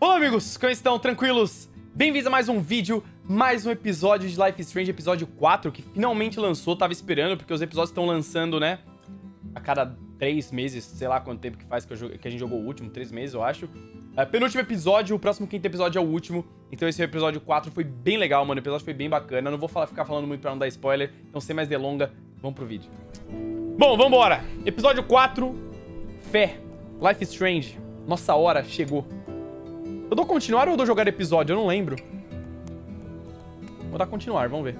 Olá amigos, como estão? Tranquilos? Bem-vindos a mais um vídeo, mais um episódio de Life is Strange, episódio 4, que finalmente lançou, tava esperando, porque os episódios estão lançando, né, a cada três meses, sei lá quanto tempo que faz que, eu, que a gente jogou o último, três meses, eu acho. É, penúltimo episódio, o próximo quinto episódio é o último, então esse episódio 4 foi bem legal, mano, o episódio foi bem bacana, não vou falar, ficar falando muito pra não dar spoiler, então sem mais delonga, vamos pro vídeo. Bom, vambora! Episódio 4, Fé, Life is Strange, nossa hora chegou. Eu dou continuar ou eu dou jogar episódio? Eu não lembro. Vou dar continuar, vamos ver.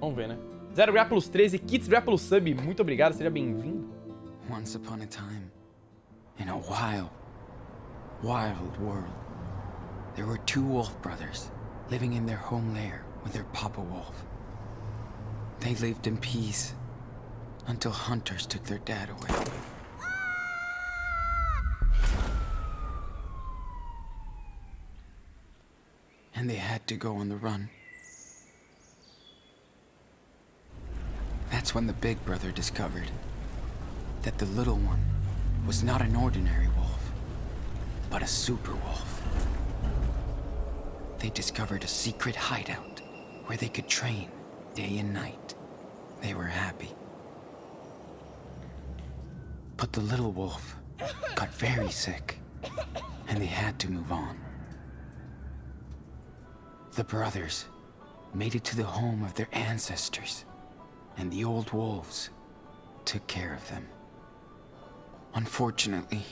Vamos ver, né? Zero Gra 13, Kits Gra Sub, muito obrigado, seja bem-vindo. Once upon a time, in a wild, wild world, there were two wolf brothers living in their home lair with their papa wolf. They lived in peace until hunters took their dad away. and they had to go on the run. That's when the big brother discovered that the little one was not an ordinary wolf, but a super wolf. They discovered a secret hideout where they could train day and night. They were happy. But the little wolf got very sick, and they had to move on. The brothers made it to the home of their ancestors, and the old wolves took care of them. Unfortunately,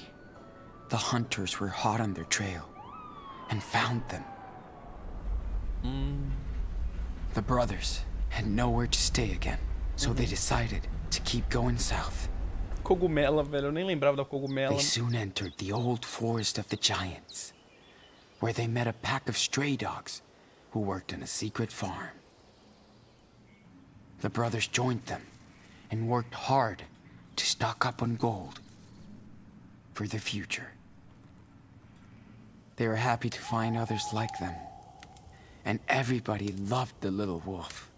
the hunters were hot on their trail and found them. Mm. The brothers had nowhere to stay again, so mm they decided to keep going south. Cogumela, velho, eu nem lembrava da cogumela. They soon entered the old forest of the giants, where they met a pack of stray dogs who worked in a secret farm. The brothers joined them and worked hard to stock up on gold for the future. They were happy to find others like them, and everybody loved the little wolf,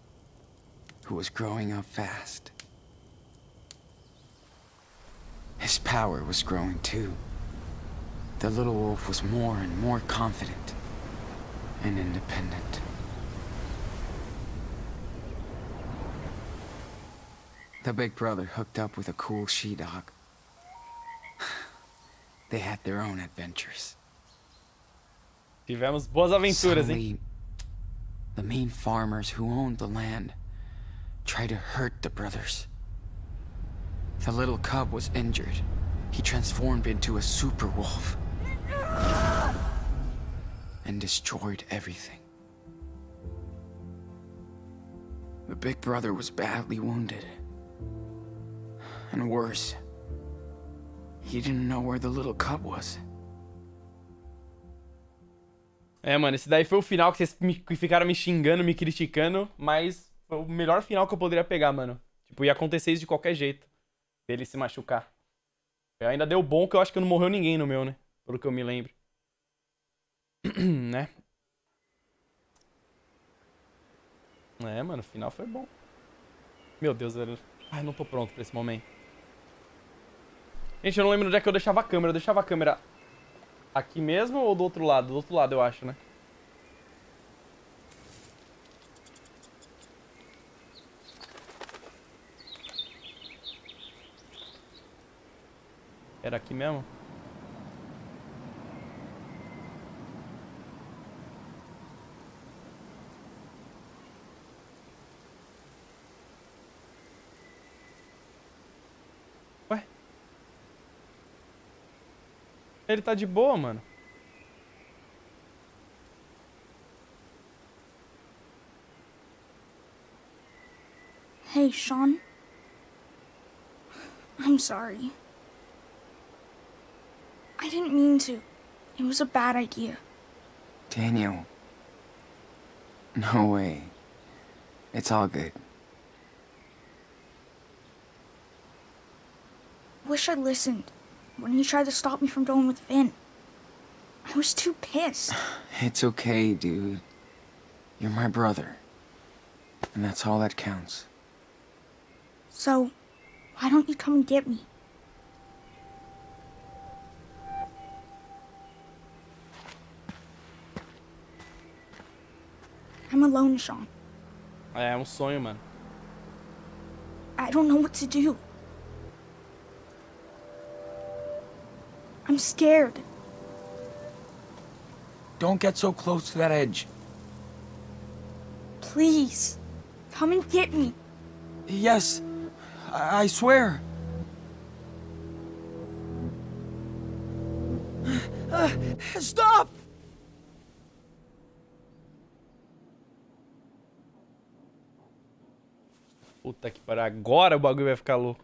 who was growing up fast. His power was growing too. The little wolf was more and more confident and independent. The big brother hooked up with a cool she-dog. They had their own adventures. Tivemos boas aventuras, Suddenly, hein? The mean farmers who owned the land tried to hurt the brothers. The little cub was injured. He transformed into a super wolf. and destroyed everything. The big brother was badly wounded. And worse, he didn't know where the little cub was. É, mano, esse daí foi o final que vocês me, que ficaram me xingando, me criticando, mas foi o melhor final que eu poderia pegar, mano. Tipo, ia acontecer isso de qualquer jeito. Dele se machucar. ainda deu bom que eu acho que não morreu ninguém no meu, né? Pelo que eu me lembro. né? É, mano, o final foi bom. Meu Deus, velho. Ai, não tô pronto pra esse momento. Gente, eu não lembro onde é que eu deixava a câmera. Eu deixava a câmera aqui mesmo ou do outro lado? Do outro lado, eu acho, né? Era aqui mesmo? Ele tá de boa, mano. Hey, Sean. I'm sorry. I didn't mean to. It was a bad idea. Daniel. No way. It's all good. Wish I listened when he tried to stop me from going with Finn, I was too pissed. It's okay, dude. You're my brother. And that's all that counts. So, why don't you come and get me? I'm alone, Sean. I am um man. I don't know what to do. I'm scared. Don't get so close to that edge. Please, come and get me. Yes, I, I swear. Uh, stop! Puta que pariu, agora o bagulho vai ficar louco.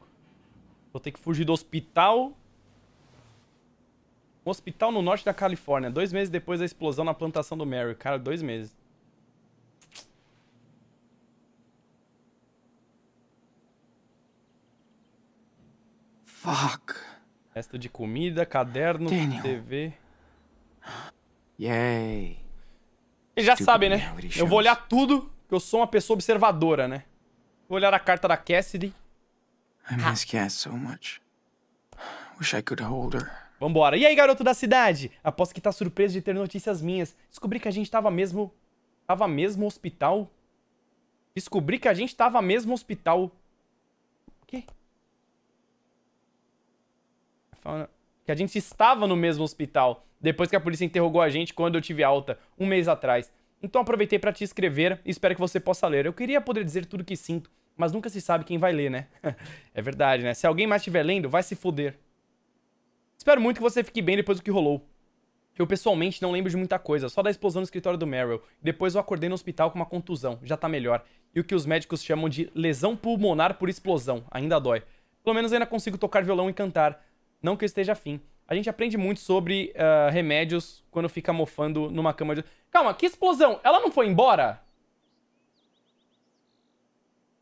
Vou ter que fugir do hospital um hospital no norte da Califórnia, dois meses depois da explosão na plantação do Mary. Cara, dois meses. Fuck. Resto de comida, caderno, Daniel. TV. Yay. E já sabem, né? Eu vou olhar tudo, que eu sou uma pessoa observadora, né? Vou olhar a carta da Cassidy. I miss Cass so much. Wish I could hold her. Vambora. E aí, garoto da cidade? Após que tá surpreso de ter notícias minhas. Descobri que a gente tava mesmo... Tava mesmo hospital? Descobri que a gente tava mesmo hospital. O quê? Que a gente estava no mesmo hospital. Depois que a polícia interrogou a gente quando eu tive alta. Um mês atrás. Então aproveitei para te escrever e espero que você possa ler. Eu queria poder dizer tudo o que sinto, mas nunca se sabe quem vai ler, né? é verdade, né? Se alguém mais estiver lendo, vai se fuder. Espero muito que você fique bem depois do que rolou. Eu pessoalmente não lembro de muita coisa, só da explosão no escritório do Merrill. Depois eu acordei no hospital com uma contusão, já tá melhor. E o que os médicos chamam de lesão pulmonar por explosão, ainda dói. Pelo menos ainda consigo tocar violão e cantar, não que eu esteja afim. A gente aprende muito sobre uh, remédios quando fica mofando numa cama de... Calma, que explosão? Ela não foi embora?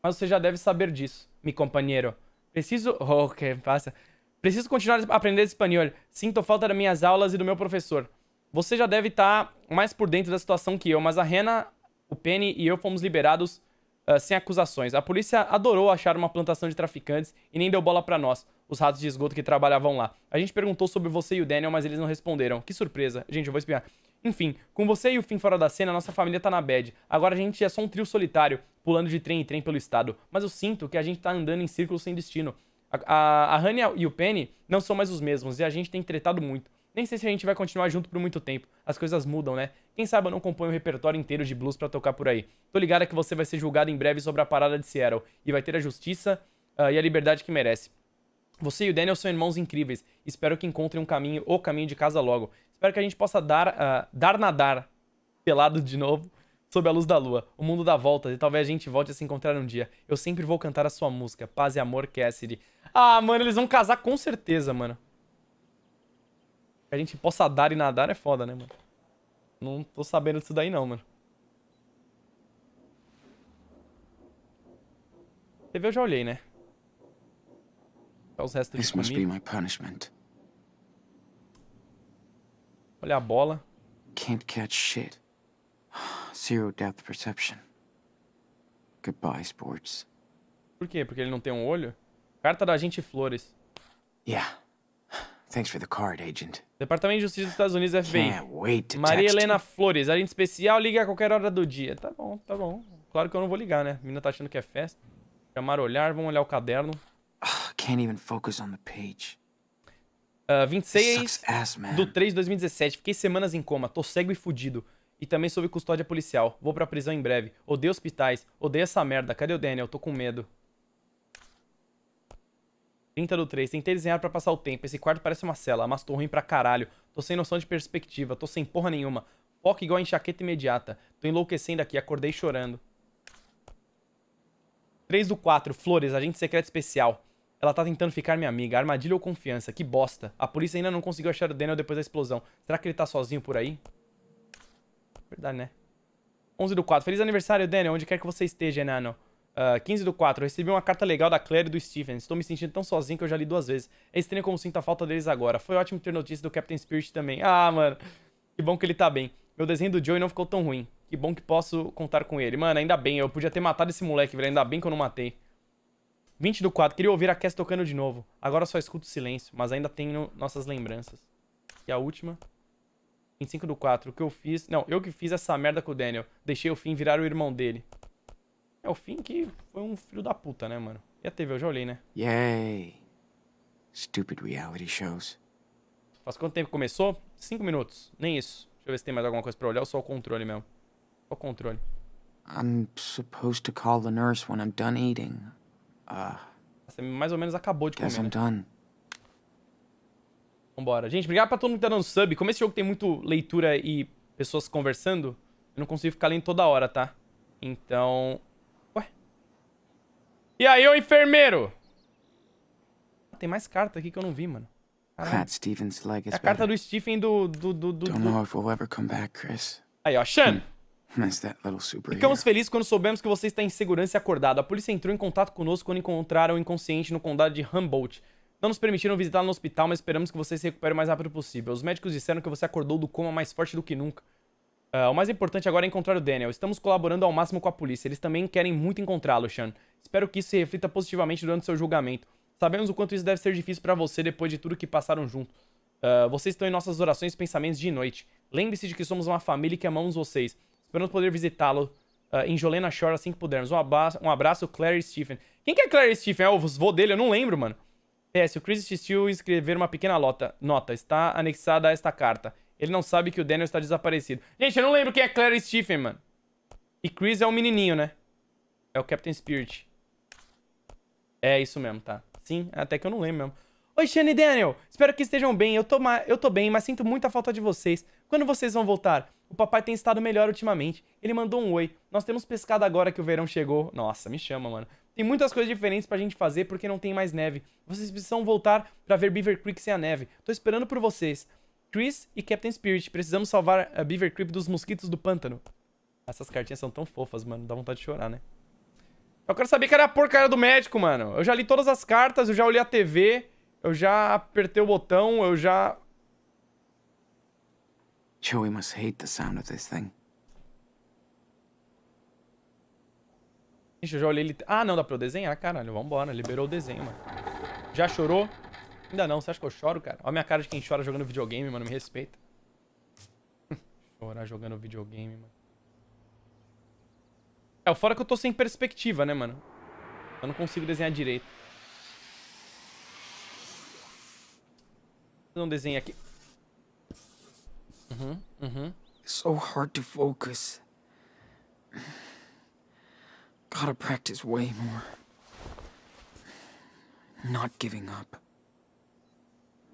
Mas você já deve saber disso, meu companheiro. Preciso... Oh, que passa. Preciso continuar a aprender espanhol. Sinto falta das minhas aulas e do meu professor. Você já deve estar tá mais por dentro da situação que eu, mas a Rena, o Penny e eu fomos liberados uh, sem acusações. A polícia adorou achar uma plantação de traficantes e nem deu bola para nós, os ratos de esgoto que trabalhavam lá. A gente perguntou sobre você e o Daniel, mas eles não responderam. Que surpresa. Gente, eu vou espiar. Enfim, com você e o fim fora da cena, nossa família tá na bad. Agora a gente é só um trio solitário, pulando de trem em trem pelo estado. Mas eu sinto que a gente tá andando em círculos sem destino. A, a, e o Penny não são mais os mesmos e a gente tem tretado muito. Nem sei se a gente vai continuar junto por muito tempo. As coisas mudam, né? Quem sabe eu não componho um repertório inteiro de blues para tocar por aí. Tô ligado que você vai ser julgado em breve sobre a parada de Seattle e vai ter a justiça uh, e a liberdade que merece. Você e o Daniel são irmãos incríveis. Espero que encontrem um caminho ou caminho de casa logo. Espero que a gente possa dar, uh, dar nadar pelado de novo sob a luz da lua. O mundo dá voltas e talvez a gente volte a se encontrar um dia. Eu sempre vou cantar a sua música, Paz e Amor Cassidy. Ah, mano, eles vão casar com certeza, mano. Que a gente possa dar e nadar é foda, né, mano? Não tô sabendo disso daí não, mano. TV eu já olhei, né? Os restos de comida. Olha a bola. Can't catch shit. Zero depth perception. Goodbye, sports. Por quê? Porque ele não tem um olho? Carta da agente Flores. Yeah. Thanks for the card, agent. Departamento de Justiça dos Estados Unidos, FBI. Maria Helena Flores, agente especial, liga a qualquer hora do dia. Tá bom, tá bom. Claro que eu não vou ligar, né? A menina tá achando que é festa. Chamar olhar, vamos olhar o caderno. Oh, can't even focus on the page. Uh, ah, 26 ass, do 3 de 2017. Fiquei semanas em coma, tô cego e fudido. E também sob custódia policial. Vou pra prisão em breve. Odeio hospitais. Odeio essa merda. Cadê o Daniel? Tô com medo. 30 do 3. Tentei desenhar para passar o tempo. Esse quarto parece uma cela, mas tô ruim pra caralho. Tô sem noção de perspectiva. Tô sem porra nenhuma. Foca igual a enxaqueta imediata. Tô enlouquecendo aqui. Acordei chorando. 3 do 4. Flores, agente secreto especial. Ela tá tentando ficar minha amiga. Armadilha ou confiança? Que bosta. A polícia ainda não conseguiu achar o Daniel depois da explosão. Será que ele tá sozinho por aí? Verdade, né? 11 do 4. Feliz aniversário, Daniel, onde quer que você esteja, Nano. Uh, 15 do 4. Recebi uma carta legal da Claire e do Steven. Estou me sentindo tão sozinho que eu já li duas vezes. É estranho como sinto a falta deles agora. Foi ótimo ter notícia do Captain Spirit também. Ah, mano. Que bom que ele tá bem. Meu desenho do Joey não ficou tão ruim. Que bom que posso contar com ele. Mano, ainda bem. Eu podia ter matado esse moleque, velho. Ainda bem que eu não matei. 20 do 4. Queria ouvir a Cass tocando de novo. Agora só escuto o silêncio, mas ainda tenho nossas lembranças. E a última... 25 do 4, que eu fiz... Não, eu que fiz essa merda com o Daniel. Deixei o Finn virar o irmão dele. É, o Finn que foi um filho da puta, né, mano? E a TV, eu já olhei, né? Yay! Stupid reality shows. Faz quanto tempo começou? cinco minutos. Nem isso. Deixa eu ver se tem mais alguma coisa pra olhar ou só o controle mesmo? Só o controle. I'm supposed to call the nurse when I'm done eating. Uh, Você mais ou menos acabou de comer, I'm né? done. Vambora. Gente, obrigado pra todo mundo que tá dando sub. Como esse jogo tem muito leitura e pessoas conversando, eu não consigo ficar lendo toda hora, tá? Então... Ué? E aí, ô enfermeiro? Ah, tem mais carta aqui que eu não vi, mano. É a carta do Stephen do... do, do, do, do... Aí, ó. Sean! Hmm. Ficamos felizes quando soubemos que você está em segurança e acordado. A polícia entrou em contato conosco quando encontraram o inconsciente no condado de Humboldt. Não nos permitiram visitá-lo no hospital, mas esperamos que você se recupere o mais rápido possível. Os médicos disseram que você acordou do coma mais forte do que nunca. Uh, o mais importante agora é encontrar o Daniel. Estamos colaborando ao máximo com a polícia. Eles também querem muito encontrá-lo, Sean. Espero que isso se reflita positivamente durante seu julgamento. Sabemos o quanto isso deve ser difícil para você depois de tudo que passaram junto. Uh, vocês estão em nossas orações e pensamentos de noite. Lembre-se de que somos uma família e que amamos vocês. Esperamos poder visitá-lo uh, em Jolena Shore assim que pudermos. Um abraço, um abraço Clary e Stephen. Quem que é Clary e Stephen? É o vô dele? Eu não lembro, mano. PS, é, o Chris insistiu em escrever uma pequena lota, nota. Está anexada a esta carta. Ele não sabe que o Daniel está desaparecido. Gente, eu não lembro quem é Claire Stephen, mano. E Chris é o um menininho, né? É o Captain Spirit. É isso mesmo, tá? Sim, até que eu não lembro mesmo. Oi, Shane e Daniel. Espero que estejam bem. Eu tô, eu tô bem, mas sinto muita falta de vocês. Quando vocês vão voltar? O papai tem estado melhor ultimamente. Ele mandou um oi. Nós temos pescado agora que o verão chegou. Nossa, me chama, mano. Tem muitas coisas diferentes pra gente fazer porque não tem mais neve. Vocês precisam voltar pra ver Beaver Creek sem a neve. Tô esperando por vocês. Chris e Captain Spirit, precisamos salvar a eh, Beaver Creek dos mosquitos do pântano. Essas cartinhas são tão fofas, mano. Dá vontade de chorar, né? Eu quero saber que era a porcaria do médico, mano. Eu já li todas as cartas, eu já olhei a TV, eu já apertei o botão, eu já... Joey must hate the sound of this thing. Gente, eu já olhei ele... Ah, não, dá pra eu desenhar, caralho. Vambora, liberou o desenho, mano. Já chorou? Ainda não, você acha que eu choro, cara? Olha a minha cara de quem chora jogando videogame, mano, me respeita. Chorar jogando videogame, mano. É, o fora que eu tô sem perspectiva, né, mano? Eu não consigo desenhar direito. Vou fazer um desenho aqui. Uhum, uhum. So hard to focus. Gotta practice way more. Not giving up.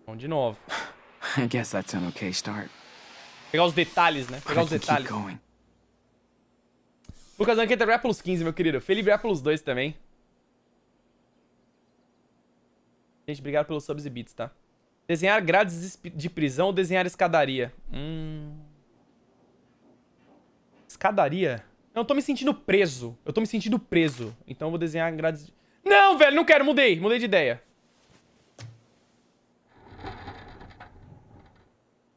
Bom, de novo. I guess that's an okay start. Pegar os detalhes, né? Pegar os detalhes. Lucas Anqueta Rapulus 15, meu querido. Felipe Rapulus 2 também. Gente, obrigado pelos subs e bits, tá? Desenhar grades de prisão ou desenhar escadaria? Hum... Escadaria? Eu não tô me sentindo preso. Eu tô me sentindo preso. Então eu vou desenhar grades... Não, velho, não quero. Mudei. Mudei de ideia.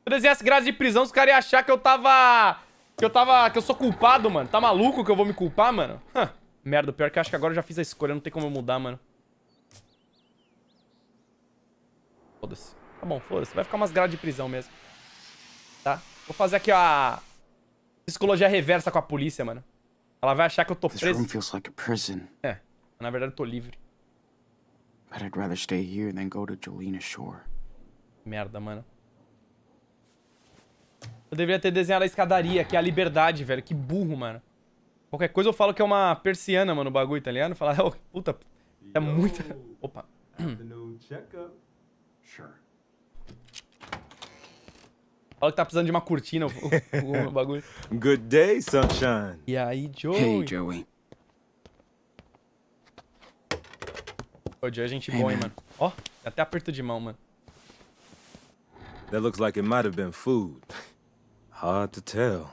Eu desenhasse grades de prisão, os caras iam achar que eu tava... Que eu tava... Que eu sou culpado, mano. Tá maluco que eu vou me culpar, mano? Hã. Merda, pior que eu acho que agora eu já fiz a escolha. Não tem como eu mudar, mano. Foda-se. Tá bom, foda-se. Vai ficar umas grades de prisão mesmo. Tá? Vou fazer aqui a... Psicologia reversa com a polícia, mano. Ela vai achar que eu tô preso. Like é, na verdade eu tô livre. But I'd rather stay here than go to Jolina Shore. Merda, mano. Eu deveria ter desenhado a escadaria, que é a liberdade, velho. Que burro, mano. Qualquer coisa eu falo que é uma persiana, mano, o bagulho, tá Falar, oh, puta, é muita... Opa. Sure. Olha que tá precisando de uma cortina o, o, o bagulho. Good day, sunshine. E aí, Joey? Hey, Joey. Pô, Joey é gente hey, boa, hein, mano. Ó, oh, até aperto de mão, mano. That looks like it might have been food. Hard to tell.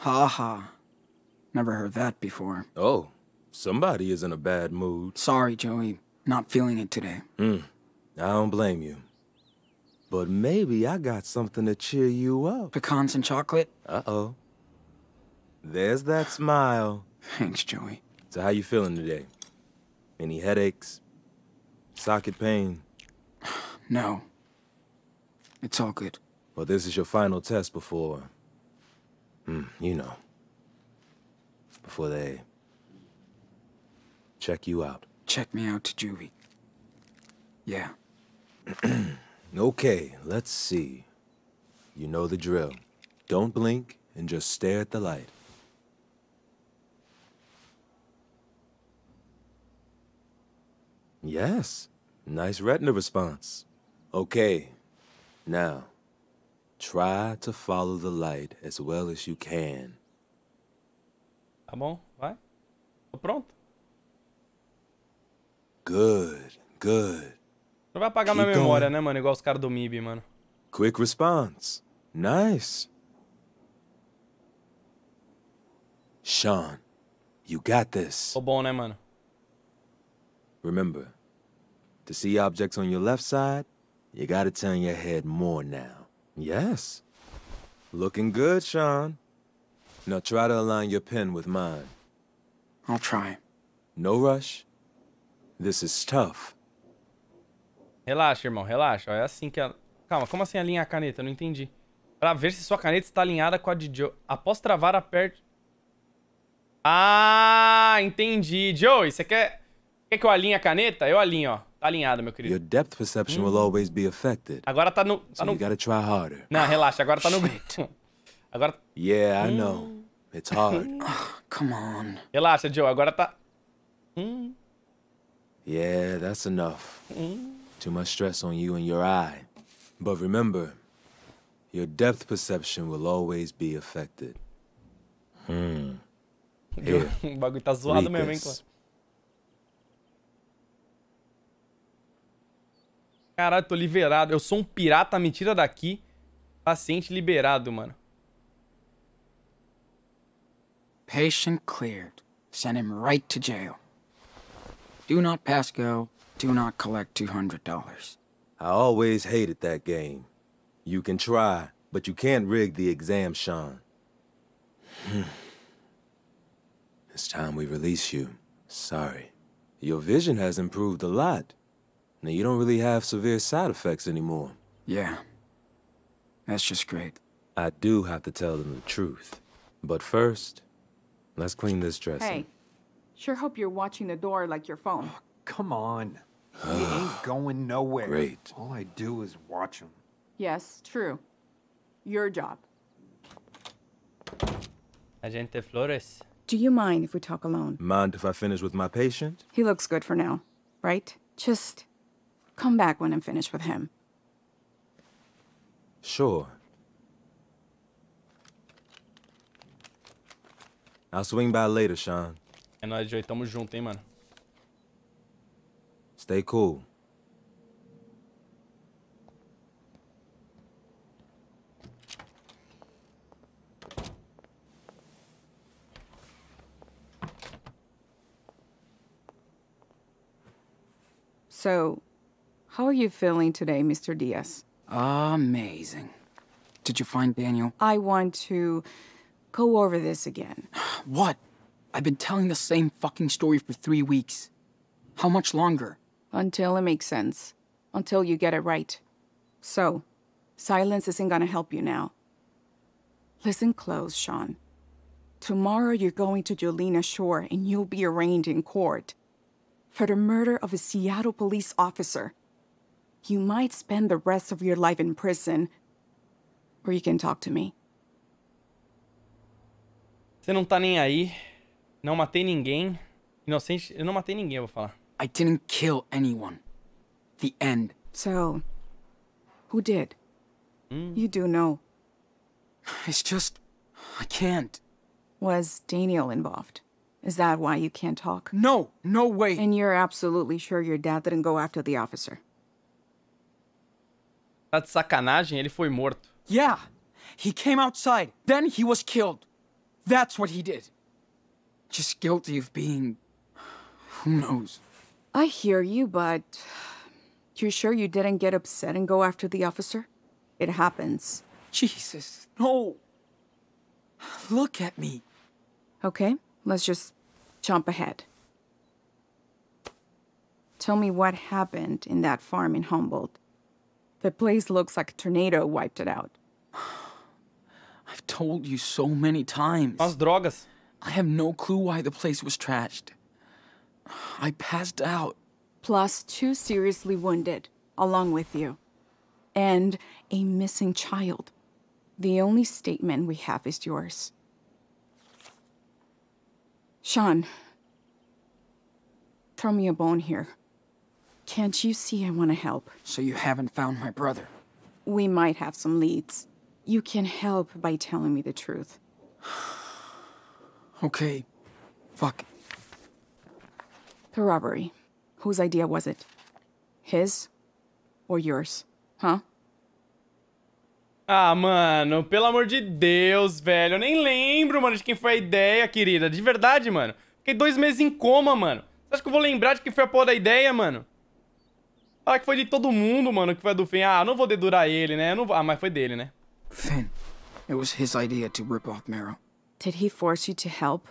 Ha ha. Never heard that before. Oh, somebody is in a bad mood. Sorry, Joey. Not feeling it today. Hmm. I don't blame you. But maybe I got something to cheer you up. Pecans and chocolate? Uh-oh. There's that smile. Thanks, Joey. So how you feeling today? Any headaches? Socket pain? No. It's all good. Well, this is your final test before... Mm, you know. Before they... check you out. Check me out to juvie. Yeah. Okay, let's see. You know the drill. Don't blink and just stare at the light. Yes, nice retina response. Okay, now, try to follow the light as well as you can. Tá bom, vai. Tô pronto. Good, good. Não vai apagar minha memória, né, mano? Igual os caras do MIB, mano. Quick response. Nice. Sean, you got this. Tô bom, né, mano? Remember, to see objects on your left side, you gotta turn your head more now. Yes. Looking good, Sean. Now try to align your pen with mine. I'll try. No rush. This is tough. Relaxa, irmão, relaxa. É assim que a... Calma, como assim alinhar a caneta? não entendi. Pra ver se sua caneta está alinhada com a de Joe. Após travar, aperte... Ah, entendi. Joe. você quer... Quer que eu alinhe a caneta? Eu alinho, ó. Tá alinhado, meu querido. Your depth perception hum. will always be affected. Agora tá no... Tá so you gotta try harder. Não, relaxa. Agora tá no... agora... Tá- yeah, I hum. know. It's hard. Ah, come on. Relaxa, Joe. Agora tá... Hum. Yeah, that's enough. Hum. Too much stress on you and your eye. But remember, your depth perception will always be affected. Hmm. Here, o bagulho tá zoado mesmo, hein, cara? Caralho, tô liberado. Eu sou um pirata, me tira daqui. Paciente liberado, mano. Patient cleared. Send him right to jail. Do not pass go. Do not collect $200. I always hated that game. You can try, but you can't rig the exam, Sean. Hmm. it's time we release you. Sorry. Your vision has improved a lot. Now you don't really have severe side effects anymore. Yeah. That's just great. I do have to tell them the truth. But first, let's clean this dressing. Hey, sure hope you're watching the door like your phone. Oh, come on. He ain't going nowhere. Great. All I do is watch him. Yes, true. Your job. Agente Flores. Do you mind if we talk alone? Mind if I finish with my patient? He looks good for now, right? Just come back when I'm finished with him. Sure. I'll swing by later, Sean. É nóis, Tamo junto, hein, mano. Stay cool. So, how are you feeling today, Mr. Diaz? Amazing. Did you find Daniel? I want to go over this again. What? I've been telling the same fucking story for three weeks. How much longer? until it makes sense, until you get it right. So, silence isn't gonna help you now. Listen close, Sean. Tomorrow you're going to Jolene Shore and you'll be arraigned in court for the murder of a Seattle police officer. You might spend the rest of your life in prison, or you can talk to me. Você não tá nem aí. Não matei ninguém. Inocente, eu não matei ninguém, eu vou falar. I didn't kill anyone. The end. So, who did? Mm. You do know. It's just... I can't. Was Daniel involved? Is that why you can't talk? No, no way. And you're absolutely sure your dad didn't go after the officer? Tá de sacanagem, ele foi morto. Yeah. He came outside, then he was killed. That's what he did. Just guilty of being... who knows. I hear you, but you sure you didn't get upset and go after the officer? It happens. Jesus, no. Look at me. Okay, let's just jump ahead. Tell me what happened in that farm in Humboldt. The place looks like a tornado wiped it out. I've told you so many times. As drogas. I have no clue why the place was trashed. I passed out. Plus two seriously wounded, along with you. And a missing child. The only statement we have is yours. Sean, throw me a bone here. Can't you see I want to help? So you haven't found my brother? We might have some leads. You can help by telling me the truth. okay. Fuck. The robbery. Whose idea was it? His or yours? Huh? Ah, mano, pelo amor de Deus, velho. Eu nem lembro, mano, de quem foi a ideia, querida. De verdade, mano. Fiquei dois meses em coma, mano. Você acha que eu vou lembrar de quem foi a porra da ideia, mano? Fala que foi de todo mundo, mano, que foi do Finn? Ah, não vou dedurar ele, né? não Ah, mas foi dele, né? Finn, it was his idea to rip off Meryl. Did he force you to help?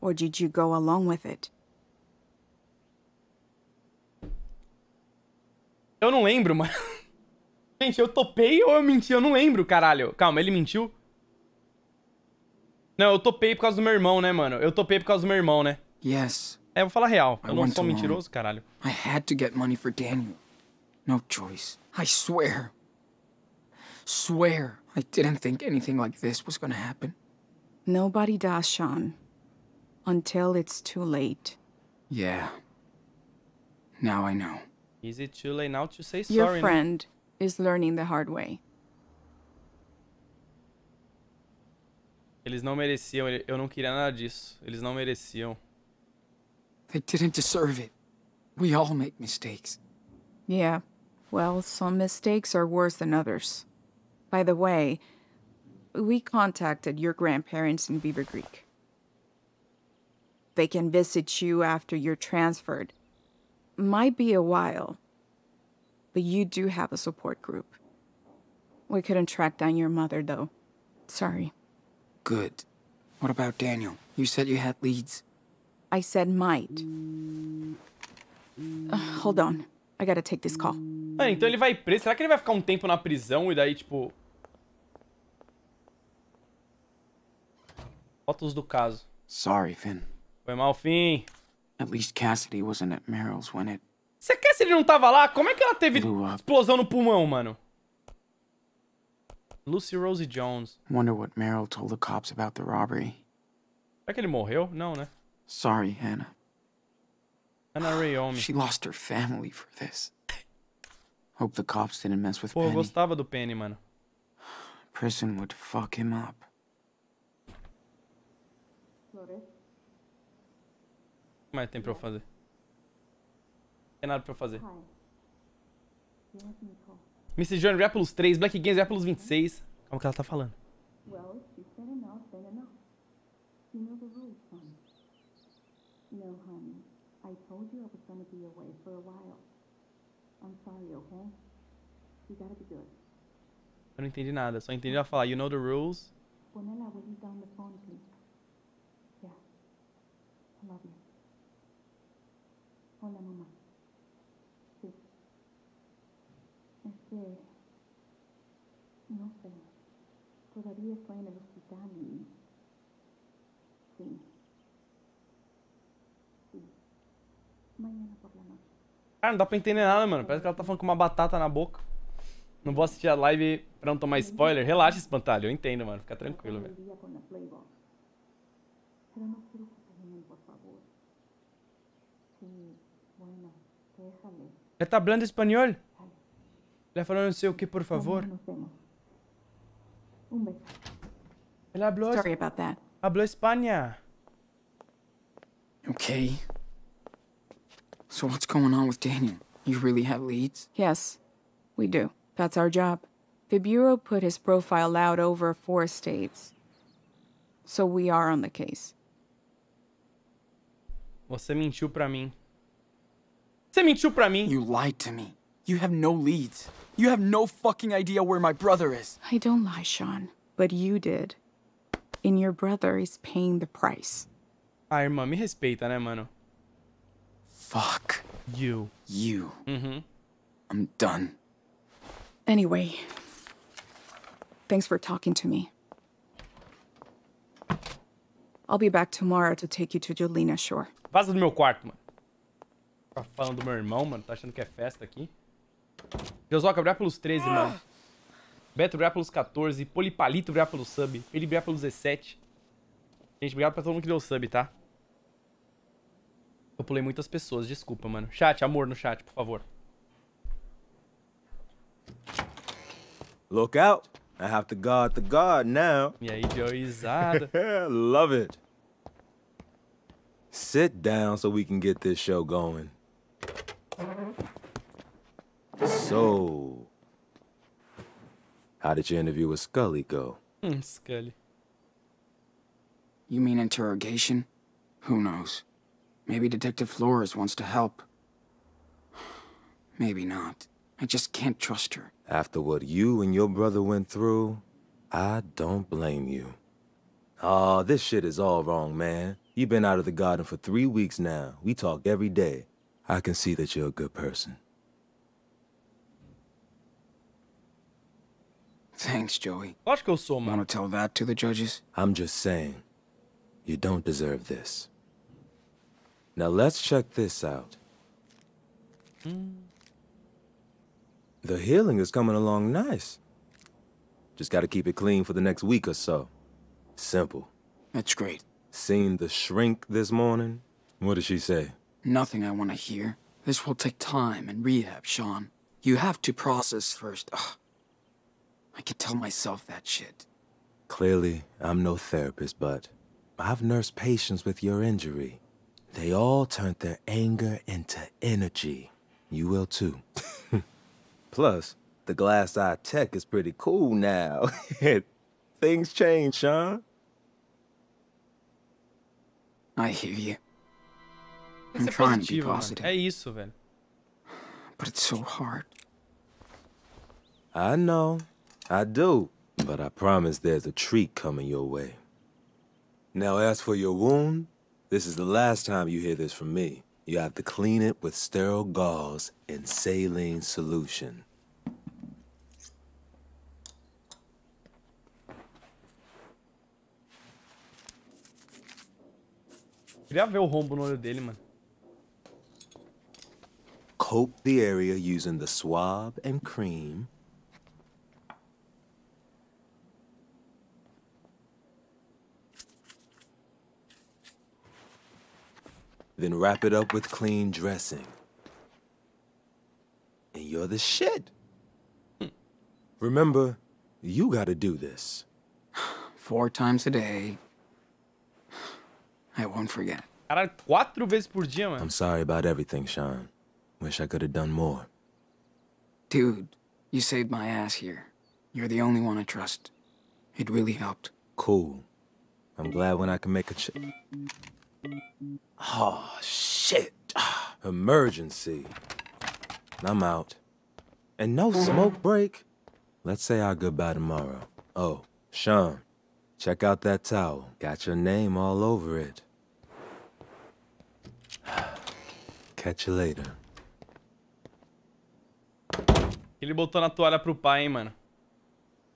Or did you go along with it? Eu não lembro, mano. Gente, eu topei ou eu menti? Eu não lembro, caralho. Calma, ele mentiu? Não, eu topei por causa do meu irmão, né, mano? Eu topei por causa do meu irmão, né? Yes. É, eu vou falar real. Eu não sou mentiroso, caralho. I had to get money for Daniel. No choice. I swear. Swear I didn't think anything like this was gonna happen. Nobody does, Sean. Until it's too late. Yeah. Now I know. Is it too late now to say Your sorry? Your friend is learning the hard way. Eles não mereciam, eu não queria nada disso. Eles não mereciam. They didn't deserve it. We all make mistakes. Yeah. Well, some mistakes are worse than others. By the way, we contacted your grandparents in Beaver Creek. They can visit you after you're transferred might be a while, but you do have a support group. We couldn't track down your mother, though. Sorry. Good. What about Daniel? You said you had leads. I said might. Uh, hold on. I gotta take this call. Ah, então ele vai preso. Será que ele vai ficar um tempo na prisão e daí, tipo... Fotos do caso. Sorry, Finn. Foi mal, Finn. At least Cassidy wasn't at Meryl's when it... Se a Cassidy não tava lá, como é que ela teve explosão no pulmão, mano? Lucy Rose Jones. Wonder what Merrill told the cops about the robbery. Será que ele morreu? Não, né? Sorry, Hannah. Hannah Rayomi. She lost her family for this. Hope the cops didn't mess with Pô, Penny. Pô, gostava do Penny, mano. Prison would fuck him up. Lotus? que mais tem pra eu fazer? Não tem nada pra eu fazer. Journey vai pelos 3, Black Games, pelos 26. Calma que ela tá falando. Well, she said enough, then enough. You know the rules, No, honey. I told you I was gonna be away for a while. I'm sorry, okay? You gotta be good. Eu não entendi nada, só entendi ela falar, you know the rules. Well, I wasn't telefone da mamãe. Sim. É que... Não sei. foi no hospital e... Sim. Sim. Amanhã por la noite. Cara, não dá pra entender nada, mano. Parece que ela tá falando com uma batata na boca. Não vou assistir a live pra não tomar spoiler. Relaxa, espantalho. Eu entendo, mano. Fica tranquilo, velho. Ele está falando espanhol? Ele falou não sei o que, por favor. Ele beijo. falou... Sorry about that. Habló Espanha. Okay. So what's going on with Daniel? You really have leads? Yes, we do. That's our job. The Bureau put his profile out over four states. So we are on the case. Você mentiu para mim. Você mentiu pra mim. You lied to me. You have no leads. You have no fucking idea where my brother is. I don't lie, Sean. But you did. And your brother is paying the price. Ah, irmã, me respeita, né, mano? Fuck. You. You. Mm-hmm. I'm done. Anyway, thanks for talking to me. I'll be back tomorrow to take you to Jolina Shore. Vaza do meu quarto, mano. ficar falando do meu irmão, mano. Tá achando que é festa aqui. Josoca, obrigado pelos 13, mano. Beto, obrigado pelos 14. Polipalito, obrigado pelo sub. Felipe, obrigado pelos 17. Gente, obrigado pra todo mundo que deu sub, tá? Eu pulei muitas pessoas, desculpa, mano. Chat, amor no chat, por favor. Look out. I have to guard the guard now. E aí, Joeyzada. Love it. Sit down so we can get this show going. So, how did your interview with Scully go? Hmm, Scully. You mean interrogation? Who knows? Maybe Detective Flores wants to help. Maybe not. I just can't trust her. After what you and your brother went through, I don't blame you. Aw, oh, this shit is all wrong, man. You've been out of the garden for three weeks now. We talk every day. I can see that you're a good person. Thanks, Joey. Watch Logical soul man. Want to tell that to the judges? I'm just saying, you don't deserve this. Now let's check this out. Mm. The healing is coming along nice. Just gotta keep it clean for the next week or so. Simple. That's great. Seen the shrink this morning? What did she say? Nothing I want to hear. This will take time and rehab, Sean. You have to process first. Ugh. I could tell myself that shit. Clearly, I'm no therapist, but I've nursed patients with your injury. They all turned their anger into energy. You will too. Plus, the glass eye tech is pretty cool now. Things change, Sean. I hear you. I'm trying to be positive. É isso, But it's so hard. I know. I do. But I promise there's a treat coming your way. Now as for your wound, this is the last time you hear this from me. You have to clean it with sterile gauze and saline solution. Queria ver o rombo no olho dele, mano coat the area using the swab and cream. Then wrap it up with clean dressing. And you're the shit. Hmm. Remember, you gotta do this. Four times a day. I won't forget. Caralho, quatro vezes por dia, mano. I'm sorry about everything, Sean. Wish I could have done more. Dude, you saved my ass here. You're the only one I trust. It really helped. Cool. I'm glad when I can make a ch- Oh, shit. Emergency. I'm out. And no smoke break. Let's say our goodbye tomorrow. Oh, Sean, check out that towel. Got your name all over it. Catch you later. Ele botou na toalha pro pai, hein, mano.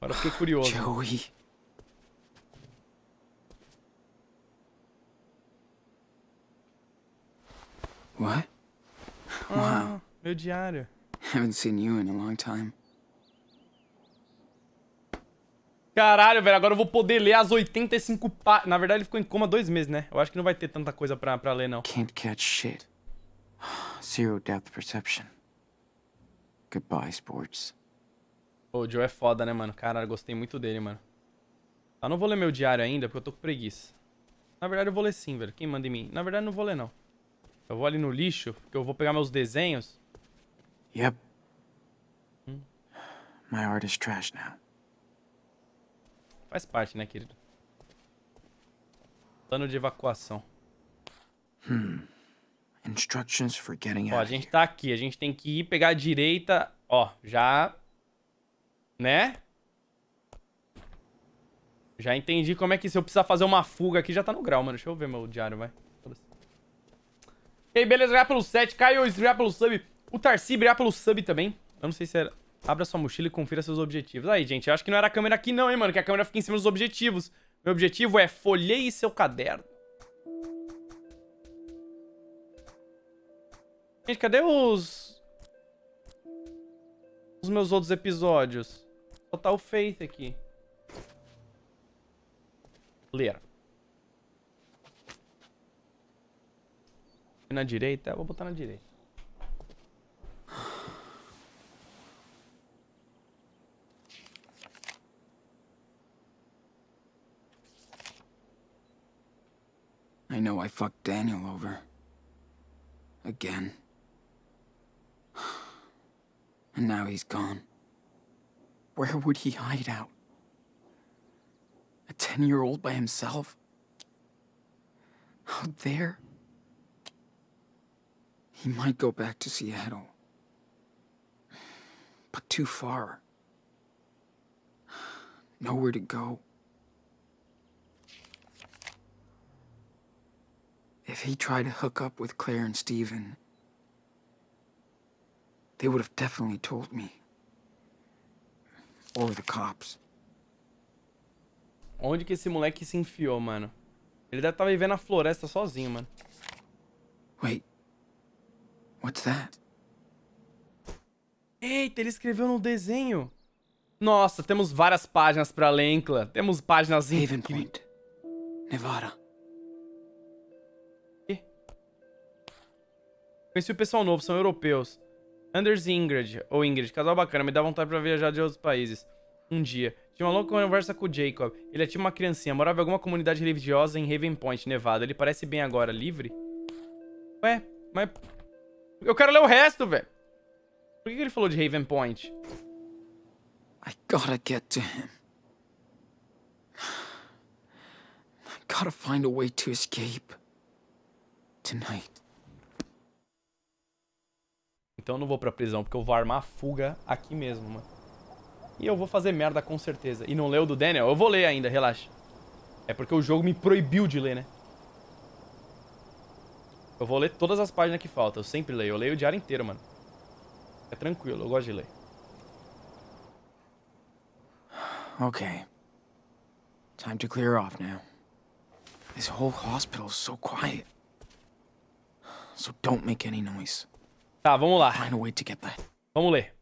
Agora eu fiquei curioso. Joey. What? Ah, wow. Meu diário. Haven't seen you in a long time. Caralho, velho, agora eu vou poder ler as 85 pá. Na verdade, ele ficou em coma dois meses, né? Eu acho que não vai ter tanta coisa pra, pra ler, não. Can't catch shit. Zero depth perception. Goodbye, sports. Pô, o Joe é foda, né, mano? Caralho, gostei muito dele, mano. Eu tá, não vou ler meu diário ainda, porque eu tô com preguiça. Na verdade, eu vou ler sim, velho. Quem manda em mim? Na verdade, eu não vou ler, não. Eu vou ali no lixo, porque eu vou pegar meus desenhos. Yep. Hum. My art is trash now. Faz parte, né, querido? Plano de evacuação. Hmm. Instructions for getting ó, a gente tá aqui, a gente tem que ir pegar a direita, ó, já, né? Já entendi como é que se eu precisar fazer uma fuga aqui, já tá no grau, mano. Deixa eu ver meu diário, vai. E aí, beleza, obrigado pelo 7. Caio, obrigado pelo sub. O Tarci, obrigado pelo sub também. Eu não sei se era... É- abra sua mochila e confira seus objetivos. Aí, gente, eu acho que não era a câmera aqui não, hein, mano, que a câmera fica em cima dos objetivos. Meu objetivo é folheie seu caderno. Gente, cadê os... Os meus outros episódios? Só tá o Faith aqui. Ler. Na direita? Vou botar na direita. I know I fucked Daniel over. Again. And now he's gone. Where would he hide out? A 10 year old by himself? Out there? He might go back to Seattle. But too far. Nowhere to go. If he tried to hook up with Claire and Steven, They would have definitely told me. Or the cops. Onde que esse moleque se enfiou, mano? Ele deve estar tá vivendo na floresta sozinho, mano. Wait. What's that? Eita, ele escreveu no desenho. Nossa, temos várias páginas pra Lenkla. Temos páginas... em. Point, Nevada. E? Conheci o pessoal novo, são europeus. Anders e Ingrid, ou Ingrid, casal bacana, me dá vontade pra viajar de outros países. Um dia, tinha uma louca conversa com o Jacob. Ele é tipo uma criancinha, morava em alguma comunidade religiosa em Raven Point, Nevada. Ele parece bem agora, livre? Ué, mas... Eu quero ler o resto, velho. Por que, ele falou de Raven Point? I gotta get to him. I gotta find a way to escape. Tonight. Então eu não vou pra prisão, porque eu vou armar a fuga aqui mesmo, mano. E eu vou fazer merda com certeza. E não leu do Daniel? Eu vou ler ainda, relaxa. É porque o jogo me proibiu de ler, né? Eu vou ler todas as páginas que faltam. Eu sempre leio. Eu leio o diário inteiro, mano. É tranquilo, eu gosto de ler. Okay. Time to clear off now. This whole hospital is so quiet. So don't make any noise. Tá, vamos lá. Vamos ler.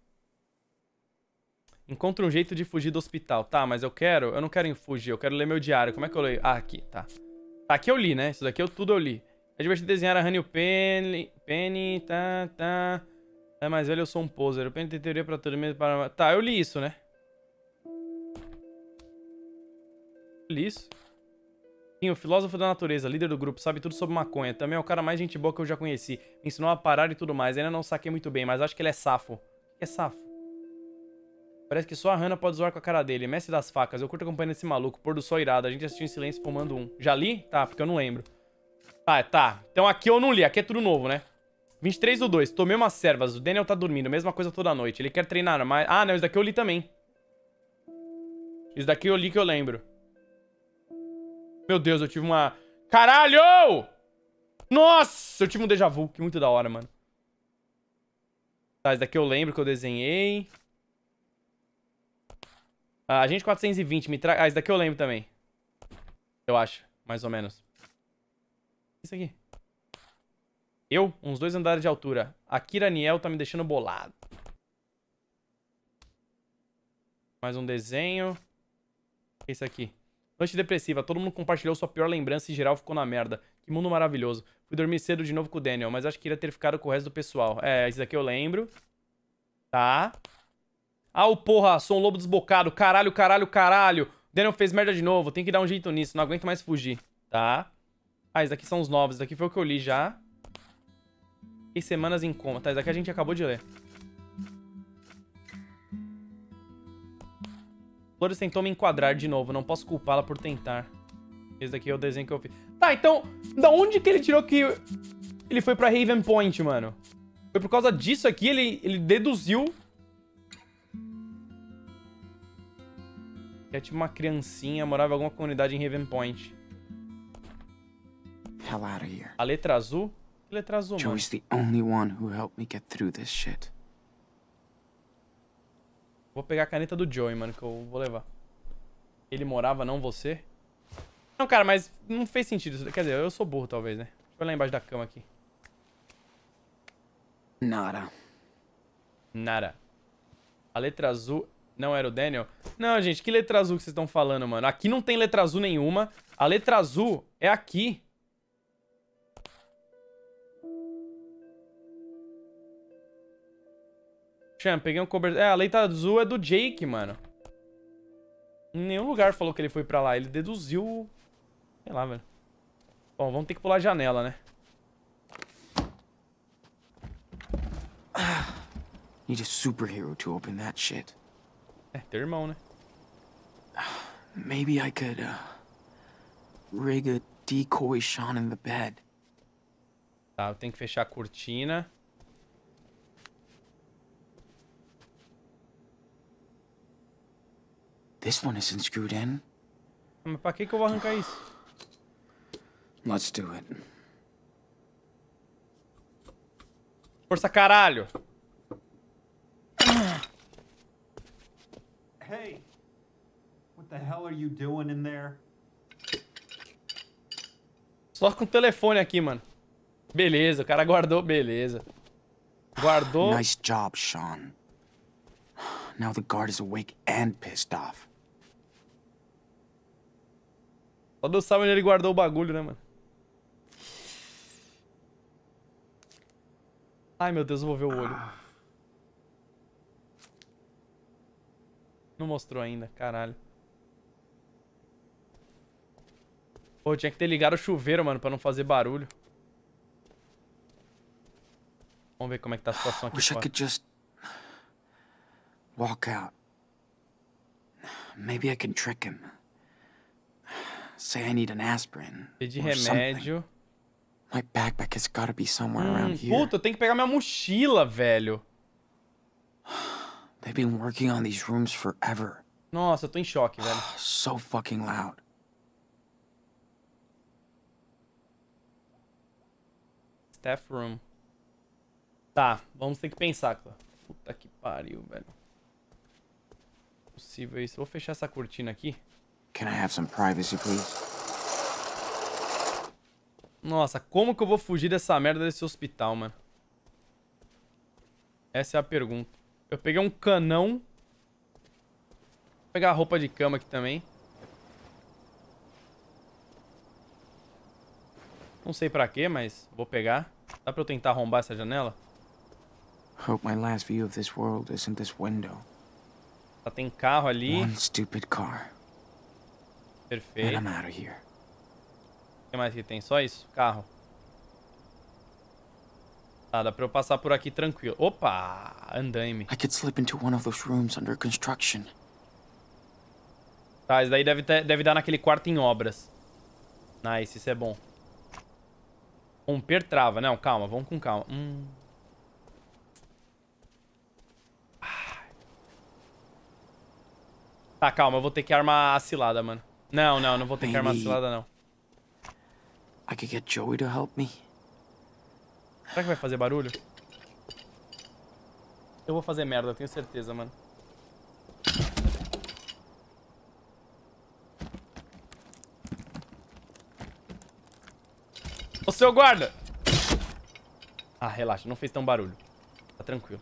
Encontra um jeito de fugir do hospital. Tá, mas eu quero... Eu não quero fugir, eu quero ler meu diário. Como é que eu leio? Ah, aqui, tá. Tá, aqui eu li, né? Isso daqui eu tudo eu li. É divertido desenhar a Honey Penny... Penny, tá, tá... É mais velho, eu sou um poser. O Penny tem teoria pra tudo mesmo para... Tá, eu li isso, né? Eu li isso. Sim, o filósofo da natureza, líder do grupo, sabe tudo sobre maconha. Também é o cara mais gente boa que eu já conheci. Me ensinou a parar e tudo mais. Ainda não saquei muito bem, mas acho que ele é safo. Que é safo? Parece que só a Hannah pode zoar com a cara dele. Mestre das facas. Eu curto acompanhando esse maluco. Pôr do sol é irado. A gente assistiu em silêncio fumando um. Já li? Tá, porque eu não lembro. Tá, tá. Então aqui eu não li. Aqui é tudo novo, né? 23 do 2. Tomei umas servas. O Daniel tá dormindo. Mesma coisa toda noite. Ele quer treinar, mas... Ah, não. Isso daqui eu li também. Isso daqui eu li que eu lembro. Meu Deus, eu tive uma... Caralho! Nossa, eu tive um déjà vu, que muito da hora, mano. Tá, esse daqui eu lembro que eu desenhei. Ah, gente 420, me traz... Ah, esse daqui eu lembro também. Eu acho, mais ou menos. Isso aqui. Eu, uns dois andares de altura. A Kira Niel tá me deixando bolado. Mais um desenho. Isso aqui. Antidepressiva, todo mundo compartilhou sua pior lembrança e geral ficou na merda. Que mundo maravilhoso. Fui dormir cedo de novo com o Daniel, mas acho que iria ter ficado com o resto do pessoal. É, isso daqui eu lembro. Tá. Ah, o porra, sou um lobo desbocado. Caralho, caralho, caralho. Daniel fez merda de novo, tem que dar um jeito nisso, não aguento mais fugir. Tá. Ah, isso daqui são os novos, isso daqui foi o que eu li já. E semanas em coma. Tá, isso daqui a gente acabou de ler. Flores tentou me enquadrar de novo, não posso culpá-la por tentar. Esse daqui é o desenho que eu fiz. Tá, então, da onde que ele tirou que ele foi pra Raven Point, mano? Foi por causa disso aqui, ele, ele deduziu... Que é tipo uma criancinha, morava em alguma comunidade em Raven Point. A letra azul? Que letra azul, mano? Joey's the only one who helped me get through this shit. Vou pegar a caneta do Joey, mano, que eu vou levar. Ele morava, não você? Não, cara, mas não fez sentido Quer dizer, eu sou burro, talvez, né? Deixa eu lá embaixo da cama aqui. Nada. Nada. A letra azul não era o Daniel? Não, gente, que letra azul que vocês estão falando, mano? Aqui não tem letra azul nenhuma. A letra azul é aqui. Chan, peguei um cobertor. É, a leita azul é do Jake, mano. Em nenhum lugar falou que ele foi pra lá. Ele deduziu... Sei lá, velho. Bom, vamos ter que pular a janela, né? Need a superhero to open that shit. É, teu irmão, né? Maybe I could, uh, rig a decoy Sean in the bed. Tá, eu tenho que fechar a cortina. This one isn't screwed in. Mas para que que eu vou arrancar isso? Let's do it. Força caralho. Hey. What the hell are you doing in there? Só com o telefone aqui, mano. Beleza, o cara guardou, beleza. Guardou. Nice job, Sean. Now the guard is awake and pissed off. Só Deus sabe onde ele guardou o bagulho, né, mano? Ai, meu Deus, eu vou ver o olho. Não mostrou ainda, caralho. Pô, tinha que ter ligado o chuveiro, mano, pra não fazer barulho. Vamos ver como é que tá a situação aqui Eu fora. walk out. Maybe I can trick him. Say I need an aspirin. Pedi remédio. My backpack has got to be somewhere hum, around here. Puta, eu tenho que pegar minha mochila, velho. They've been working on these rooms forever. Nossa, eu tô em choque, velho. so fucking loud. Staff room. Tá, vamos ter que pensar, cara. Puta que pariu, velho. Possível isso. Vou fechar essa cortina aqui. Can I have some privacy, please? Nossa, como que eu vou fugir dessa merda desse hospital, mano? Essa é a pergunta. Eu peguei um canão. Vou pegar a roupa de cama aqui também. Não sei pra quê, mas vou pegar. Dá pra eu tentar arrombar essa janela? Hope my last view of this world isn't this window. Tá, tem carro ali. One stupid car. Perfeito. O que mais que tem? Só isso? Carro. Tá, dá pra eu passar por aqui tranquilo. Opa! Andame. I could slip into one of those rooms under construction. Tá, isso daí deve, ter, deve dar naquele quarto em obras. Nice, isso é bom. Romper trava. Não, calma, vamos com calma. Hum. Tá, calma, eu vou ter que armar a cilada, mano. Não, não, não vou ter que armar cilada, não. I could get Joey to help me. Será que vai fazer barulho? Eu vou fazer merda, eu tenho certeza, mano. Ô, seu guarda! Ah, relaxa, não fez tão barulho. Tá tranquilo.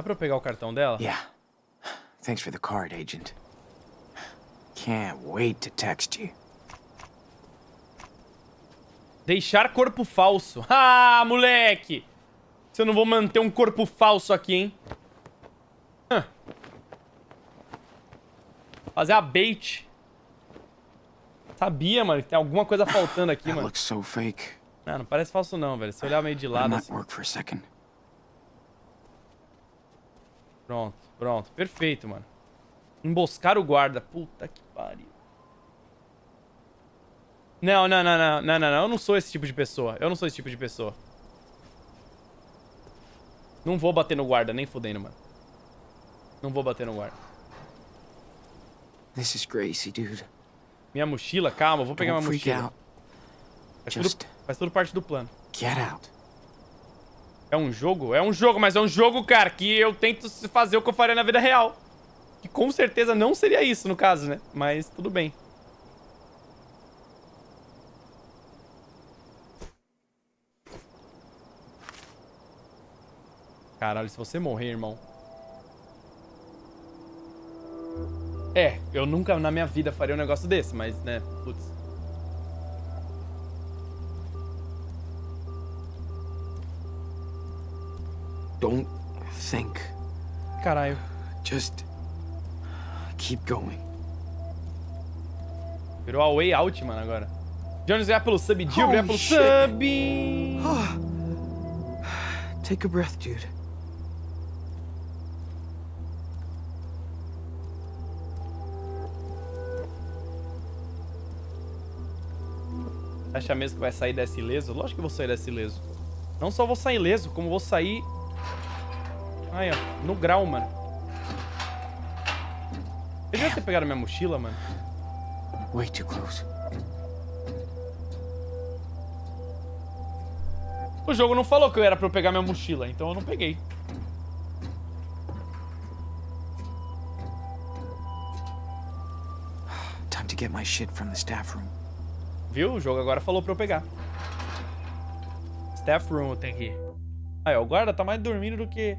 Dá pra eu pegar o cartão dela? Yeah. Thanks for the card, agent. Can't wait to text you. Deixar corpo falso. Ah, moleque! Se eu não vou manter um corpo falso aqui, hein? Hum. Fazer a bait. Sabia, mano, que tem alguma coisa faltando aqui, mano. Ah, não parece falso não, velho. Se olhar meio de lado assim. Pronto, pronto. Perfeito, mano. Emboscar o guarda. Puta que pariu. Não, não, não, não, não, não, não. Eu não sou esse tipo de pessoa. Eu não sou esse tipo de pessoa. Não vou bater no guarda, nem fudendo, mano. Não vou bater no guarda. This is Gracie, dude. Minha mochila, calma, vou pegar Don't minha mochila. Faz tudo, faz tudo parte do plano. Get out. É um jogo? É um jogo, mas é um jogo, cara, que eu tento fazer o que eu faria na vida real. Que com certeza não seria isso, no caso, né? Mas tudo bem. Caralho, se você morrer, irmão... É, eu nunca na minha vida faria um negócio desse, mas, né, putz... Don't think. Caralho. Just keep going. Virou a way out, mano, agora. Jones, é pelo sub, Jill, é obrigado pelo sub. Oh. Take a breath, dude. Acha mesmo que vai sair dessa ileso? Lógico que eu vou sair dessa ileso. Não só vou sair ileso, como vou sair Aí, ó. No grau, mano. Eu devia ter pegado minha mochila, mano. Way too close. O jogo não falou que eu era pra eu pegar minha mochila, então eu não peguei. Time to get my shit from the staff room. Viu? O jogo agora falou pra eu pegar. Staff room eu tenho que ir. Aí, ó, o guarda tá mais dormindo do que...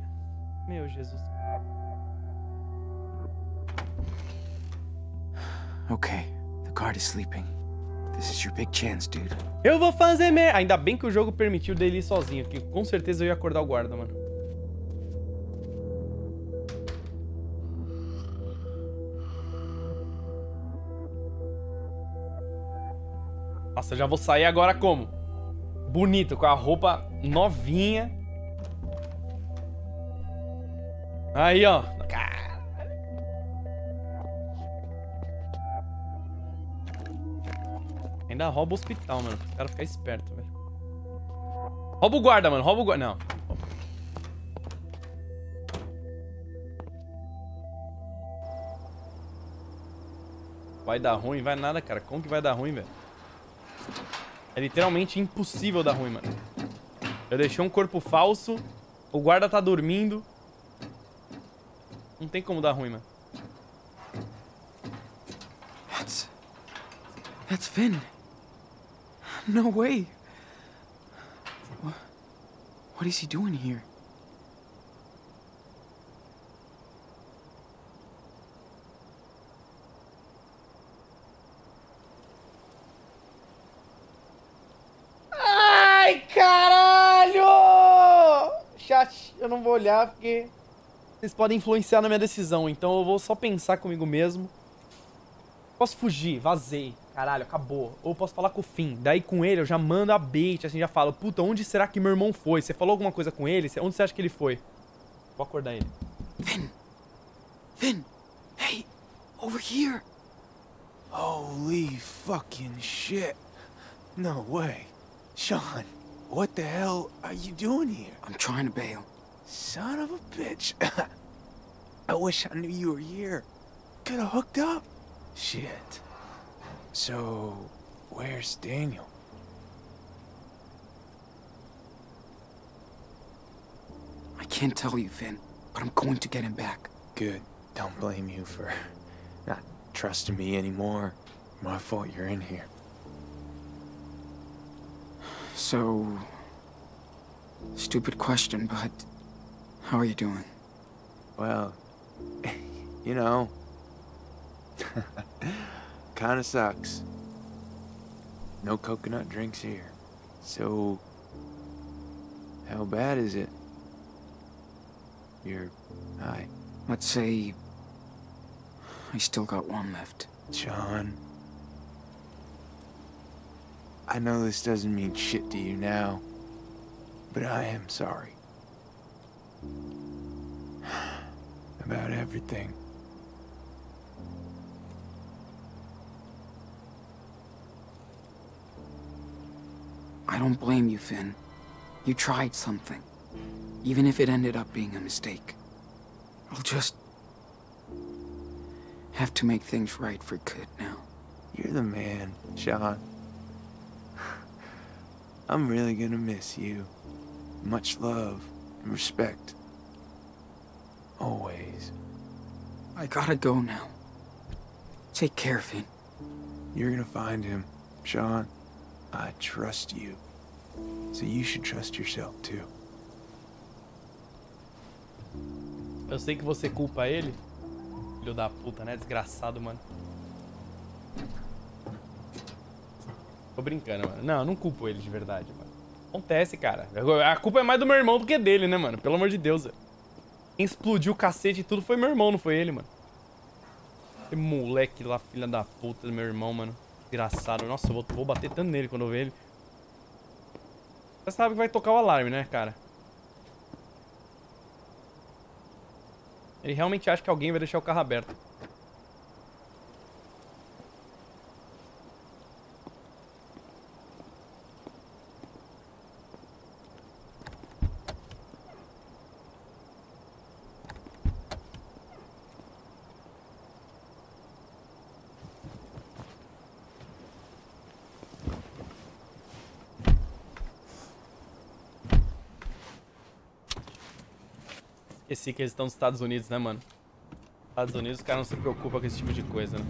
Meu Jesus. Okay, the guard is sleeping. This is your big chance, dude. Eu vou fazer merda. Ainda bem que o jogo permitiu dele ir sozinho, que com certeza eu ia acordar o guarda, mano. Nossa, já vou sair agora como? Bonito, com a roupa novinha. Aí, ó. Ainda rouba o hospital, mano. O cara ficar esperto, velho. Rouba o guarda, mano. Rouba o guarda. Não. Vai dar ruim? Vai nada, cara. Como que vai dar ruim, velho? É literalmente impossível dar ruim, mano. Eu deixei um corpo falso. O guarda tá dormindo. Não tem como dar ruim, mano. That's... That's Finn. No way. What, what is he doing here? Ai, caralho! Chat, eu não vou olhar porque vocês podem influenciar na minha decisão, então eu vou só pensar comigo mesmo. Posso fugir, vazei, caralho, acabou. Ou posso falar com o Finn. Daí com ele eu já mando a bait, assim, já falo, puta, onde será que meu irmão foi? Você falou alguma coisa com ele? Onde você acha que ele foi? Vou acordar ele. Finn! Finn! Hey! Over here! Holy fucking shit! No way! Sean, what the hell are you doing here? I'm trying to bail. Son of a bitch. I wish I knew you were here. Coulda hooked up. Shit. So, where's Daniel? I can't tell you, Finn, but I'm going to get him back. Good. Don't blame you for not trusting me anymore. My fault you're in here. So... Stupid question, but... How are you doing? Well, you know, kind of sucks. No coconut drinks here. So, how bad is it? You're high. Let's say I still got one left. John. I know this doesn't mean shit to you now, but I am sorry about everything. I don't blame you, Finn. You tried something, even if it ended up being a mistake. I'll just have to make things right for good now. You're the man, Sean. I'm really gonna miss you. Much love. and respect. Always. I gotta go now. Take care of him. You're gonna find him, Sean. I trust you. So you should trust yourself too. Eu sei que você culpa ele. Filho da puta, né? Desgraçado, mano. Tô brincando, mano. Não, eu não culpo ele de verdade, mano. Acontece, cara. A culpa é mais do meu irmão do que dele, né, mano? Pelo amor de Deus. Quem explodiu o cacete e tudo foi meu irmão, não foi ele, mano. Esse moleque lá, filha da puta do meu irmão, mano. Engraçado. Nossa, eu vou, vou bater tanto nele quando eu ver ele. Você sabe que vai tocar o alarme, né, cara? Ele realmente acha que alguém vai deixar o carro aberto. esqueci que eles estão nos Estados Unidos, né, mano? Estados Unidos, os caras não se preocupam com esse tipo de coisa, né?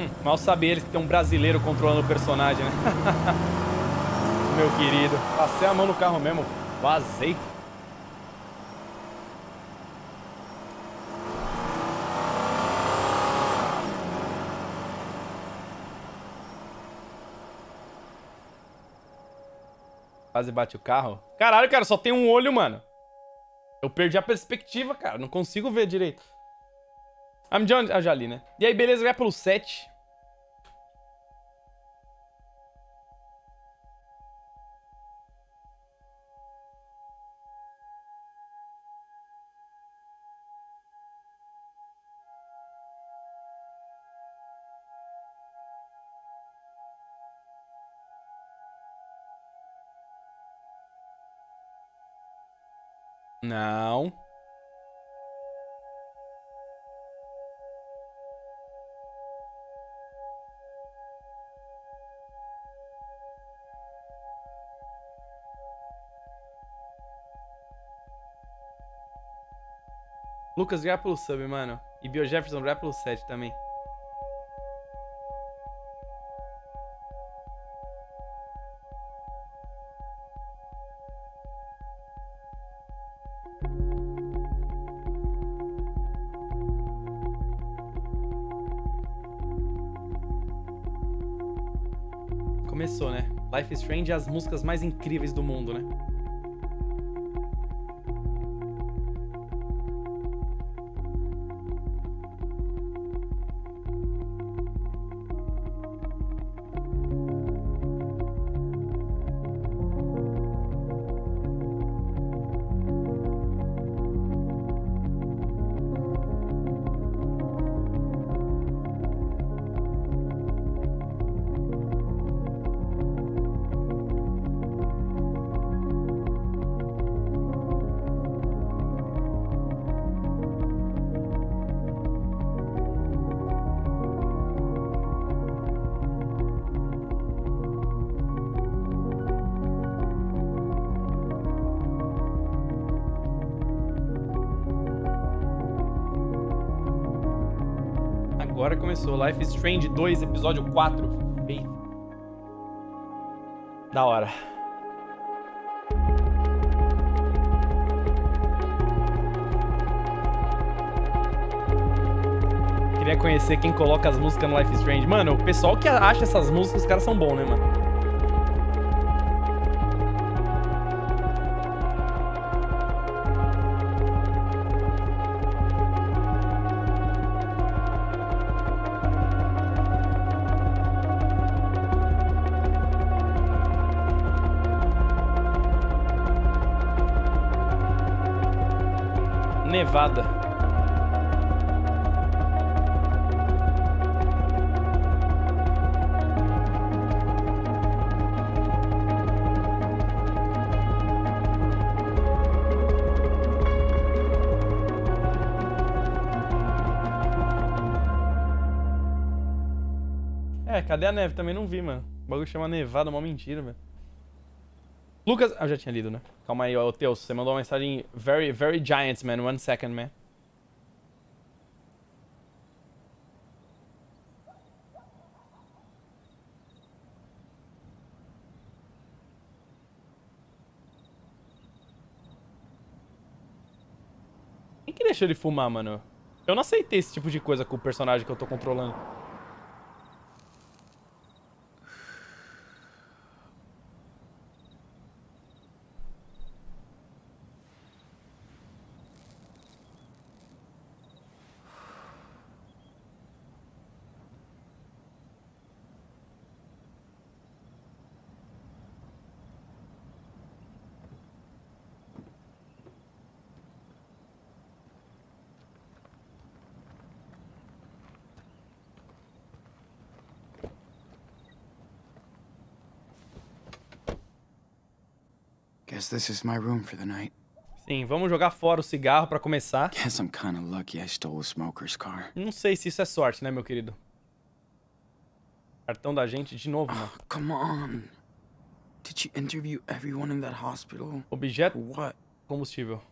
Hum, mal sabem eles que tem um brasileiro controlando o personagem, né? Meu querido. Passei a mão no carro mesmo. Vazei. quase bate o carro. Caralho, cara, só tem um olho, mano. Eu perdi a perspectiva, cara. Não consigo ver direito. I'm ah, John... Ah, já li, né? E aí, beleza, ganhar pelo 7. Não. Lucas, obrigado pelo sub, mano. E Bio Jefferson, obrigado pelo set também. Strange as músicas mais incríveis do mundo, né? Agora começou. Life is Strange 2, episódio 4. Bem... Da hora. Queria conhecer quem coloca as músicas no Life is Strange. Mano, o pessoal que acha essas músicas, os caras são bons, né, mano? Nevada. É, cadê a neve? Também não vi, mano. O bagulho chama Nevada, uma mentira, velho. Lucas... Ah, eu já tinha lido, né? Calma aí, ó, o Teus. Você mandou uma mensagem very, very Giants, man. One second, man. Quem que deixou ele fumar, mano? Eu não aceitei esse tipo de coisa com o personagem que eu tô controlando. this is my room for the night. Sim, vamos jogar fora o cigarro para começar. Guess I'm kind lucky I stole a smoker's car. Não sei se isso é sorte, né, meu querido? Cartão da gente de novo, mano. Né? Oh, come on. Did you interview everyone in that hospital? Objeto? What? Combustível.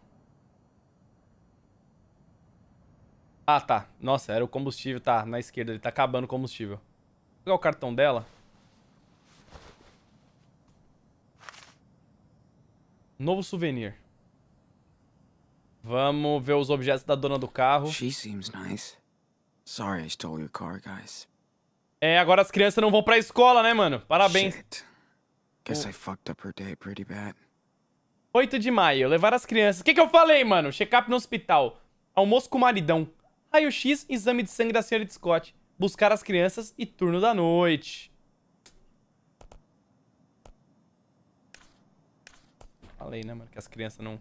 Ah, tá. Nossa, era o combustível, tá, na esquerda, ele tá acabando o combustível. Vou pegar o cartão dela. Novo souvenir. Vamos ver os objetos da dona do carro. She seems nice. Sorry I stole your car, guys. É, agora as crianças não vão pra escola, né, mano? Parabéns. Shit. Guess I fucked up her day pretty bad. 8 de maio, levar as crianças. O que, que eu falei, mano? Check-up no hospital. Almoço com o maridão. Raio-X, exame de sangue da senhora de Scott. Buscar as crianças e turno da noite. Falei, né, mano, que as crianças não...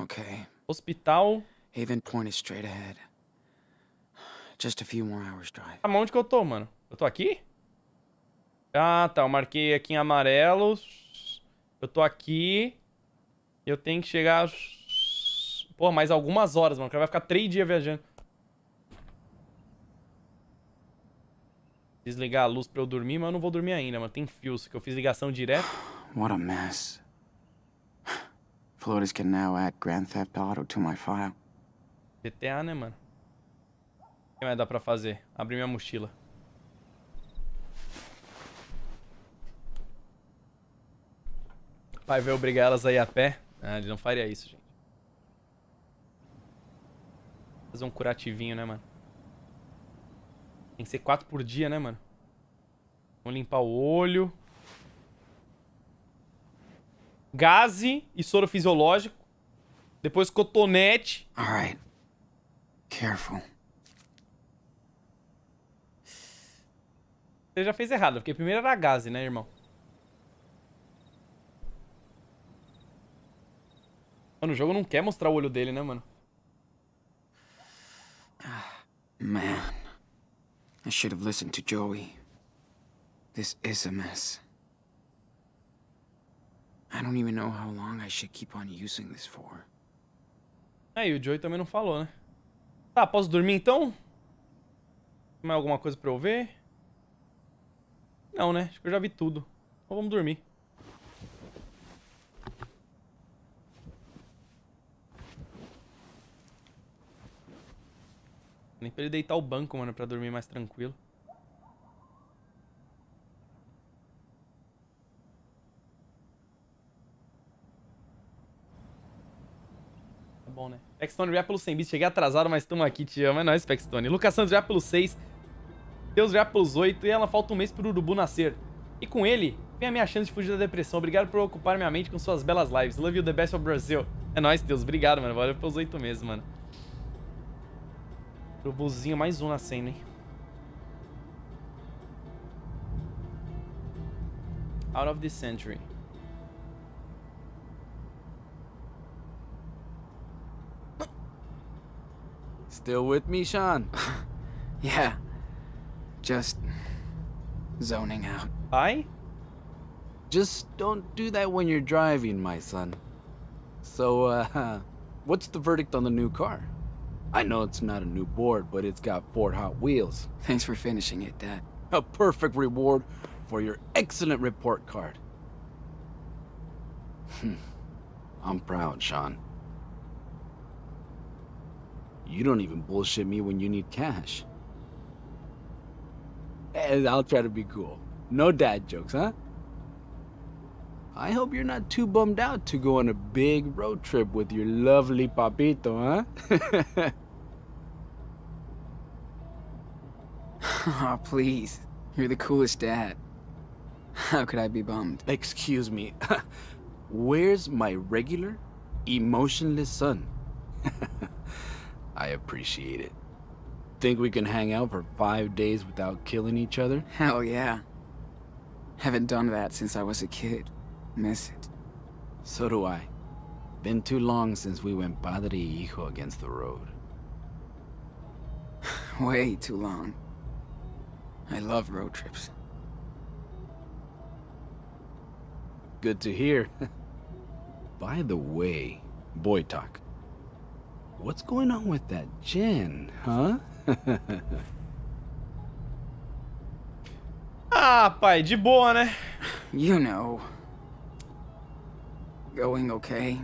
ok Hospital. Haven Point is straight ahead. Just a few more hours drive. ah, onde que eu tô, mano? Eu tô aqui? Ah, tá. Eu marquei aqui em amarelo. Eu tô aqui. Eu tenho que chegar... Pô, mais algumas horas, mano. O cara vai ficar três dias viajando. desligar a luz pra eu dormir, mas eu não vou dormir ainda, mano. Tem fios, que eu fiz ligação direto. What a mess. Flores can now add Grand Theft Auto to my file. GTA, né, mano? O que mais dá pra fazer? Abrir minha mochila. Pai vai obrigar elas aí a pé? Ah, ele não faria isso, gente. Fazer um curativinho, né, mano? Tem que ser quatro por dia, né, mano? Vamos limpar o olho. Gaze e soro fisiológico. Depois cotonete. right, Careful. Você já fez errado, porque primeiro era a gaze, né, irmão? Mano, o jogo não quer mostrar o olho dele, né, mano? Ah, man. I should have listened to Joey. This is a mess. I don't even know how long I should keep on using this for. É, e o Joey também não falou, né? Tá, posso dormir então? Mais alguma coisa pra eu ver? Não, né? Acho que eu já vi tudo. Então vamos dormir. Nem pra ele deitar o banco, mano, pra dormir mais tranquilo. Tá bom, né? Packstone já pelo 100 bits. Cheguei atrasado, mas tamo aqui, te amo. É nóis, Packstone. Lucas Santos já pelo 6. Deus já pelos 8. E ela falta um mês pro Urubu nascer. E com ele, vem a minha chance de fugir da depressão. Obrigado por ocupar minha mente com suas belas lives. Love you the best of Brazil. É nóis, Deus. Obrigado, mano. Valeu pelos oito meses, mano. Urubuzinho mais um na cena, hein? Out of the Century. Still with me, Sean? yeah. Just zoning out. I? Just don't do that when you're driving, my son. So, uh, what's the verdict on the new car? I know it's not a new board, but it's got four Hot Wheels. Thanks for finishing it, Dad. A perfect reward for your excellent report card. Hmm. I'm proud, Sean. You don't even bullshit me when you need cash. And eh, I'll try to be cool. No dad jokes, huh? I hope you're not too bummed out to go on a big road trip with your lovely papito, huh? oh, please. You're the coolest dad. How could I be bummed? Excuse me. Where's my regular, emotionless son? I appreciate it. Think we can hang out for five days without killing each other? Hell yeah. Haven't done that since I was a kid. Miss it. So do I. Been too long since we went Padre y Hijo against the road. Way too long. I love road trips. Good to hear. By the way, boy talk. What's going on with that gin, huh? ah, pai, de boa, né? You know going okay,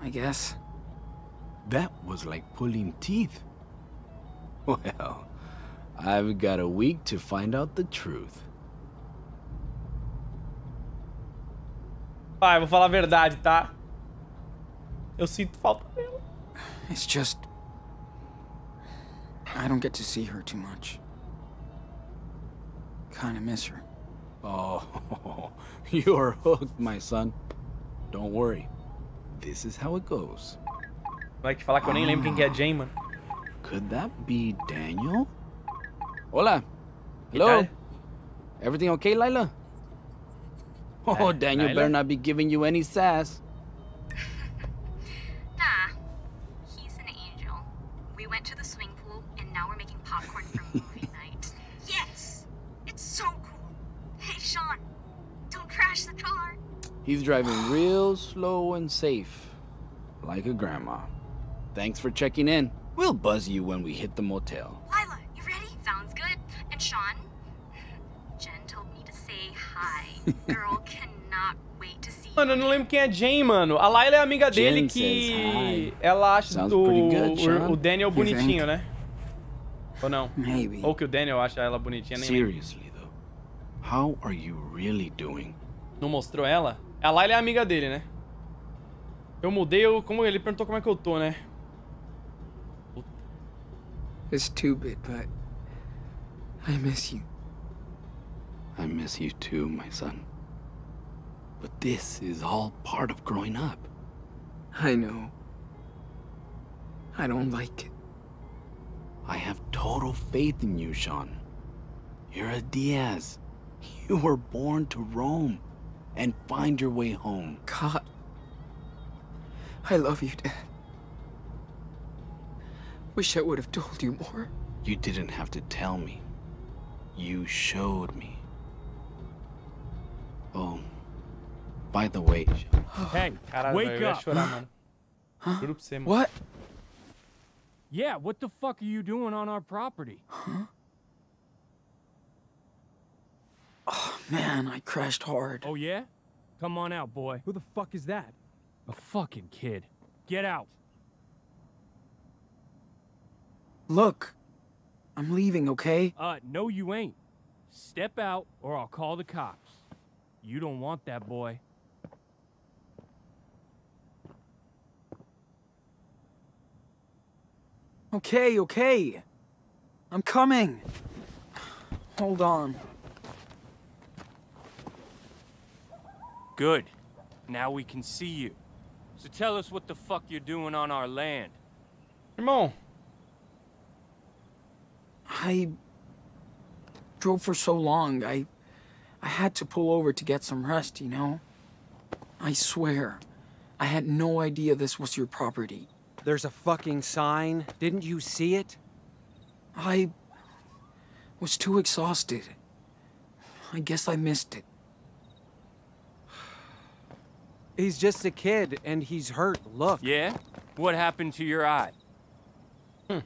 I guess. That was like pulling teeth. Well, I've got a week to find out the truth. Pai, vou falar a verdade, tá? Eu sinto falta dela. It's just I don't get to see her too much. Kind of miss her. Oh, you're hooked, my son. Don't worry. This is how it goes. Moleque, falar que eu nem lembro quem que é Jane, mano. Could that be Daniel? Hola. Hello. Everything okay, Lila? Oh, Daniel better not be giving you any sass. He's driving real slow and safe, like a grandma. Thanks for checking in. We'll buzz you when we hit the motel. Lila, you ready? Sounds good. And Sean? Jen told me to say hi. Girl cannot wait to see Mano, eu não lembro quem é mano. A Laila é amiga Jen dele que ela acha do, good, o, Daniel bonitinho, né? Ou não? Maybe. Ou que o Daniel acha ela bonitinha, nem Seriously, though. How are you really doing? Não mostrou ela? A Laila é amiga dele, né? Eu mudei, eu, como ele perguntou como é que eu tô, né? It's stupid, but I miss you. I miss you too, my son. But this is all part of growing up. I know. I don't like it. I have total faith in you, Sean. You're a Diaz. You were born to roam. and find your way home. God, I love you, Dad. Wish I would have told you more. You didn't have to tell me. You showed me. Oh, by the way... Hey, wake up! huh? What? Yeah, what the fuck are you doing on our property? Huh? Oh, man, I crashed hard. Oh, yeah? Come on out, boy. Who the fuck is that? A fucking kid. Get out. Look, I'm leaving, okay? Uh, no you ain't. Step out or I'll call the cops. You don't want that, boy. Okay, okay. I'm coming. Hold on. Good. Now we can see you. So tell us what the fuck you're doing on our land. Come on. I drove for so long, I I had to pull over to get some rest, you know? I swear, I had no idea this was your property. There's a fucking sign. Didn't you see it? I was too exhausted. I guess I missed it. He's just a kid, and he's hurt. Look. Yeah? What happened to your eye? Hmm.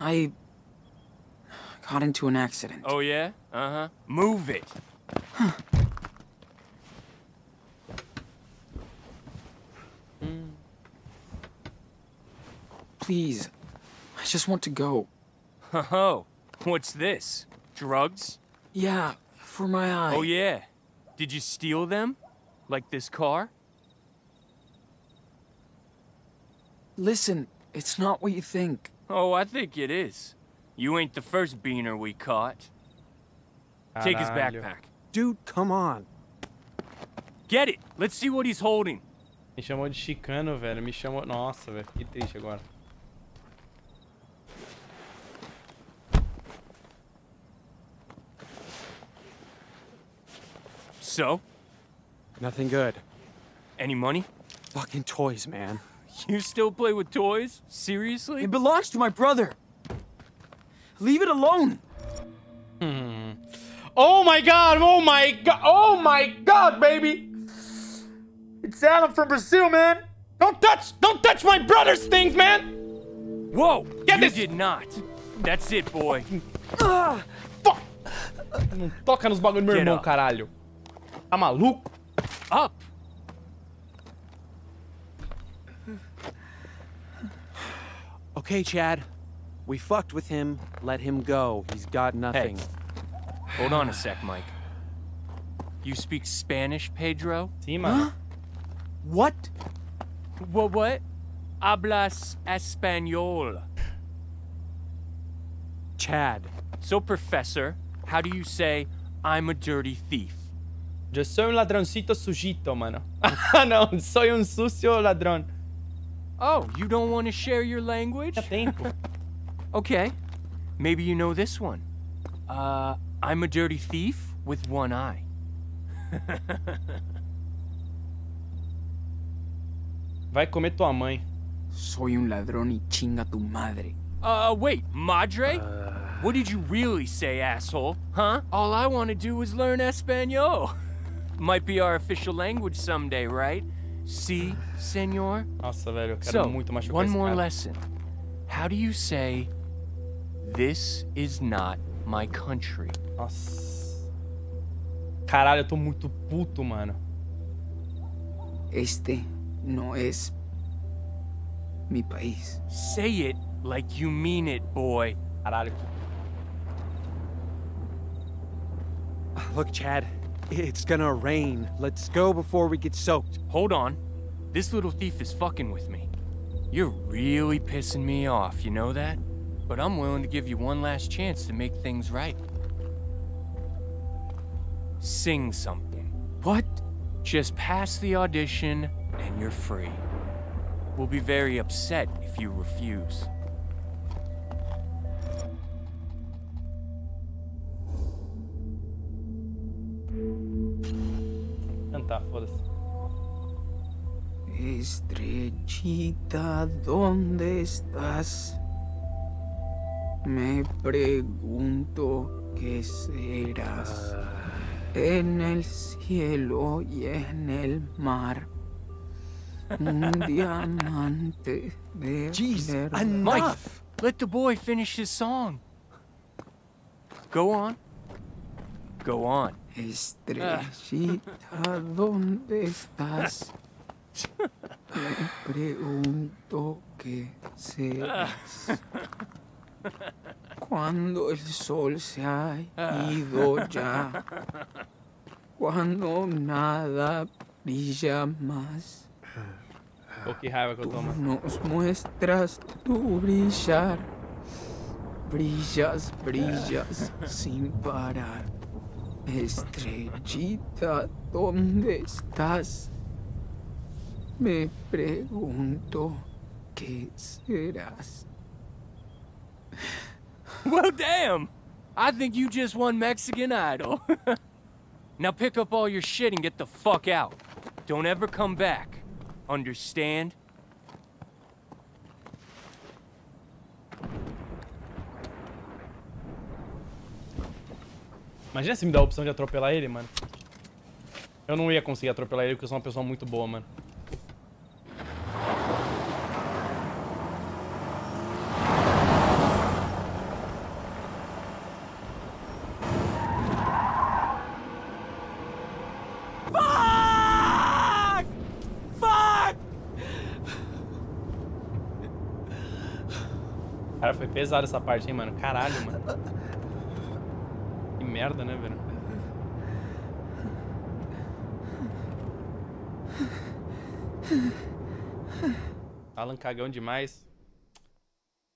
I... got into an accident. Oh, yeah? Uh-huh. Move it. Huh. Hmm. Please, I just want to go. Ho-ho. What's this? Drugs? Yeah, for my eye. Oh, yeah. Did you steal them? Like this car? Listen, it's not what you think. Oh, I think it is. You ain't the first beaner we caught. Take his backpack. Dude, come on. Get it! Let's see what he's holding. Me chamou de chicano, velho. Me chamou... Nossa, velho. Que triste agora. So? Nothing good. Any money? Fucking toys, man. You still play with toys? Seriously? It belongs to my brother. Leave it alone. Hmm. Oh my god, oh my god, oh my god, baby! It's Adam from Brazil, man! Don't touch, don't touch my brother's things, man! Whoa, Get you this. did not. That's it, boy. Ah, fuck! Não toca nos bagulho do meu irmão, caralho. Tá maluco? Up! Okay, Chad. We fucked with him. Let him go. He's got nothing. Hey. Hold on a sec, Mike. You speak Spanish, Pedro? Tima. Huh? What? What what? Hablas español. Chad. So, Professor, how do you say, I'm a dirty thief? Yo soy un ladroncito sujito, mano. no, soy un sucio ladrón. Oh, you don't want to share your language? okay, maybe you know this one. Uh, I'm a dirty thief with one eye. Vai comer tua mãe. Soy un ladrón y chinga tu madre. Uh, wait, madre? Uh... What did you really say, asshole? Huh? All I want to do is learn Espanol. Might be our official language someday, right? See, senor? Nossa, velho, eu quero so, muito machucar one more lesson. How do you say, this is not my country? Nossa. Caralho, eu tô muito puto, mano. Este no es mi país. Say it like you mean it, boy. Caralho. Ah, look, Chad. It's gonna rain. Let's go before we get soaked. Hold on. This little thief is fucking with me. You're really pissing me off, you know that? But I'm willing to give you one last chance to make things right. Sing something. What? Just pass the audition, and you're free. We'll be very upset if you refuse. Pues. Estrechita, ¿dónde estás? Me pregunto qué serás en el cielo y en el mar. Un diamante de Jeez, enough! Let the boy finish his song. Go on. Go on. Estrellita, ¿dónde estás? Me pregunto qué seas Cuando el sol se ha ido ya, cuando nada brilla más. Tú nos muestras tu brillar, brillas, brillas sin parar. Estrellita, ¿dónde estás? Me pregunto qué serás. Well, damn! I think you just won Mexican Idol. now pick up all your shit and get the fuck out. Don't ever come back. Understand? Imagina se me dá a opção de atropelar ele, mano. Eu não ia conseguir atropelar ele porque eu sou uma pessoa muito boa, mano. Cara, foi pesado essa parte, hein, mano. Caralho, mano merda, né, velho? Alan cagão demais.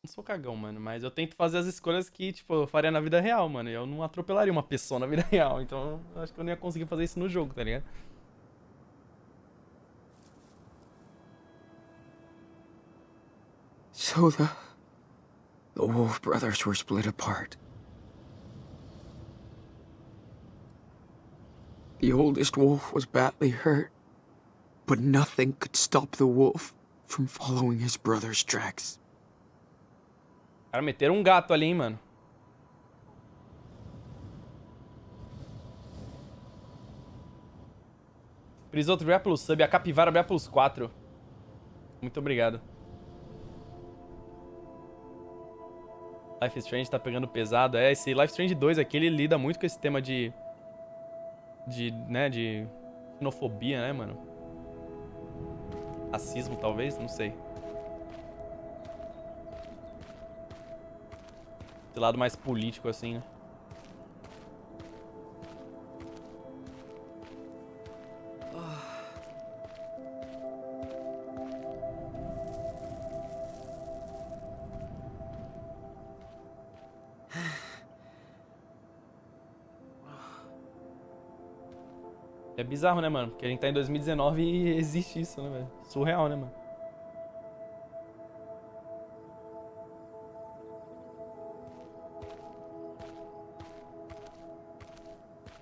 Não sou cagão, mano, mas eu tento fazer as escolhas que, tipo, eu faria na vida real, mano. Eu não atropelaria uma pessoa na vida real, então acho que eu não ia conseguir fazer isso no jogo, tá ligado? So the, the Wolf brothers were split apart. The oldest wolf was badly hurt, but nothing could stop the wolf from following his brother's tracks. Cara, meteram um gato ali, hein, mano. Prisoto obrigado pelo sub. A Capivara, obrigado pelos quatro. Muito obrigado. Life Strange tá pegando pesado. É, esse Life Strange 2 aqui, ele lida muito com esse tema de de, né, de xenofobia, né, mano? Racismo, talvez? Não sei. Esse lado mais político, assim, né? bizarro, né, mano? Porque a gente tá em 2019 e existe isso, né, velho? Surreal, né, mano?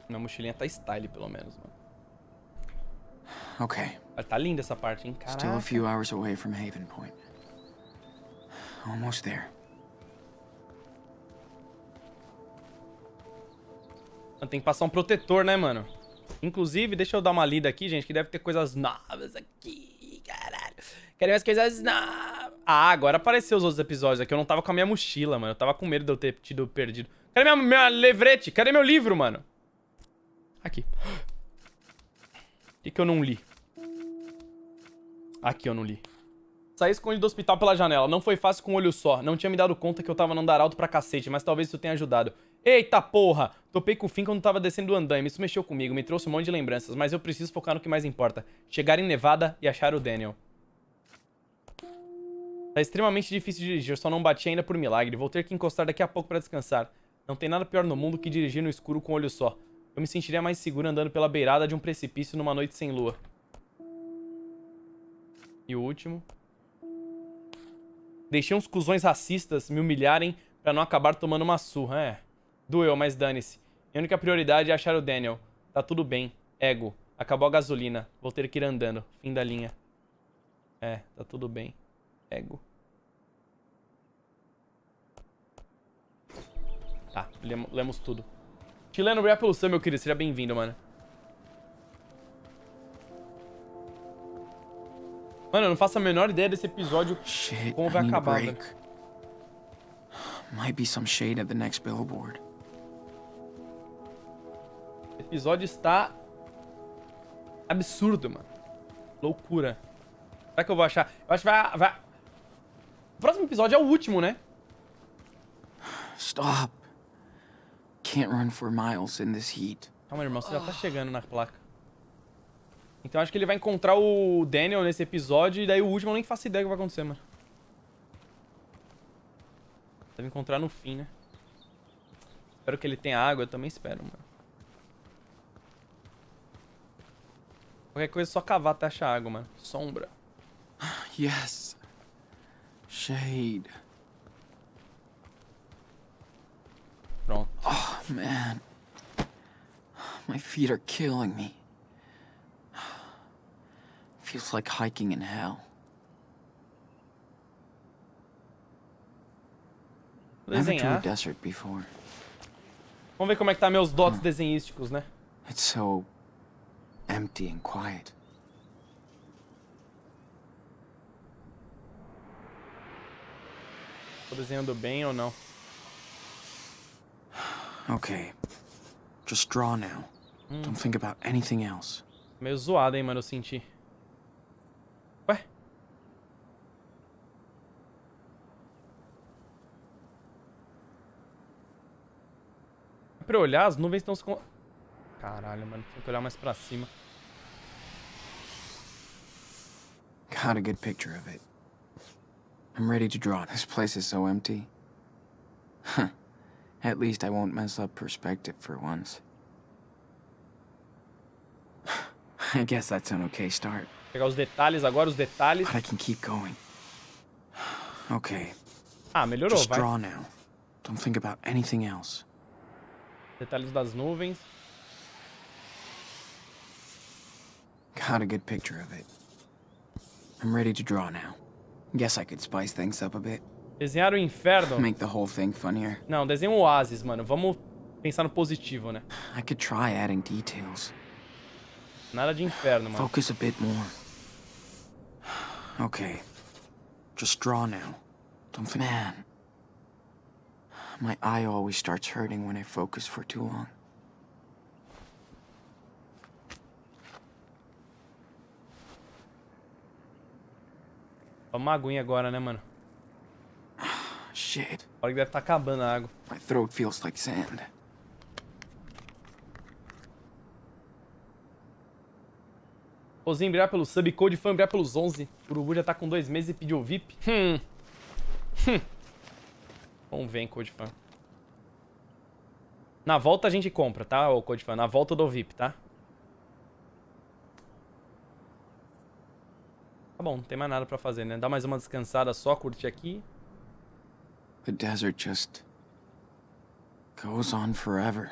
Minha mochilinha tá style, pelo menos, mano. Ok. Tá linda essa parte, hein? Caraca. Still a few hours away from Haven Point. Almost there. Tem que passar um protetor, né, mano? Inclusive, deixa eu dar uma lida aqui, gente, que deve ter coisas novas aqui, caralho. Quero ver as coisas novas. Ah, agora apareceu os outros episódios aqui. Eu não tava com a minha mochila, mano. Eu tava com medo de eu ter tido perdido. Cadê minha, minha levrete? Cadê meu livro, mano? Aqui. O que, que eu não li? Aqui eu não li. Saí escondido do hospital pela janela. Não foi fácil com um olho só. Não tinha me dado conta que eu tava no andar alto pra cacete, mas talvez isso tenha ajudado. Eita porra! Topei com o fim quando tava descendo o andaime, isso mexeu comigo, me trouxe um monte de lembranças, mas eu preciso focar no que mais importa. Chegar em Nevada e achar o Daniel. Tá extremamente difícil de dirigir, só não bati ainda por milagre. Vou ter que encostar daqui a pouco pra descansar. Não tem nada pior no mundo que dirigir no escuro com o olho só. Eu me sentiria mais seguro andando pela beirada de um precipício numa noite sem lua. E o último. Deixei uns cuzões racistas me humilharem pra não acabar tomando uma surra, é. Doeu, mas dane-se. Minha única prioridade é achar o Daniel. Tá tudo bem. Ego. Acabou a gasolina. Vou ter que ir andando. Fim da linha. É, tá tudo bem. Ego. Tá, lemos, lemos tudo. Chileno, obrigado pelo seu, meu querido. Seja bem-vindo, mano. Mano, eu não faço a menor ideia desse episódio Shit, como vai acabar, velho. Might be some shade at the next billboard episódio está absurdo, mano. Loucura. Será que eu vou achar? Eu acho que vai... vai... O próximo episódio é o último, né? Stop. Can't run for miles in this heat. Calma, irmão, você já tá chegando na placa. Então acho que ele vai encontrar o Daniel nesse episódio e daí o último eu nem faço ideia do que vai acontecer, mano. Deve encontrar no fim, né? Espero que ele tenha água, eu também espero, mano. Qualquer coisa, é só cavar até achar água, mano. Sombra. Ah, yes. Shade. Pronto. Oh, man. My feet are killing me. Feels like hiking in hell. Desenhar. Vamos ver como é que tá meus dots desenhísticos, né? It's so empty and quiet. Produzindo bem ou não? Okay. Just draw now. Hum. Don't think about anything else. Meio zoado, hein, mano, eu senti. Ué? Pra olhar, as nuvens estão se... Caralho, mano, tem que olhar mais pra cima. Got a good picture of it. I'm ready to draw. This place is so empty. Huh. At least I won't mess up perspective for once. I guess that's an okay start. Pegar os detalhes agora, os detalhes. But I can keep going. Okay. Ah, melhorou, Just vai. draw now. Don't think about anything else. Detalhes das nuvens. Got a good picture of it. I'm ready to draw now. Guess I could spice things up a bit. Desenhar o inferno. Make the whole thing funnier. Não, desenha um oásis, mano. Vamos pensar no positivo, né? I could try adding details. Nada de inferno, mano. Focus a bit more. Okay. Just draw now. Don't man. My eye always starts hurting when I focus for too long. Toma tá uma aguinha agora, né, mano? Shit. Olha que deve estar tá acabando a água. My throat feels like sand. Ozinho, obrigado pelo sub. Code foi obrigado pelos 11. O Urubu já tá com dois meses e pediu VIP. Hum. Hum. Vamos ver, hein, Code Fan. Na volta a gente compra, tá, ô Code Fan? Na volta do VIP, tá? Tá bom, não tem mais nada pra fazer, né? Dá mais uma descansada só, curte aqui. just goes on forever.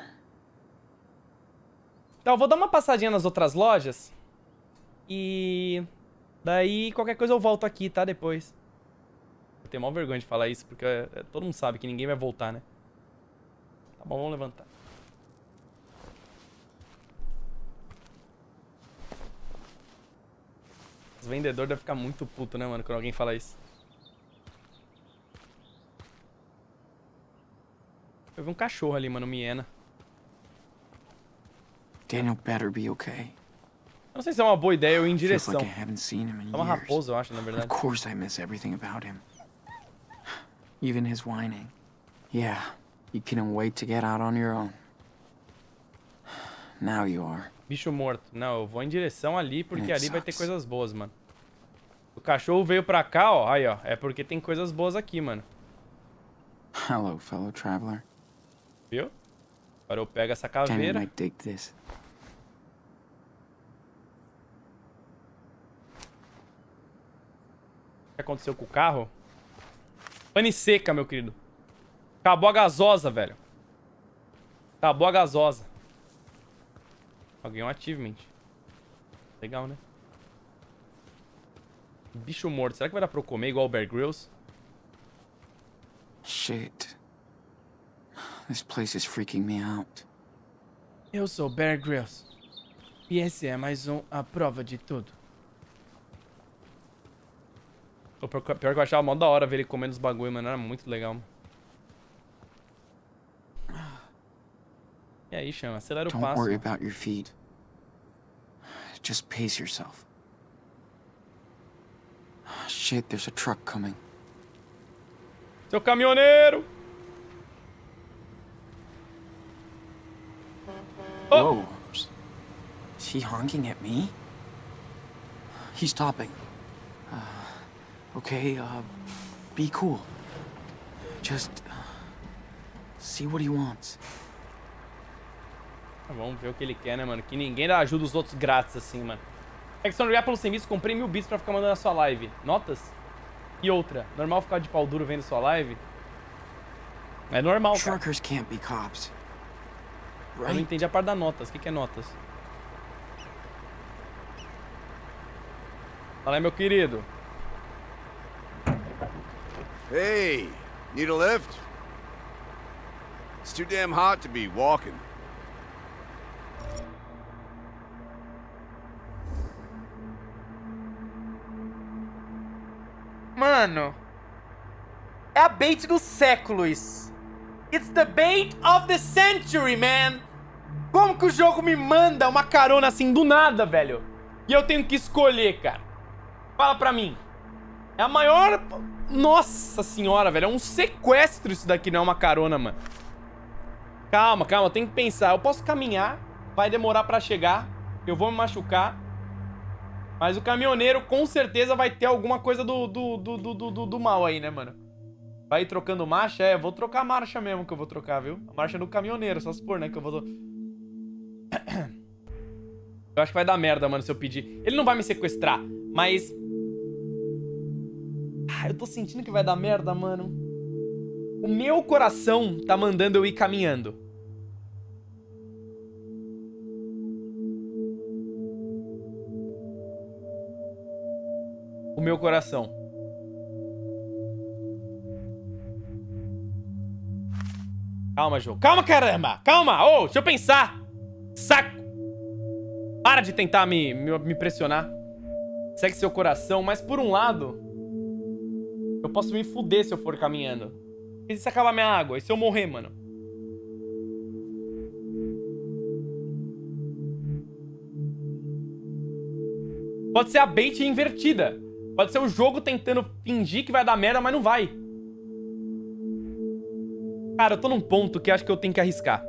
Então, eu vou dar uma passadinha nas outras lojas. E daí qualquer coisa eu volto aqui, tá? Depois. Eu tenho maior vergonha de falar isso, porque é, é, todo mundo sabe que ninguém vai voltar, né? Tá bom, vamos levantar. Os vendedores devem ficar muito puto, né, mano, quando alguém fala isso. Eu vi um cachorro ali, mano, Miena. Daniel better be okay. Eu não sei se é uma boa ideia eu ir em direção. É uma raposa, eu acho, na verdade. Claro que eu miss everything about him. Even his whining. Yeah, you couldn't wait to get out on your own. Now you are. Bicho morto. Não, eu vou em direção ali, porque ali vai ter coisas boas, mano. O cachorro veio pra cá, ó. Aí, ó. É porque tem coisas boas aqui, mano. Hello, fellow traveler. Viu? Agora eu pego essa caveira. O que aconteceu com o carro? Pane seca, meu querido. Acabou a gasosa, velho. Acabou a gasosa. Alguém ganhou um achievement. Legal, né? Bicho morto. Será que vai dar pra eu comer igual o Bear Grylls? Shit. This place is freaking me out. Eu sou Bear Grylls. E esse é mais um A Prova de Tudo. O pior que eu achava mó da hora ver ele comendo os bagulho, mano. Era muito legal, mano. Don't passo. worry about your feet. Just pace yourself. Oh, shit, there's a truck coming. Seu caminhoneiro! Oh! Whoa. Is he honking at me? He's stopping. Uh, okay, uh, be cool. Just uh, see what he wants. Vamos ver o que ele quer, né, mano? Que ninguém ajuda os outros grátis assim, mano. É que se não ligar pelo serviço, comprei mil bits pra ficar mandando a sua live. Notas? E outra, normal ficar de pau duro vendo sua live? É normal, cara. Eu não entendi a parte das notas. O que, que é notas? Fala aí, meu querido. Hey, need a lift? It's too damn hot to be walking. Mano. É a bait do século isso. It's the bait of the century, man. Como que o jogo me manda uma carona assim do nada, velho? E eu tenho que escolher, cara. Fala pra mim. É a maior... Nossa senhora, velho. É um sequestro isso daqui, não é uma carona, mano. Calma, calma. Tenho que pensar. Eu posso caminhar. Vai demorar pra chegar. Eu vou me machucar. Mas o caminhoneiro com certeza vai ter alguma coisa do, do, do, do, do, do mal aí, né, mano? Vai trocando marcha? É, vou trocar a marcha mesmo que eu vou trocar, viu? A marcha é do caminhoneiro, só supor, né, que eu vou... Eu acho que vai dar merda, mano, se eu pedir. Ele não vai me sequestrar, mas... Ah, eu tô sentindo que vai dar merda, mano. O meu coração tá mandando eu ir caminhando. o meu coração. Calma, jogo. Calma, caramba! Calma! Ô, oh, deixa eu pensar! Saco! Para de tentar me, me, me pressionar. Segue seu coração, mas por um lado... Eu posso me fuder se eu for caminhando. E se acabar minha água? E se eu morrer, mano? Pode ser a bait invertida. Pode ser o jogo tentando fingir que vai dar merda, mas não vai. Cara, eu tô num ponto que acho que eu tenho que arriscar.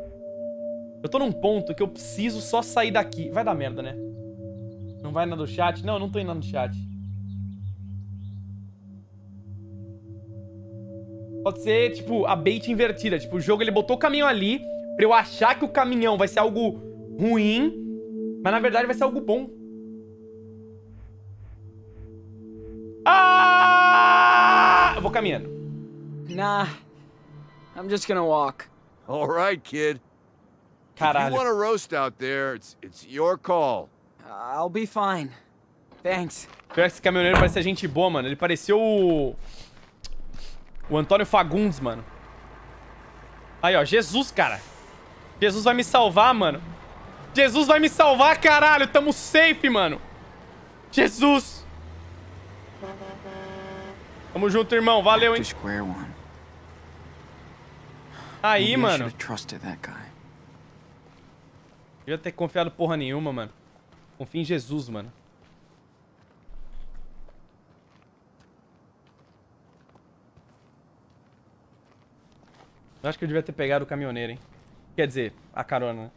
Eu tô num ponto que eu preciso só sair daqui. Vai dar merda, né? Não vai nada no chat? Não, eu não tô indo no chat. Pode ser, tipo, a bait invertida. Tipo, o jogo ele botou o caminho ali pra eu achar que o caminhão vai ser algo ruim, mas na verdade vai ser algo bom. Ah! Eu vou caminhando. Nah. I'm just gonna walk. All right, kid. Caralho. If you want to roast out there, it's, it's your call. I'll be fine. Thanks. Pior que esse caminhoneiro parece gente boa, mano. Ele pareceu o... O Antônio Fagundes, mano. Aí, ó. Jesus, cara. Jesus vai me salvar, mano. Jesus vai me salvar, caralho. Tamo safe, mano. Jesus. Tamo junto, irmão. Valeu, hein? Aí, mano. Devia ter confiado porra nenhuma, mano. Confia em Jesus, mano. Eu acho que eu devia ter pegado o caminhoneiro, hein? Quer dizer, a carona, né?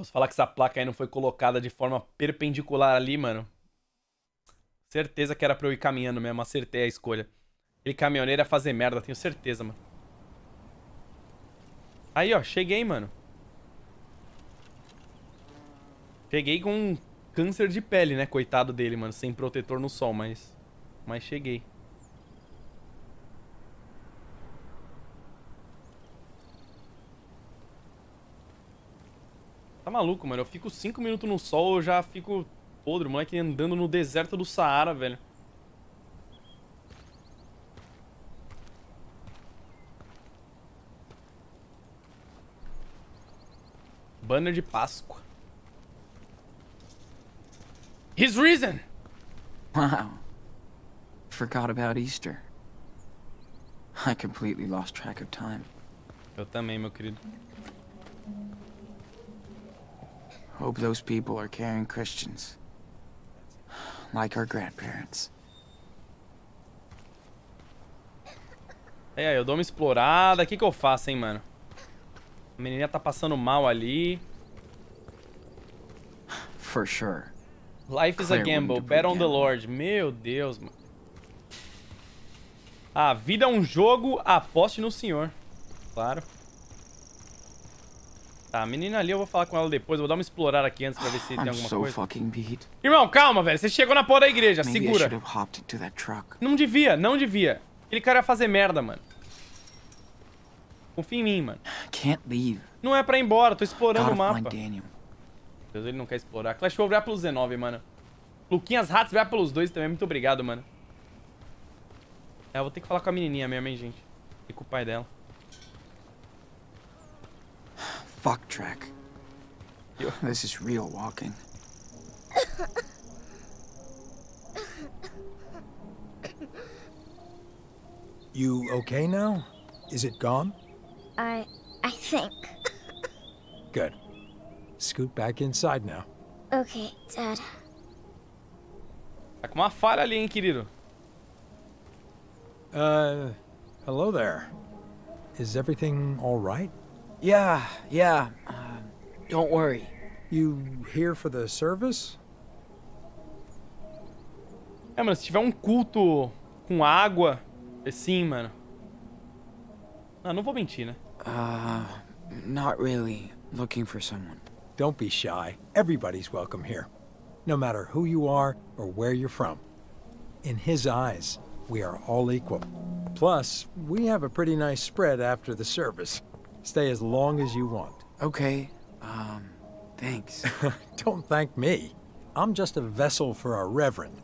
Posso falar que essa placa aí não foi colocada de forma perpendicular ali, mano. Certeza que era pra eu ir caminhando mesmo, acertei a escolha. Aquele caminhoneiro ia fazer merda, tenho certeza, mano. Aí, ó, cheguei, mano. Cheguei com um câncer de pele, né? Coitado dele, mano. Sem protetor no sol, mas... Mas cheguei. Tá maluco, mano. Eu fico 5 minutos no sol, eu já fico podre, moleque andando no deserto do Saara, velho. Banner de Páscoa. His reason. Wow. Forgot about Easter. I completely lost track of time. Eu também, meu querido. Hope those people are caring Christians. Like our grandparents. É, eu dou uma explorada. O que, que eu faço, hein, mano? A menina tá passando mal ali. For sure. Life is a gamble. Bet on the Lord. Meu Deus, mano. A vida é um jogo, aposte no senhor. Claro. Tá, a menina ali eu vou falar com ela depois. Eu vou dar uma explorar aqui antes pra ver se tem alguma so coisa. Irmão, calma, velho. Você chegou na porra da igreja. Segura. Não devia, não devia. Aquele cara ia fazer merda, mano. Confia em mim, mano. Não é pra ir embora. Tô explorando o mapa. Deus, ele não quer explorar. Clash Royale vai pelos 19, mano. Luquinhas Rats vai pelos dois também. Muito obrigado, mano. É, eu vou ter que falar com a menininha mesmo, hein, gente. E com o pai dela. fuck, Trek. This is real walking. You okay now? Is it gone? I... I think. Good. Scoot back inside now. Okay, Dad. Tá com uma falha ali, hein, querido? Uh, hello there. Is everything all right? Yeah, yeah. Uh, don't worry. You here for the service? É, mano, se tiver um culto com água, assim, mano. Não, não vou mentir, né? Ah, uh, not really. Looking for someone. Don't be shy. Everybody's welcome here. No matter who you are or where you're from. In his eyes, we are all equal. Plus, we have a pretty nice spread after the service. Stay as long as you want. Okay, um, thanks. Don't thank me. I'm just a vessel for our Reverend.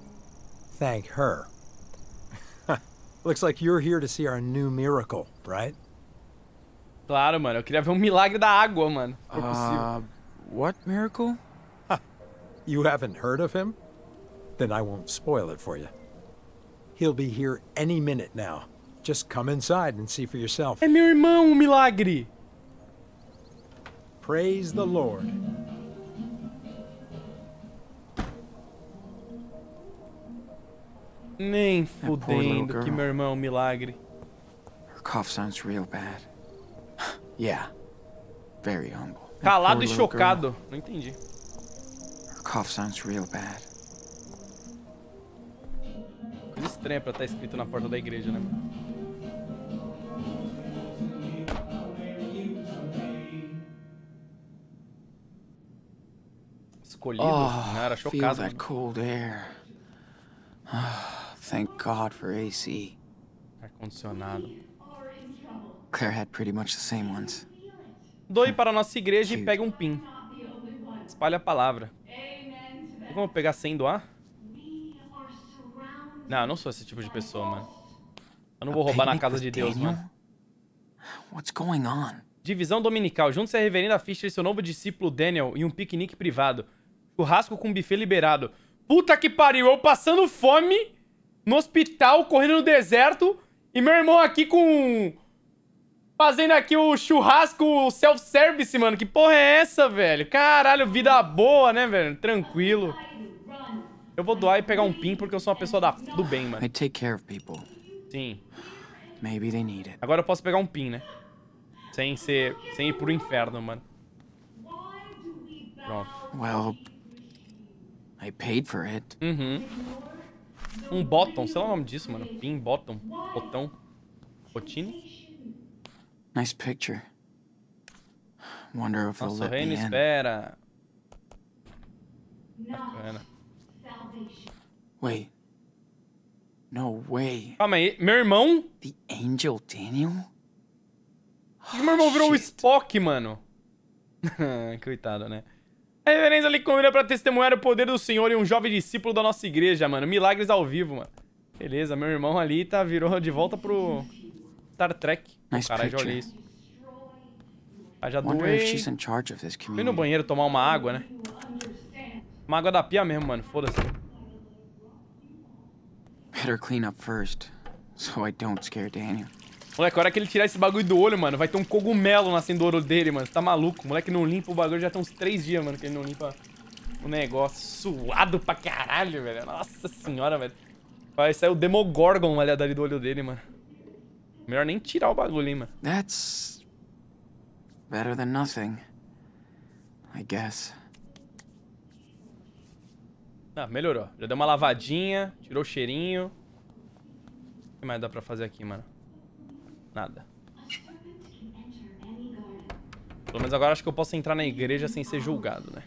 Thank her. Looks like you're here to see our new miracle, right? Claro, mano. Eu queria ver um milagre da água, mano. Uh, what miracle? you haven't heard of him? Then I won't spoil it for you. He'll be here any minute now. Just come inside and see for yourself. É meu irmão, um milagre. Praise the Lord. Nem fudendo que meu irmão é um milagre. Her cough sounds real bad. yeah. Very humble. Calado e chocado. Girl. Não entendi. Her cough sounds real bad. Coisa estranha pra estar tá escrito na porta da igreja, né? escolhido. Oh, né? Era chocado. Feel that né? cold air. Oh, thank God for AC. Ar condicionado. Claire had pretty much the same ones. Doe para a nossa igreja Cute. e pegue um pin. Espalha a palavra. Tem pegar sem doar? Não, eu não sou esse tipo de pessoa, mano. Eu não vou roubar na casa de Deus, mano. Divisão Dominical. Junte-se à reverenda Fischer e é seu novo discípulo Daniel em um piquenique privado. Churrasco com buffet liberado. Puta que pariu, eu passando fome no hospital, correndo no deserto, e meu irmão aqui com... Fazendo aqui o churrasco self-service, mano. Que porra é essa, velho? Caralho, vida boa, né, velho? Tranquilo. Eu vou doar e pegar um pin porque eu sou uma pessoa da, do bem, mano. Sim. Agora eu posso pegar um pin, né? Sem ser, sem ir pro inferno, mano. Pronto. Well, I paid for it. Uhum. Um botão, sei lá o nome disso, mano. Pin, botão, botão. Botine? Nice picture. Wonder if Nossa, o reino espera. Bacana. Wait. No way. Calma aí, meu irmão? The Angel Daniel? Oh, meu irmão oh, virou o Spock, mano. Coitado, né? A reverência ali combina pra testemunhar o poder do Senhor e um jovem discípulo da nossa igreja, mano. Milagres ao vivo, mano. Beleza, meu irmão ali tá, virou de volta pro Star Trek. Nice Caralho, tá já olhei isso. Ah, já doei. Fui no banheiro tomar uma água, né? Uma água da pia mesmo, mano. Foda-se. Better clean up first, so I don't scare Daniel. Moleque, a hora que ele tirar esse bagulho do olho, mano, vai ter um cogumelo nascendo do olho dele, mano. Você tá maluco? O moleque não limpa o bagulho já tem uns três dias, mano, que ele não limpa o negócio. Suado pra caralho, velho. Nossa senhora, velho. Vai sair é o Demogorgon ali dali do olho dele, mano. Melhor nem tirar o bagulho, hein, mano. That's better than nothing, I guess. Ah, melhorou. Já deu uma lavadinha, tirou o cheirinho. O que mais dá pra fazer aqui, mano? Nada. Pelo menos agora acho que eu posso entrar na igreja sem ser julgado, né?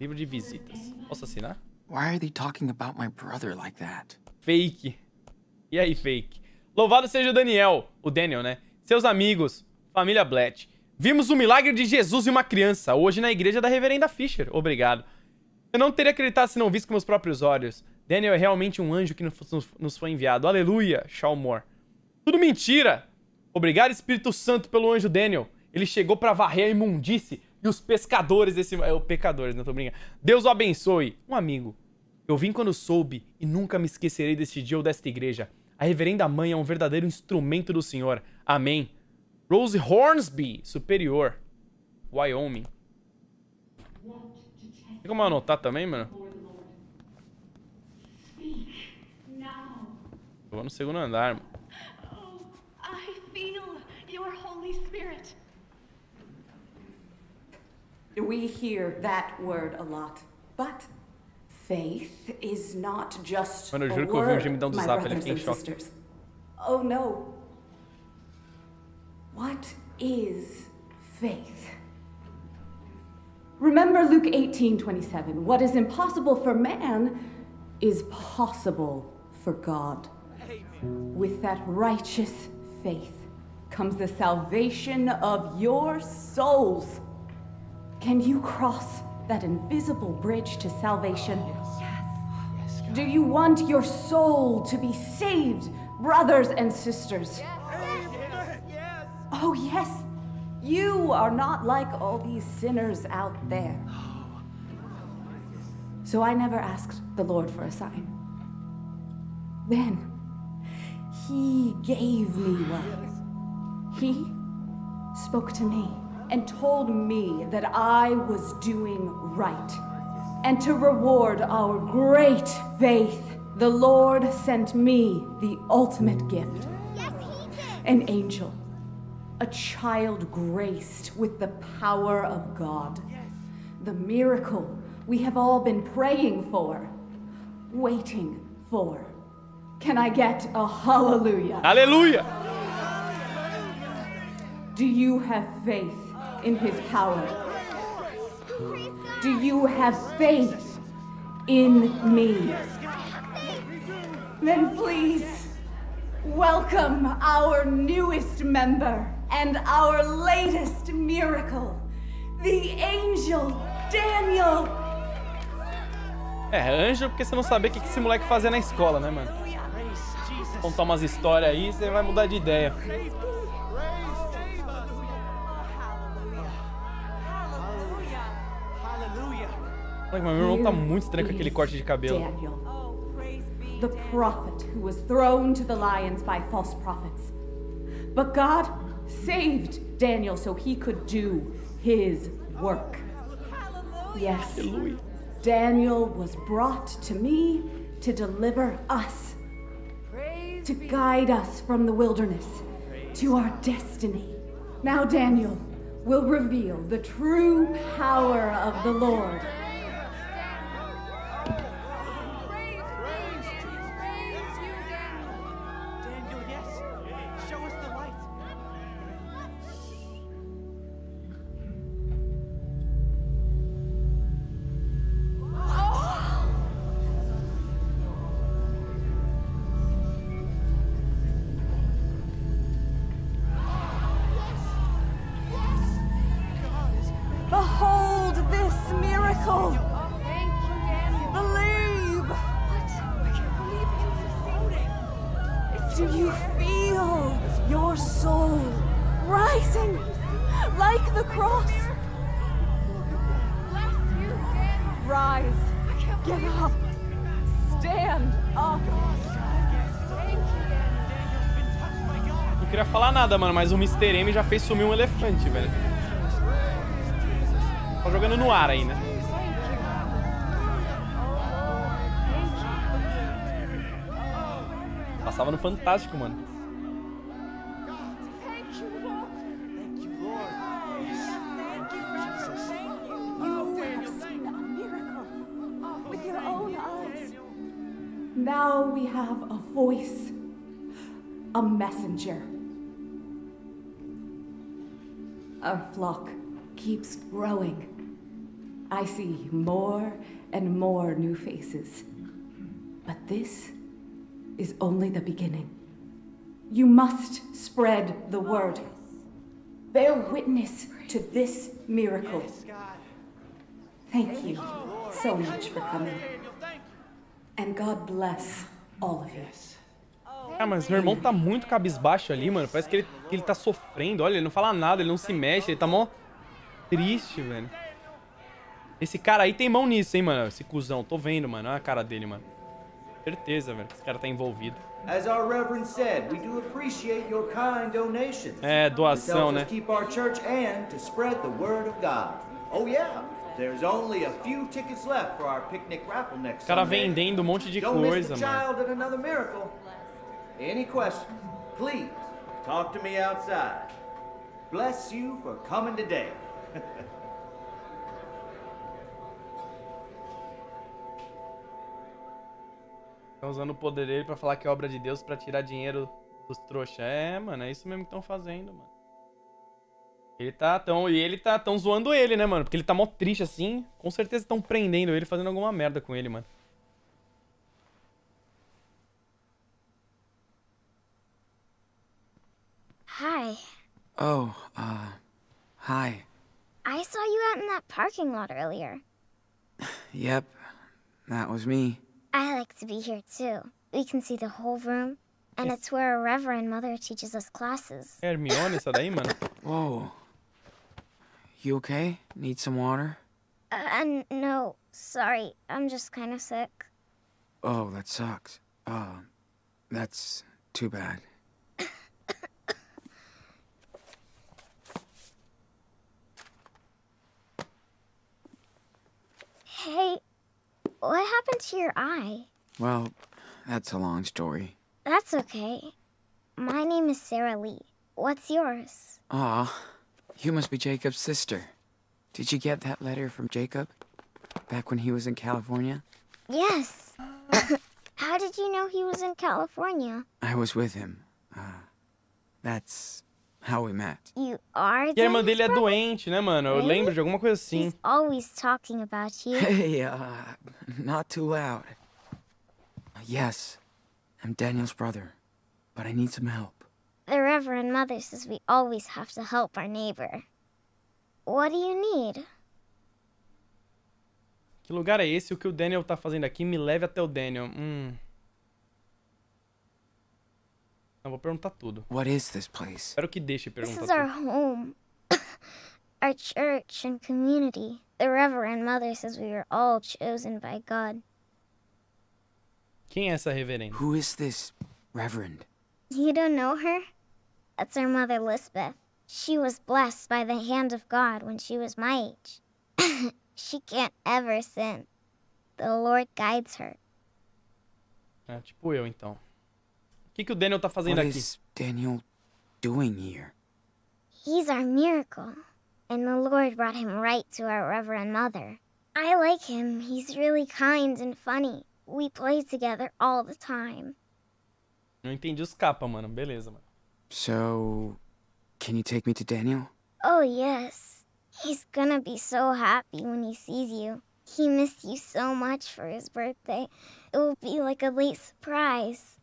Livro de visitas. Posso assinar? Why are they talking about my brother like that? Fake. E aí, fake? Louvado seja o Daniel, o Daniel, né? Seus amigos, família Blatt. Vimos o milagre de Jesus e uma criança, hoje na igreja da reverenda Fisher. Obrigado. Eu não teria acreditado se não visse com meus próprios olhos. Daniel é realmente um anjo que nos foi enviado. Aleluia, Shalmore. Tudo mentira! Obrigado, Espírito Santo, pelo anjo Daniel. Ele chegou para varrer a imundice e os pescadores desse... É, os pecadores, não né, tô brincando. Deus o abençoe. Um amigo. Eu vim quando soube e nunca me esquecerei deste dia ou desta igreja. A reverenda mãe é um verdadeiro instrumento do Senhor. Amém. Rose Hornsby, superior. Wyoming. Tem como anotar também, mano? Eu vou no segundo andar, mano. We hear that word a lot. But faith is not just Mano, a um my brothers and choque. sisters. Oh no. What is faith? Remember Luke 18:27. What is impossible for man is possible for God. With that righteous faith comes the salvation of your souls. Can you cross that invisible bridge to salvation? Oh, yes. yes. yes Do you want your soul to be saved, brothers and sisters? Yes. Yes. yes. Oh, yes. You are not like all these sinners out there. So I never asked the Lord for a sign. Then, He gave me one. He spoke to me and told me that I was doing right. And to reward our great faith, the Lord sent me the ultimate gift an angel, a child graced with the power of God, the miracle we have all been praying for, waiting for. Can I get a hallelujah? Hallelujah! Do you have faith in his power? Do you have faith in me? Then please welcome our newest member and our latest miracle, the angel Daniel. É, é anjo, porque você não sabia o que esse moleque fazia na escola, né, mano? Contar umas histórias aí, você vai mudar de ideia. Mas meu irmão tá muito estranho com aquele corte de cabelo. Daniel, oh, the prophet who was thrown to the lions by false prophets. But God saved Daniel so he could do his work. Yes. Daniel was brought to me to deliver us, to guide us from the wilderness to our destiny. Now Daniel will reveal the true power of the Lord. nada, mano, mas o Mr. M já fez sumir um elefante, velho. Tá jogando no ar ainda. Né? Passava no Fantástico, mano. Now we have a voice, a messenger. Our flock keeps growing. I see more and more new faces. But this is only the beginning. You must spread the word. Bear witness to this miracle. Thank you so much for coming. And God bless all of you. Ah, mas meu irmão tá muito cabisbaixo ali, mano. Parece que ele, que ele tá sofrendo. Olha, ele não fala nada, ele não se mexe, ele tá mó triste, velho. Esse cara aí tem mão nisso, hein, mano. Esse cuzão. Tô vendo, mano. Olha a cara dele, mano. Certeza, velho, esse cara tá envolvido. É, doação, né? O cara vendendo um monte de coisa, mano any questions, please talk to me outside. Bless you for coming today. Estão tá usando o poder dele pra falar que é obra de Deus pra tirar dinheiro dos trouxas. É, mano, é isso mesmo que estão fazendo, mano. Ele tá tão. E ele tá tão zoando ele, né, mano? Porque ele tá mó triste assim. Com certeza estão prendendo ele, fazendo alguma merda com ele, mano. Hi. Oh, uh, hi. I saw you out in that parking lot earlier. yep, that was me. I like to be here too. We can see the whole room, and it's where our Reverend Mother teaches us classes. Hermione Whoa. You okay? Need some water? Uh, no, sorry. I'm just kind of sick. Oh, that sucks. Uh, that's too bad. What happened to your eye? Well, that's a long story. That's okay. My name is Sarah Lee. What's yours? Ah, you must be Jacob's sister. Did you get that letter from Jacob? Back when he was in California? Yes. How did you know he was in California? I was with him. Uh, that's how we met. You are e a irmã dele é doente, né, mano? Eu lembro de alguma coisa assim. He's always talking about you. Hey, uh, not too loud. Yes, I'm Daniel's brother, but I need some help. The Reverend Mother says we always have to help our neighbor. What do you need? Que lugar é esse? O que o Daniel tá fazendo aqui? Me leve até o Daniel. Hum. Não, vou perguntar tudo. What is this place? Espero que deixe perguntar tudo. This is our home. our church and community. The Reverend Mother says we are all chosen by God. Quem é essa reverenda? Who is this reverend? You don't know her? That's our mother Lisbeth. She was blessed by the hand of God when she was my age. she can't ever sin. The Lord guides her. É, tipo eu então. que, que o Daniel tá fazendo aqui? What is Daniel doing here? He's our miracle. And the Lord brought him right to our Reverend Mother. I like him. He's really kind and funny. We play together all the time. Não entendi os capa, mano. Beleza, mano. So, can you take me to Daniel? Oh, yes. He's gonna be so happy when he sees you. He missed you so much for his birthday. It will be like a late surprise.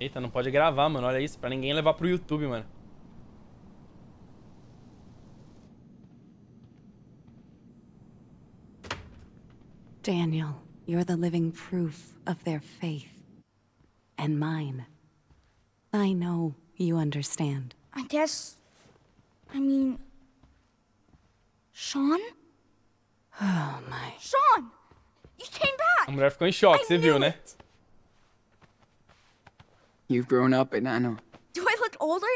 Eita, não pode gravar, mano. Olha isso, pra ninguém levar pro YouTube, mano. Daniel, you're the living proof of their faith. And mine. I know you understand. I guess... I mean... Sean? Oh, my... Sean! You came back! A mulher ficou em choque, I você viu, né? it. né? You've grown up, Inano. Do I look older?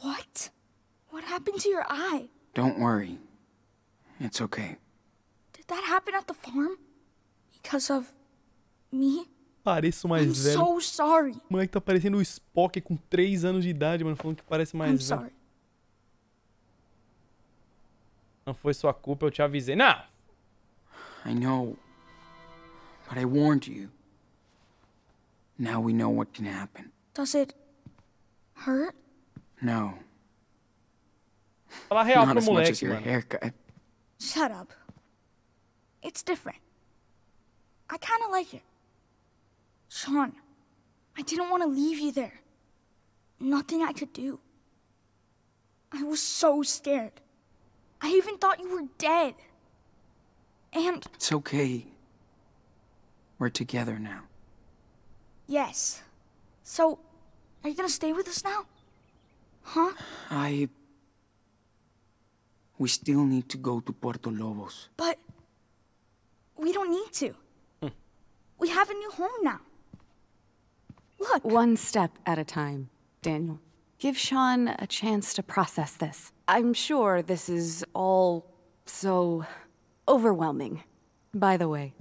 What? What happened to your eye? Don't worry. It's okay. Did that happen at the farm? Because of me? Pareço mais I'm velho. so sorry. Mãe, tá parecendo o Spock com 3 anos de idade, mano, falando que parece mais I'm velho. Sorry. Não foi sua culpa, eu te avisei. Não! I know. But I warned you. Now we know what can happen. Does it hurt? No. Not as much as your haircut. Shut up. It's different. I kind of like it. Sean, I didn't want to leave you there. Nothing I could do. I was so scared. I even thought you were dead. And... It's okay. We're together now. Yes. So, are you gonna stay with us now? Huh? I... We still need to go to Puerto Lobos. But... We don't need to. Hmm. We have a new home now. Look. One step at a time, Daniel. Give Sean a chance to process this. I'm sure this is all so overwhelming. By the way,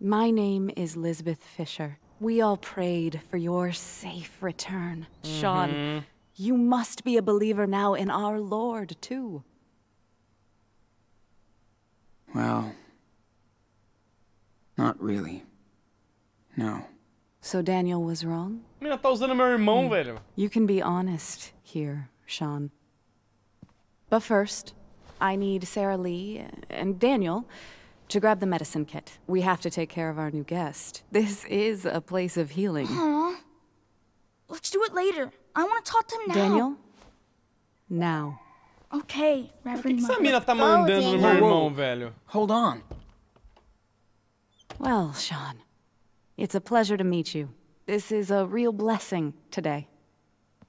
my name is Lisbeth Fisher. We all prayed for your safe return. Mm -hmm. Sean, you must be a believer now in our Lord, too. Well, not really. No. So Daniel was wrong? Hmm. You can be honest here, Sean. But first, I need Sarah Lee and Daniel to grab the medicine kit. We have to take care of our new guest. This is a place of healing. Aww. Let's do it later. I want to talk to him now. Daniel? Now. Okay, Reverend Por que, que essa mina tá mandando oh, no meu irmão, velho? Hold on. Well, Sean, it's a pleasure to meet you. This is a real blessing today.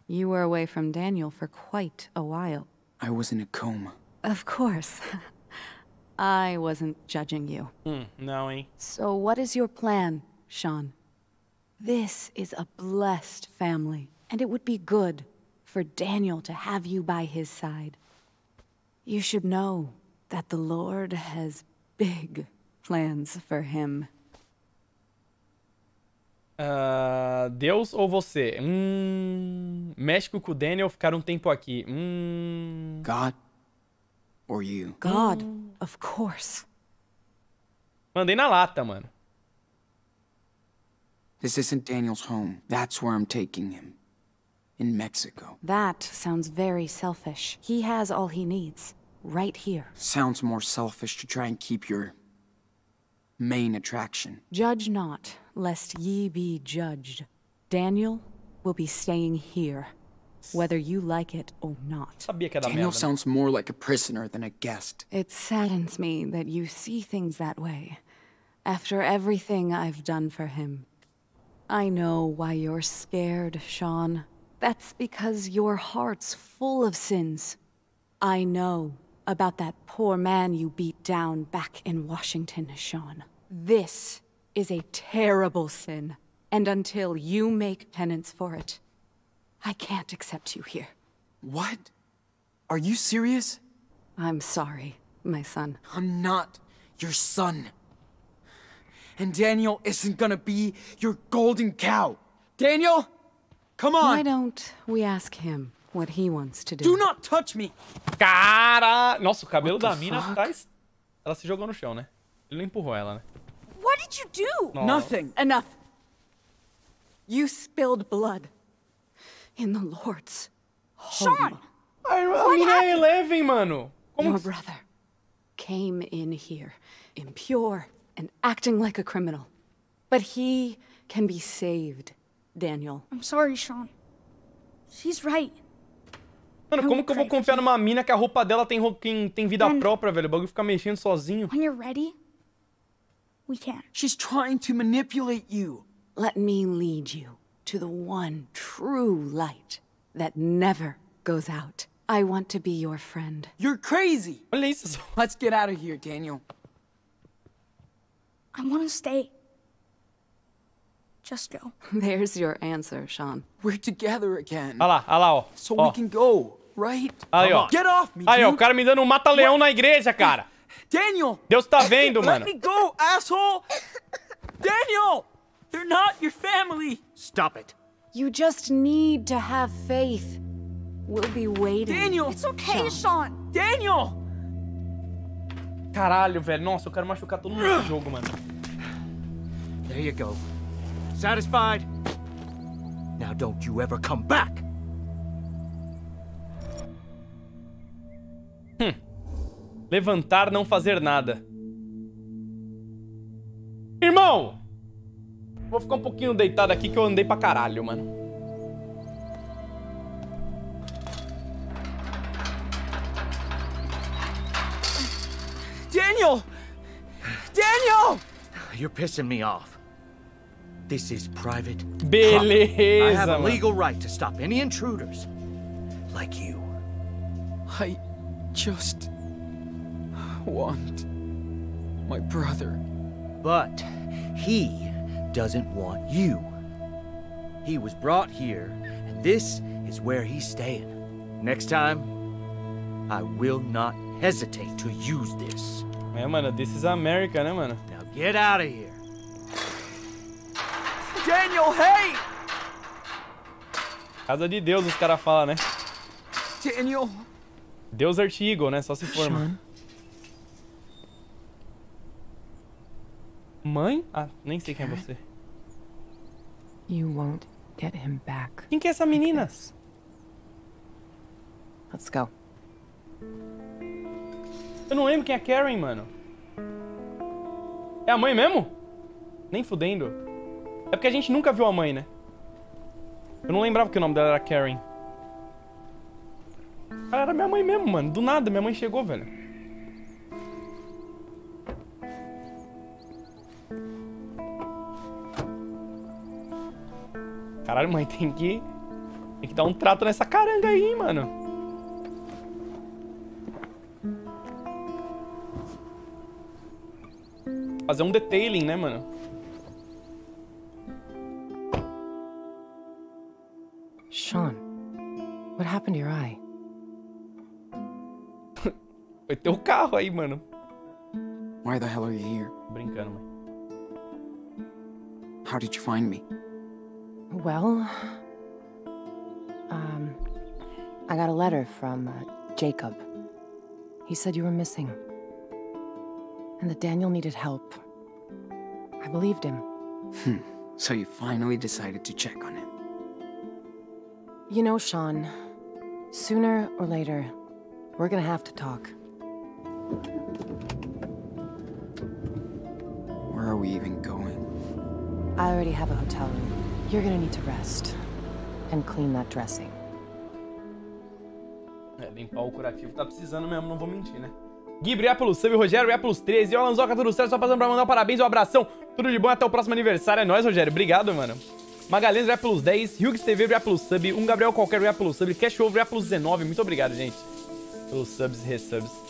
You were away from Daniel for quite a while. I was in a coma. Of course. I wasn't judging you. Mm, no. So what is your plan, Sean? This is a blessed family, and it would be good for Daniel to have you by his side. You should know that the Lord has big plans for him. Uh, Deus ou você? Hum, México com o Daniel ficar um tempo aqui. Hum. God or you. God, of course. Mandei na lata, mano. This isn't Daniel's home. That's where I'm taking him. In Mexico. That sounds very selfish. He has all he needs. Right here. Sounds more selfish to try and keep your... main attraction. Judge not, lest ye be judged. Daniel will be staying here whether you like it or not. Daniel sounds more like a prisoner than a guest. It saddens me that you see things that way. After everything I've done for him. I know why you're scared, Sean. That's because your heart's full of sins. I know about that poor man you beat down back in Washington, Sean. This is a terrible sin, and until you make penance for it, I can't accept you here. What? Are you serious? I'm sorry, my son. I'm not your son. And Daniel isn't gonna be your golden cow. Daniel, come on. Why don't we ask him what he wants to do? Do not touch me. Cara, nossa, o cabelo da fuck? mina tá ela se jogou no chão, né? Ele empurrou ela, né? What did you do? Nossa. Nothing. Enough. You spilled blood. in the Lord's Sean! I, I mean, é Eleven, mano. Como Your brother came in here, impure and acting like a criminal. But he can be saved, Daniel. I'm sorry, Sean. She's right. Mano, como que eu vou confiar numa mina que a roupa dela tem, tem, tem vida And própria, velho? O bagulho fica mexendo sozinho. When you're ready, we can. She's trying to manipulate you. Let me lead you to the one true light that never goes out. I want to be your friend. You're crazy! Let's get out of here, Daniel. I want to stay. Just go. There's your answer, Sean. We're together again. Olha lá, olha lá, ó. So ó. we can go, right? Aí, ó. Get off me, Aí, ó, o cara me dando um mata-leão na igreja, cara. Daniel! Deus tá vendo, mano. Let me go, asshole! Daniel! They're not your family! Stop it. You just need to have faith. We'll be waiting. Daniel! It's okay, Sean. Sean. Daniel! Caralho, velho. Nossa, eu quero machucar todo mundo no jogo, mano. There you go. Satisfied? Now don't you ever come back! Hum. Levantar, não fazer nada. Irmão! Vou ficar um pouquinho deitado aqui que eu andei pra caralho, mano. Daniel! Daniel! You're pissing me off. This is private. Beleza. I have a legal right to stop any intruders like you. I just want my brother. But he doesn't want you. He was brought here, and this is where he's staying. Next time, I will not hesitate to use this. Yeah, man, this is America, né, mano? Now get out of here. Daniel, hey! Casa de Deus, os caras falam, né? Daniel. Deus Artigo, né? Só se forma. Mãe? Ah, nem sei quem é você. You won't get him back. Quem que é essa menina? Let's go. Eu não lembro quem é Karen, mano. É a mãe mesmo? Nem fudendo. É porque a gente nunca viu a mãe, né? Eu não lembrava que o nome dela era Karen. Ela era minha mãe mesmo, mano. Do nada, minha mãe chegou, velho. Caralho, mãe, tem que... Tem que dar um trato nessa caranga aí, mano. Fazer um detailing, né, mano? Sean, what happened to your eye? Foi teu carro aí, mano. Why the hell are you here? Brincando, mãe. How did you find me? Well, um, I got a letter from uh, Jacob. He said you were missing, and that Daniel needed help. I believed him. Hmm. So you finally decided to check on him. You know, Sean, sooner or later, we're gonna have to talk. Where are we even going? I already have a hotel room. You're gonna need to rest and clean that dressing. É, limpar o curativo tá precisando mesmo, não vou mentir, né? Gui, obrigado sub, Rogério, obrigado pelos 13. Ó, Lanzoca, tudo certo? Só passando pra mandar um parabéns, um abração. Tudo de bom, até o próximo aniversário. É nóis, Rogério. Obrigado, mano. Magalhães, obrigado 10. Hughes TV, obrigado sub. Um Gabriel qualquer, obrigado sub. Cash Over, obrigado 19. Muito obrigado, gente. Pelos subs e resubs.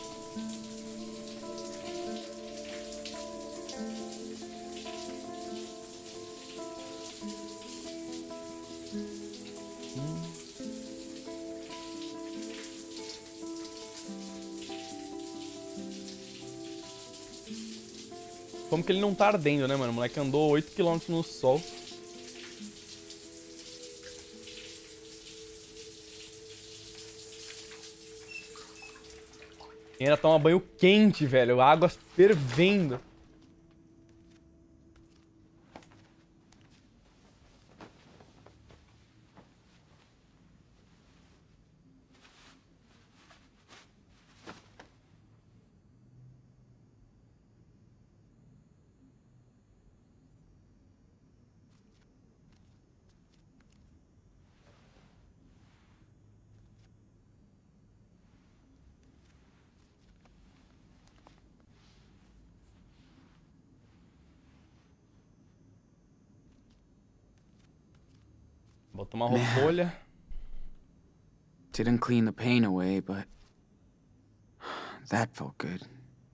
que ele não tá ardendo, né, mano? O moleque andou 8km no sol. E ainda toma banho quente, velho. água fervendo. Bota uma rolha. Didn't clean the pain away, but that felt good.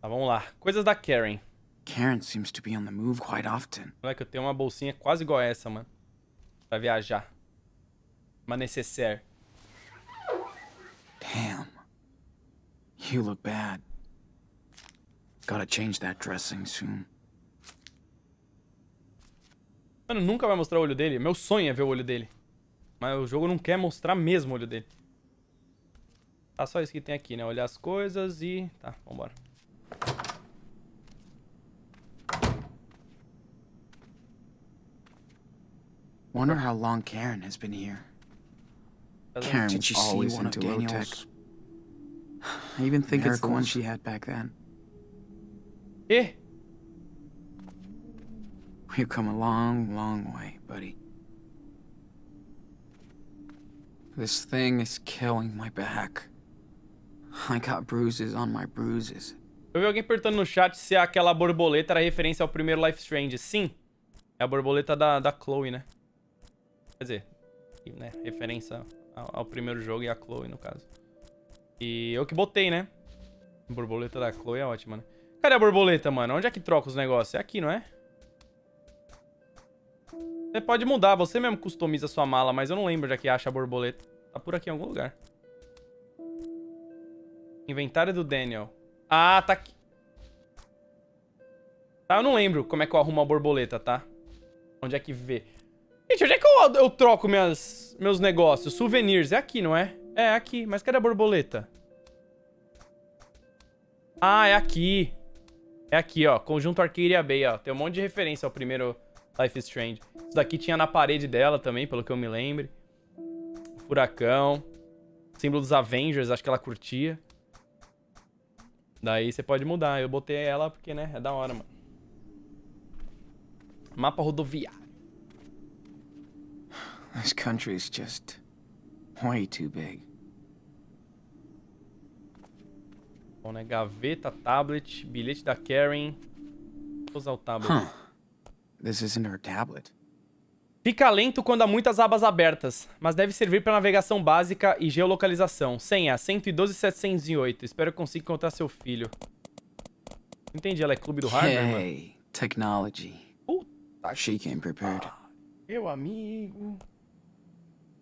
Tá, vamos lá. Coisas da Karen. Karen seems to be on the move quite often. olha que eu tenho uma bolsinha quase igual a essa, mano. Pra viajar. Uma necessaire. Damn. You look bad. Gotta change that dressing soon. Mano, nunca vai mostrar o olho dele. Meu sonho é ver o olho dele. Mas o jogo não quer mostrar mesmo o olho dele. Tá só isso que tem aqui, né? Olhar as coisas e... Tá, vambora. Wonder how long Karen has been here. Karen Did you see one of Daniel's... I even think it's the one she had back then. Eh? We've come a long, long way, buddy. This thing is killing my back. I got bruises on my bruises. Eu vi alguém perguntando no chat se aquela borboleta era referência ao primeiro Life Strange. Sim, é a borboleta da, da Chloe, né? Quer dizer, né, referência ao, ao primeiro jogo e a Chloe, no caso. E eu que botei, né? Borboleta da Chloe é ótima, né? Cadê a borboleta, mano? Onde é que troca os negócios? É aqui, não é? Você pode mudar, você mesmo customiza sua mala, mas eu não lembro onde é que acha a borboleta. Tá por aqui em algum lugar. Inventário do Daniel. Ah, tá aqui. Tá, eu não lembro como é que eu arrumo a borboleta, tá? Onde é que vê? Gente, onde é que eu, eu troco minhas, meus negócios? Souvenirs, é aqui, não é? É, aqui. Mas cadê a borboleta? Ah, é aqui. É aqui, ó. Conjunto Arqueira Bay, ó. Tem um monte de referência ao primeiro... Life is Strange. Isso daqui tinha na parede dela também, pelo que eu me lembro. Furacão. Símbolo dos Avengers, acho que ela curtia. Daí você pode mudar. Eu botei ela porque, né, é da hora, mano. Mapa rodoviário. This country's just way too big. Bom, né? Gaveta, tablet, bilhete da Karen. Vou usar o tablet. Huh. This isn't our tablet. Fica lento quando há muitas abas abertas, mas deve servir para navegação básica e geolocalização. Senha 112708. Espero que consiga encontrar seu filho. Entendi, ela é clube do hardware, hey, mano. technology. Puta. She came prepared. Ah, meu amigo.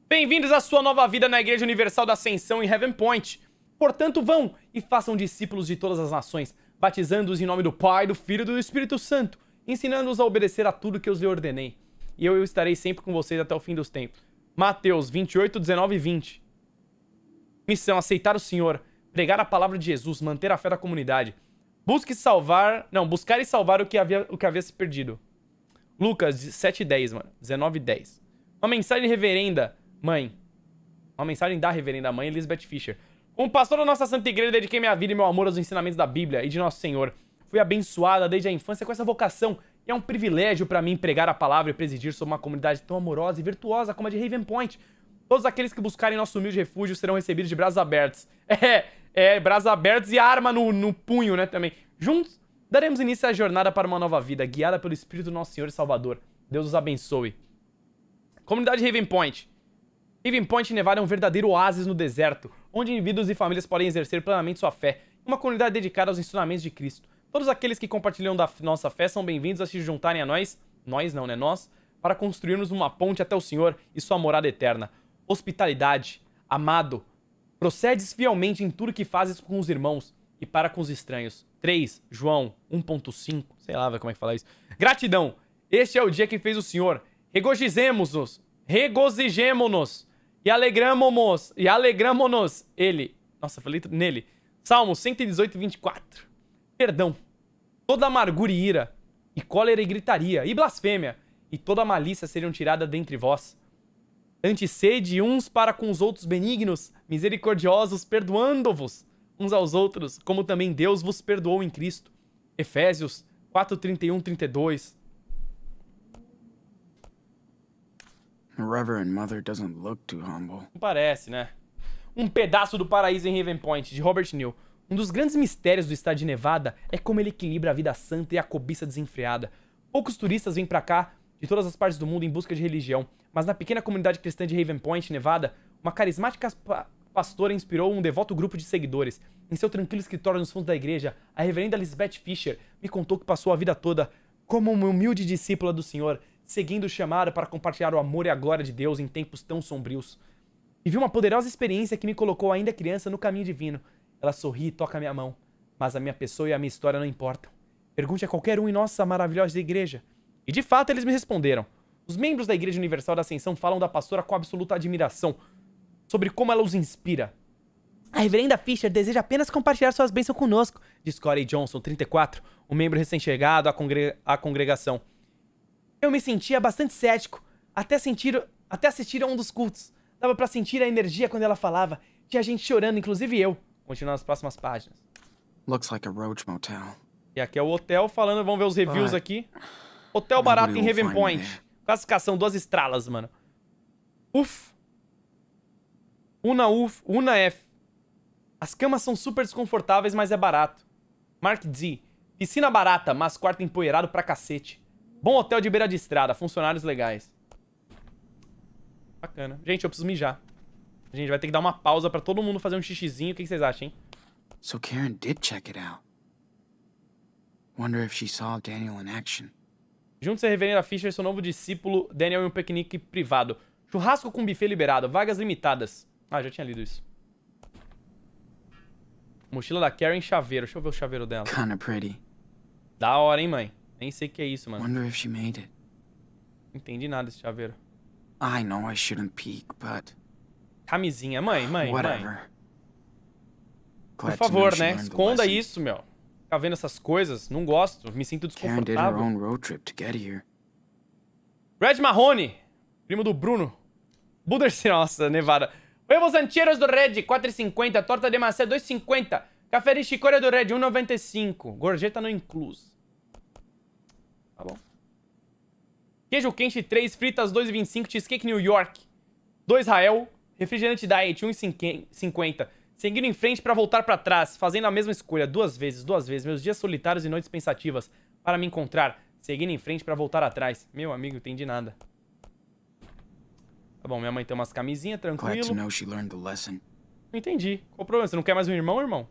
Bem-vindos à sua nova vida na Igreja Universal da Ascensão em Heaven Point. Portanto, vão e façam discípulos de todas as nações, batizando-os em nome do Pai, do Filho e do Espírito Santo ensinando-os a obedecer a tudo que os lhe ordenei. E eu, eu estarei sempre com vocês até o fim dos tempos. Mateus 28, 19 e 20. Missão: aceitar o Senhor, pregar a palavra de Jesus, manter a fé da comunidade. Busque salvar. Não, buscar e salvar o que havia, o que havia se perdido. Lucas 7,10, mano. 19,10. Uma mensagem reverenda, mãe. Uma mensagem da reverenda mãe, Elizabeth Fisher. Como pastor da nossa santa igreja, dediquei minha vida e meu amor aos ensinamentos da Bíblia e de nosso Senhor fui abençoada desde a infância com essa vocação e é um privilégio para mim pregar a palavra e presidir sobre uma comunidade tão amorosa e virtuosa como a de Raven Point. Todos aqueles que buscarem nosso humilde refúgio serão recebidos de braços abertos. É, é, braços abertos e arma no, no punho, né, também. Juntos, daremos início à jornada para uma nova vida, guiada pelo Espírito do nosso Senhor e Salvador. Deus os abençoe. Comunidade Raven Point. Raven Point Nevada é um verdadeiro oásis no deserto, onde indivíduos e famílias podem exercer plenamente sua fé, uma comunidade dedicada aos ensinamentos de Cristo. Todos aqueles que compartilham da nossa fé são bem-vindos a se juntarem a nós, nós não, né? Nós, para construirmos uma ponte até o Senhor e sua morada eterna. Hospitalidade, amado, procedes fielmente em tudo que fazes com os irmãos e para com os estranhos. 3, João 1.5, sei lá como é que fala isso. Gratidão, este é o dia que fez o Senhor. Regozijemos-nos, regozijemos nos e alegramos nos e alegramos nos ele. Nossa, falei nele. Salmo 118, 24 perdão, toda amargura e ira, e cólera e gritaria, e blasfêmia, e toda malícia seriam tirada dentre vós. Antes sede uns para com os outros benignos, misericordiosos, perdoando-vos uns aos outros, como também Deus vos perdoou em Cristo. Efésios 4, 31, 32. Reverend Mother doesn't look too humble. Não parece, né? Um pedaço do paraíso em Raven Point, de Robert Neal. Um dos grandes mistérios do estado de Nevada é como ele equilibra a vida santa e a cobiça desenfreada. Poucos turistas vêm para cá de todas as partes do mundo em busca de religião, mas na pequena comunidade cristã de Haven Point, Nevada, uma carismática pa pastora inspirou um devoto grupo de seguidores. Em seu tranquilo escritório nos fundos da igreja, a reverenda Lisbeth Fisher me contou que passou a vida toda como uma humilde discípula do Senhor, seguindo o chamado para compartilhar o amor e a glória de Deus em tempos tão sombrios. E vi uma poderosa experiência que me colocou ainda criança no caminho divino. Ela sorri e toca minha mão. Mas a minha pessoa e a minha história não importam. Pergunte a qualquer um em nossa maravilhosa igreja. E de fato eles me responderam. Os membros da Igreja Universal da Ascensão falam da pastora com absoluta admiração sobre como ela os inspira. A reverenda Fischer deseja apenas compartilhar suas bênçãos conosco, diz Corey Johnson, 34, um membro recém-chegado à, congre à congregação. Eu me sentia bastante cético, até, sentir, até assistir a um dos cultos. Dava para sentir a energia quando ela falava. Tinha gente chorando, inclusive eu. Continuar nas próximas páginas. Looks like a roach motel. E aqui é o hotel falando, vamos ver os reviews aqui. Hotel barato em Raven Point. Classificação, duas estralas, mano. Uf. Una Uf, Una F. As camas são super desconfortáveis, mas é barato. Mark Z. Piscina barata, mas quarto empoeirado pra cacete. Bom hotel de beira de estrada, funcionários legais. Bacana. Gente, eu preciso mijar. A gente vai ter que dar uma pausa pra todo mundo fazer um xixizinho. O que, vocês acham, hein? So Karen did check it out. Wonder if she saw Daniel in action. a Reverenda Fisher, seu novo discípulo, Daniel, em um piquenique privado. Churrasco com buffet liberado, vagas limitadas. Ah, já tinha lido isso. Mochila da Karen, chaveiro. Deixa eu ver o chaveiro dela. Kinda pretty. Da hora, hein, mãe? Nem sei o que é isso, mano. Wonder if she made it. Entendi nada esse chaveiro. I know I shouldn't peek, but... Camisinha. Mãe, mãe, mãe. Por favor, né? Esconda isso, meu. Ficar vendo essas coisas, não gosto. Me sinto desconfortável. Red Marrone, primo do Bruno. Buder, nossa, Nevada. Huevos ancheiros do Red, 4,50. Torta de maçã, 2,50. Café de chicória do Red, 1,95. Gorjeta não incluso. Tá bom. Queijo quente, 3. Fritas, 2,25. Cheesecake New York, 2 Rael. Refrigerante Diet, 1,50. Seguindo em frente para voltar para trás, fazendo a mesma escolha duas vezes, duas vezes. Meus dias solitários e noites pensativas para me encontrar. Seguindo em frente para voltar atrás. Meu amigo, entendi nada. Tá bom, minha mãe tem umas camisinhas, tranquilo. Não entendi. Qual o problema? Você não quer mais um irmão, irmão?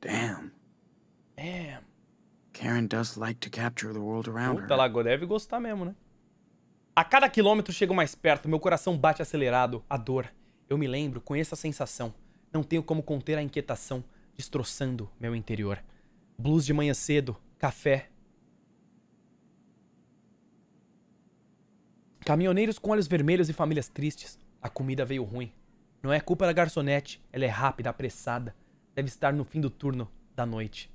Damn. Damn. É. Karen does like to capture the world around Puta, ela deve gostar mesmo, né? A cada quilômetro chego mais perto, meu coração bate acelerado, a dor. Eu me lembro, conheço a sensação. Não tenho como conter a inquietação, destroçando meu interior. Blues de manhã cedo, café. Caminhoneiros com olhos vermelhos e famílias tristes. A comida veio ruim. Não é culpa da garçonete, ela é rápida, apressada. Deve estar no fim do turno da noite.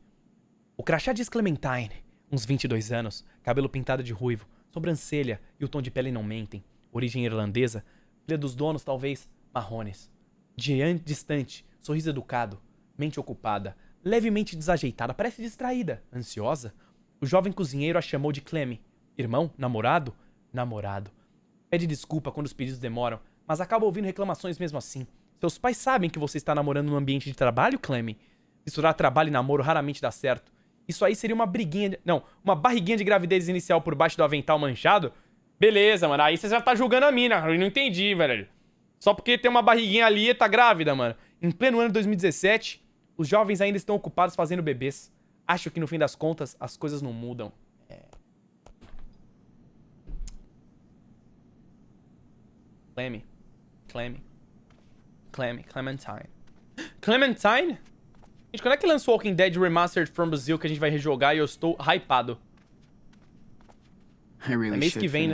O crachá diz Clementine, uns 22 anos, cabelo pintado de ruivo, Sobrancelha e o tom de pele não mentem. Origem irlandesa, filha dos donos talvez marrones. Diante distante, sorriso educado, mente ocupada, levemente desajeitada, parece distraída, ansiosa. O jovem cozinheiro a chamou de Clemmy. Irmão? Namorado? Namorado. Pede desculpa quando os pedidos demoram, mas acaba ouvindo reclamações mesmo assim. Seus pais sabem que você está namorando no ambiente de trabalho, Clemmy. Misturar trabalho e namoro raramente dá certo. Isso aí seria uma briguinha... De... Não, uma barriguinha de gravidez inicial por baixo do avental manchado? Beleza, mano. Aí você já tá julgando a mina. Eu não entendi, velho. Só porque tem uma barriguinha ali e tá grávida, mano. Em pleno ano de 2017, os jovens ainda estão ocupados fazendo bebês. Acho que no fim das contas, as coisas não mudam. É. Cleme. Clementine. Clementine? Gente, quando é que lançou Walking Dead Remastered from Brazil que a gente vai rejogar e eu estou hypado? Really é mês que vem, né?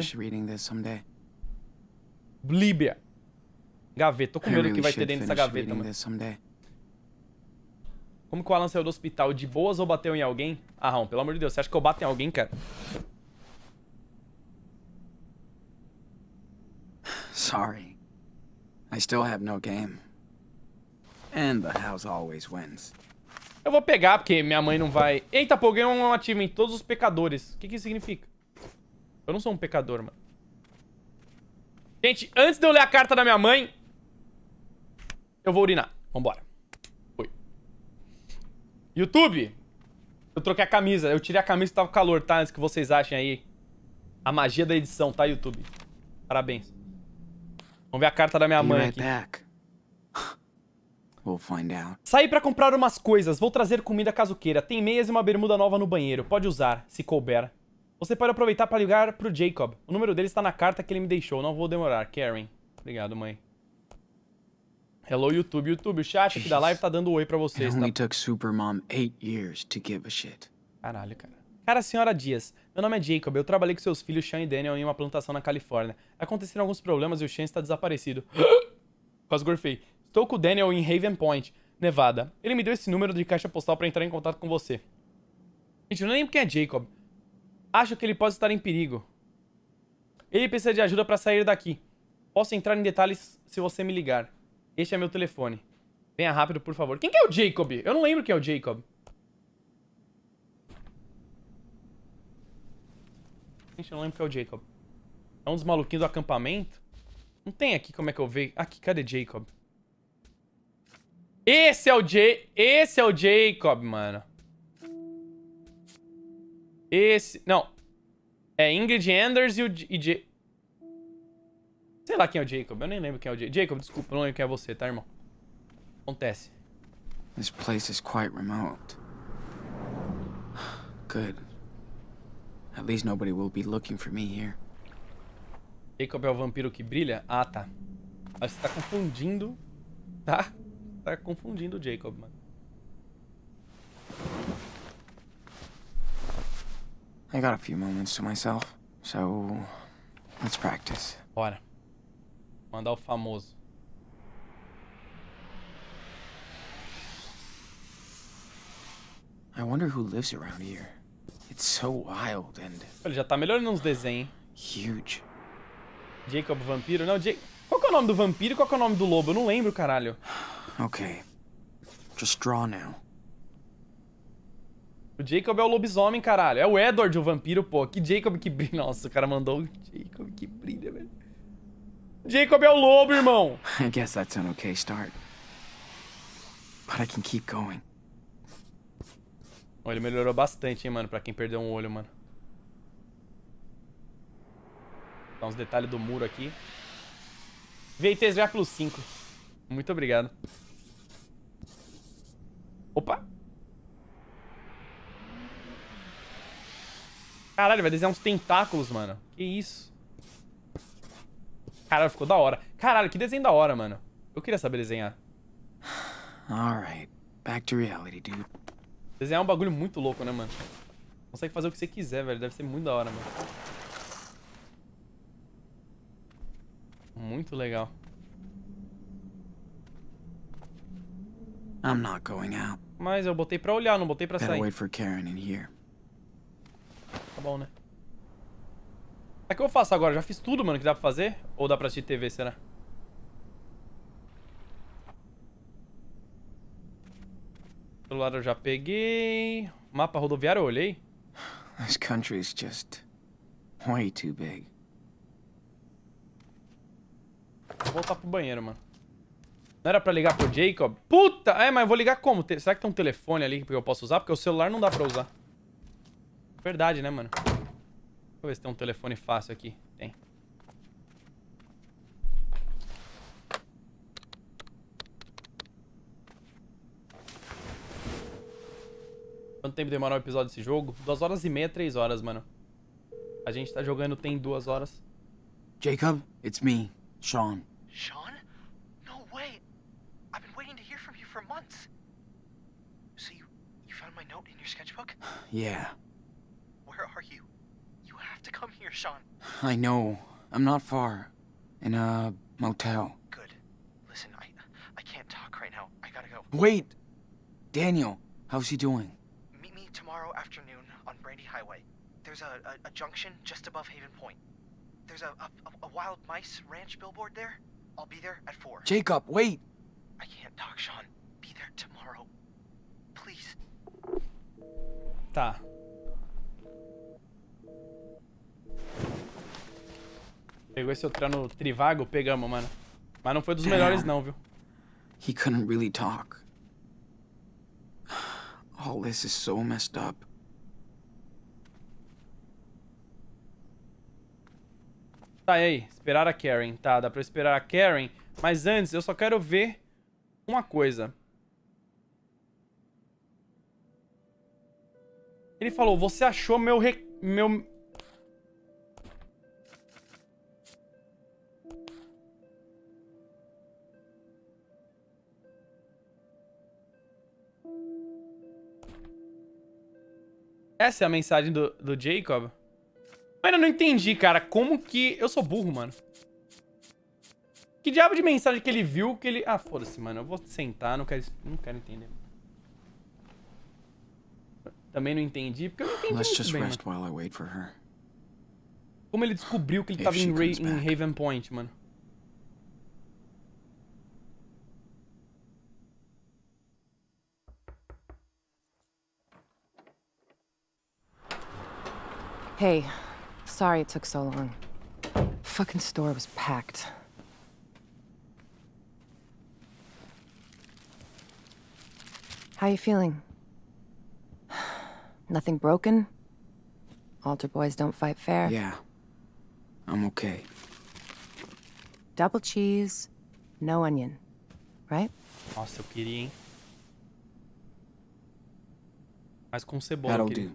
Líbia. Gaveta. Tô com medo do que vai ter dentro dessa gaveta, mano. Como que o Alan saiu do hospital? De boas ou bateu em alguém? Ah, Ron, pelo amor de Deus. Você acha que eu bato em alguém, cara? Sorry. I still have no game. And the house always wins. Eu vou pegar, porque minha mãe não vai... Eita, pô, ganhei um ativo em todos os pecadores. O que que isso significa? Eu não sou um pecador, mano. Gente, antes de eu ler a carta da minha mãe, eu vou urinar. Vambora. Fui. YouTube, eu troquei a camisa. Eu tirei a camisa que tava calor, tá? Antes que vocês achem aí. A magia da edição, tá, YouTube? Parabéns. Vamos ver a carta da minha mãe aqui. We'll Saí para comprar umas coisas. Vou trazer comida caso queira. Tem meias e uma bermuda nova no banheiro. Pode usar, se couber. Você pode aproveitar para ligar pro Jacob. O número dele está na carta que ele me deixou. Não vou demorar. Karen. Obrigado, mãe. Hello, YouTube. YouTube, o chat aqui da live tá dando um oi pra vocês. Tá? Caralho, cara. Cara, senhora Dias, meu nome é Jacob, eu trabalhei com seus filhos Sean e Daniel em uma plantação na Califórnia. Aconteceram alguns problemas e o Sean está desaparecido. Quase gorfei. Estou com o Daniel em Haven Point, Nevada. Ele me deu esse número de caixa postal para entrar em contato com você. Gente, eu não lembro é quem é Jacob. Acho que ele pode estar em perigo. Ele precisa de ajuda para sair daqui. Posso entrar em detalhes se você me ligar. Este é meu telefone. Venha rápido, por favor. Quem que é o Jacob? Eu não lembro quem é o Jacob. Gente, eu não lembro quem é o Jacob. É um dos maluquinhos do acampamento? Não tem aqui como é que eu vejo. Aqui, cadê Jacob? Esse é o J... Esse é o Jacob, mano. Esse... Não. É Ingrid Anders e o... J... E J... Sei lá quem é o Jacob. Eu nem lembro quem é o Jacob. Jacob, desculpa. Não lembro quem é você, tá, irmão? Acontece. This place is quite remote. Good. At least nobody will be looking for me here. Jacob é o vampiro que brilha? Ah, tá. Mas você tá confundindo, tá? tá confundindo o Jacob, mano. I got a few moments to myself, so let's practice. Bora. Mandar o famoso. I wonder who lives around here. It's so wild and Ele já tá melhorando uns desenhos. Huge. Jacob vampiro, não, Jacob. Qual é o nome do vampiro e qual é o nome do lobo? Eu não lembro, caralho. Okay. Just draw now. O Jacob é o lobisomem, caralho. É o Edward, o vampiro, pô. Que Jacob que brilha. Nossa, o cara mandou o Jacob que brilha, velho. Jacob é o lobo, irmão. I guess that's an okay start. But I can keep going. Olha, ele melhorou bastante, hein, mano, pra quem perdeu um olho, mano. Dá uns detalhes do muro aqui. VT plus 5. Muito obrigado. Opa! Caralho, vai desenhar uns tentáculos, mano. Que isso? Caralho, ficou da hora. Caralho, que desenho da hora, mano. Eu queria saber desenhar. right, back to reality, dude. Desenhar é um bagulho muito louco, né, mano? Consegue fazer o que você quiser, velho. Deve ser muito da hora, mano. Muito legal. I'm not going out. Mas eu botei pra olhar, não botei pra sair. Wait for Karen in here. Tá bom, né? O é que eu faço agora? Já fiz tudo, mano, que dá pra fazer? Ou dá pra assistir TV, será? O lado eu já peguei. Mapa rodoviário eu olhei. This country is just way too big. Vou voltar pro banheiro, mano. Não era pra ligar pro Jacob? Puta! É, mas eu vou ligar como? Será que tem um telefone ali que eu posso usar? Porque o celular não dá pra usar. Verdade, né, mano? Deixa eu ver se tem um telefone fácil aqui. Tem. Quanto tempo demora o um episódio desse jogo? Duas horas e meia, três horas, mano. A gente tá jogando tem duas horas. Jacob, it's me, Sean. Sean? sketchbook? yeah. Where are you? You have to come here, Sean. I know. I'm not far. In a motel. Good. Listen, I I can't talk right now. I gotta go. Wait! Daniel, how's he doing? Meet me tomorrow afternoon on Brandy Highway. There's a, a, a junction just above Haven Point. There's a, a, a wild mice ranch billboard there. I'll be there at 4. Jacob, wait! I can't talk, Sean. Be there tomorrow. Please. Tá. Pegou esse outro no Trivago? Pegamos, mano. Mas não foi dos melhores não, viu? He couldn't really talk. All this is so messed up. Tá, e aí? Esperar a Karen. Tá, dá pra esperar a Karen. Mas antes, eu só quero ver uma coisa. Ele falou, você achou meu... Re... meu... Essa é a mensagem do, do Jacob? Mas eu não entendi, cara. Como que... Eu sou burro, mano. Que diabo de mensagem que ele viu que ele... Ah, foda-se, mano. Eu vou sentar, não quero, não quero entender. Também não entendi, porque eu não entendi Let's muito just bem, rest while I wait for her. Como ele descobriu que ele If tava em, em Raven Point, mano? Hey, sorry it took so long. Fucking store was packed. How you feeling? Nothing broken? Altar boys don't fight fair. Yeah. I'm okay. Double cheese, no onion, right? Nossa, eu queria, hein? Mas com cebola. That'll do.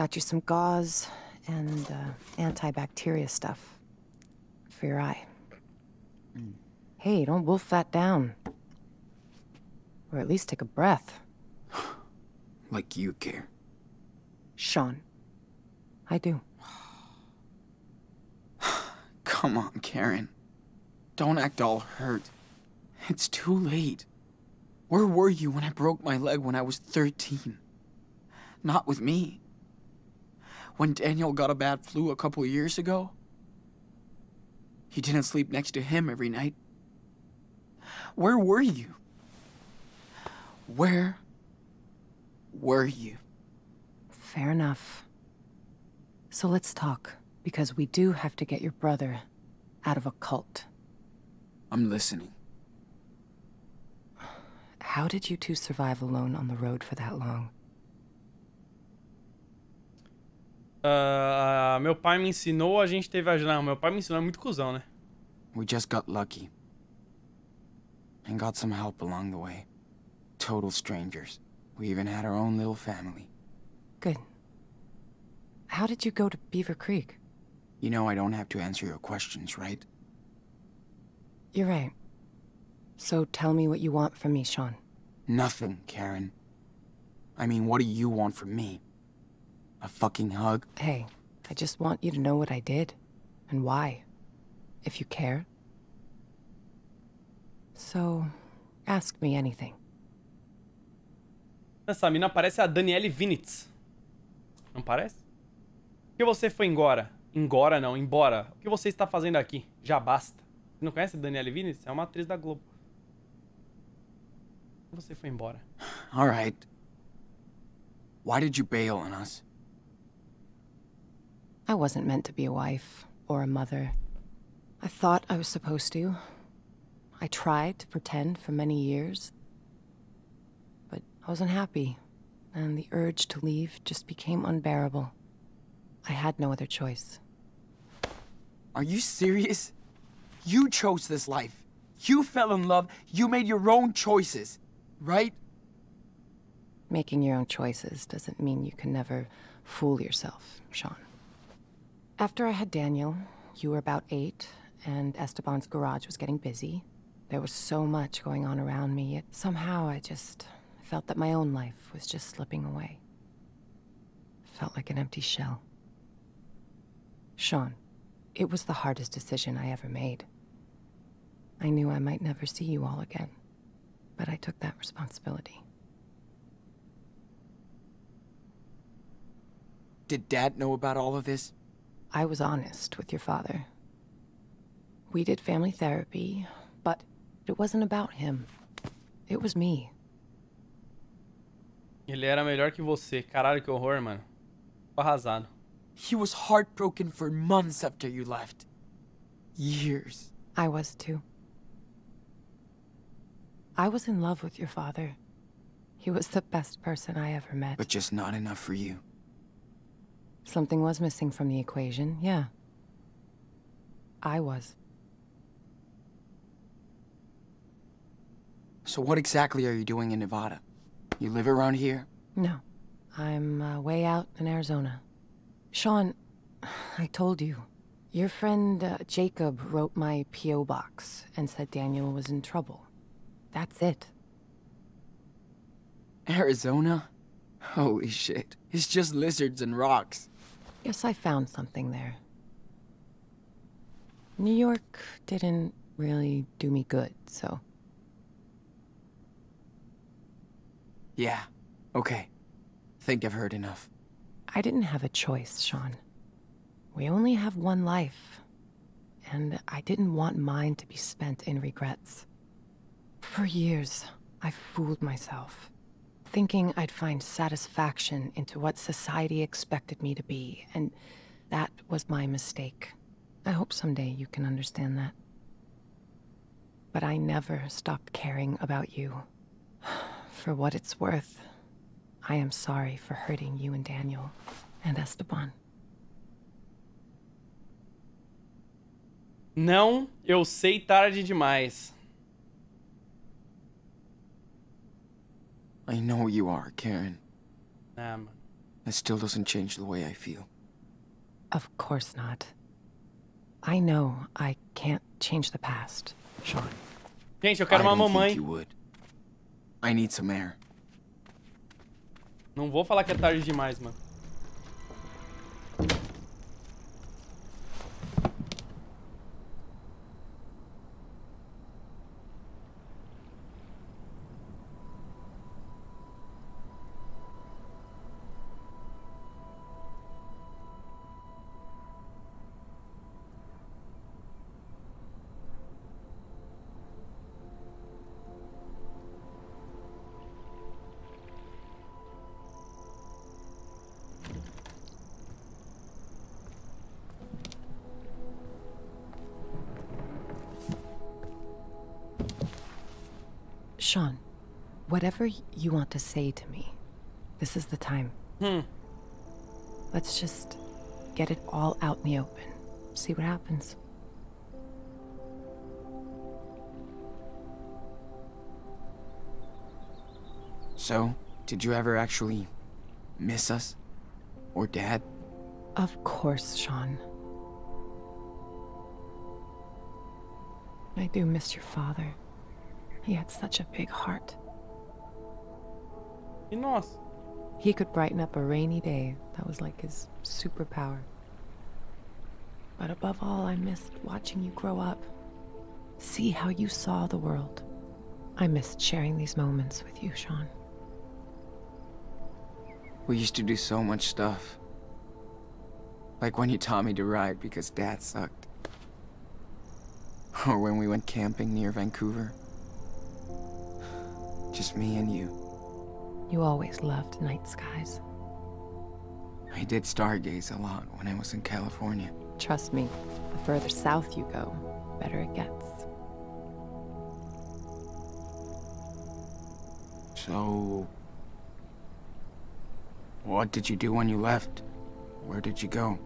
Got you some gauze and uh, antibacteria stuff for your eye. Mm. Hey, don't wolf that down. Or at least take a breath. like you care. Sean, I do. Come on, Karen. Don't act all hurt. It's too late. Where were you when I broke my leg when I was 13? Not with me when Daniel got a bad flu a couple years ago? You didn't sleep next to him every night. Where were you? Where were you? Fair enough. So let's talk, because we do have to get your brother out of a cult. I'm listening. How did you two survive alone on the road for that long? Uh, meu pai me ensinou, a gente teve a ajuda. meu pai me ensinou, é muito cuzão, né? We just got lucky. And got some help along the way. Total strangers. We even had our own little family. Good. How did you go to Beaver Creek? You know I don't have to answer your questions, right? You're right. So tell me what you want from me, Sean. Nothing, Karen. I mean, what do you want from me? A fucking hug? Hey, I just want you to know what I did. And why. If you care. So, ask me anything. Essa mina parece a Danielle Vinitz. Não parece? O que você foi embora? Embora não, embora. O que você está fazendo aqui? Já basta. Você não conhece a Danielle Vinitz? É uma atriz da Globo. Você foi embora. All right. Why did you bail on us? I wasn't meant to be a wife or a mother. I thought I was supposed to. I tried to pretend for many years, but I wasn't happy, and the urge to leave just became unbearable. I had no other choice. Are you serious? You chose this life. You fell in love. You made your own choices, right? Making your own choices doesn't mean you can never fool yourself, Sean. After I had Daniel, you were about eight, and Esteban's garage was getting busy. There was so much going on around me, yet somehow I just felt that my own life was just slipping away. Felt like an empty shell. Sean, it was the hardest decision I ever made. I knew I might never see you all again, but I took that responsibility. Did Dad know about all of this? I was honest with your father. We did family therapy, but it wasn't about him. It was me. Ele era melhor que você. Caralho, que horror, mano. Tô arrasado. He was heartbroken for months after you left. Years. I was too. I was in love with your father. He was the best person I ever met. But just not enough for you. Something was missing from the equation, yeah. I was. So what exactly are you doing in Nevada? You live around here? No. I'm uh, way out in Arizona. Sean, I told you. Your friend uh, Jacob wrote my P.O. box and said Daniel was in trouble. That's it. Arizona? Holy shit. It's just lizards and rocks. Yes, I found something there. New York didn't really do me good, so. Yeah, okay. Think I've heard enough. I didn't have a choice, Sean. We only have one life, and I didn't want mine to be spent in regrets. For years, I fooled myself thinking I'd find satisfaction into what society expected me to be, and that was my mistake. I hope someday you can understand that. But I never stopped caring about you. For what it's worth, I am sorry for hurting you and Daniel and Esteban. Não, eu sei tarde demais. I know you are, Karen. Ah, mano. That still doesn't change the way I feel. Of course not. I know I can't change the past, Sean. Gente, eu quero I uma mamãe. You would. I need some air. Não vou falar que é tarde demais, mano. Whatever you want to say to me, this is the time. Hmm. Let's just get it all out in the open. See what happens. So, did you ever actually miss us? Or Dad? Of course, Sean. I do miss your father. He had such a big heart. E nós? He could brighten up a rainy day. That was like his superpower. But above all, I missed watching you grow up. See how you saw the world. I missed sharing these moments with you, Sean. We used to do so much stuff. Like when you taught me to ride because Dad sucked. Or when we went camping near Vancouver. Just me and you. You always loved night skies. I did stargaze a lot when I was in California. Trust me, the further south you go, the better it gets. So... What did you do when you left? Where did you go?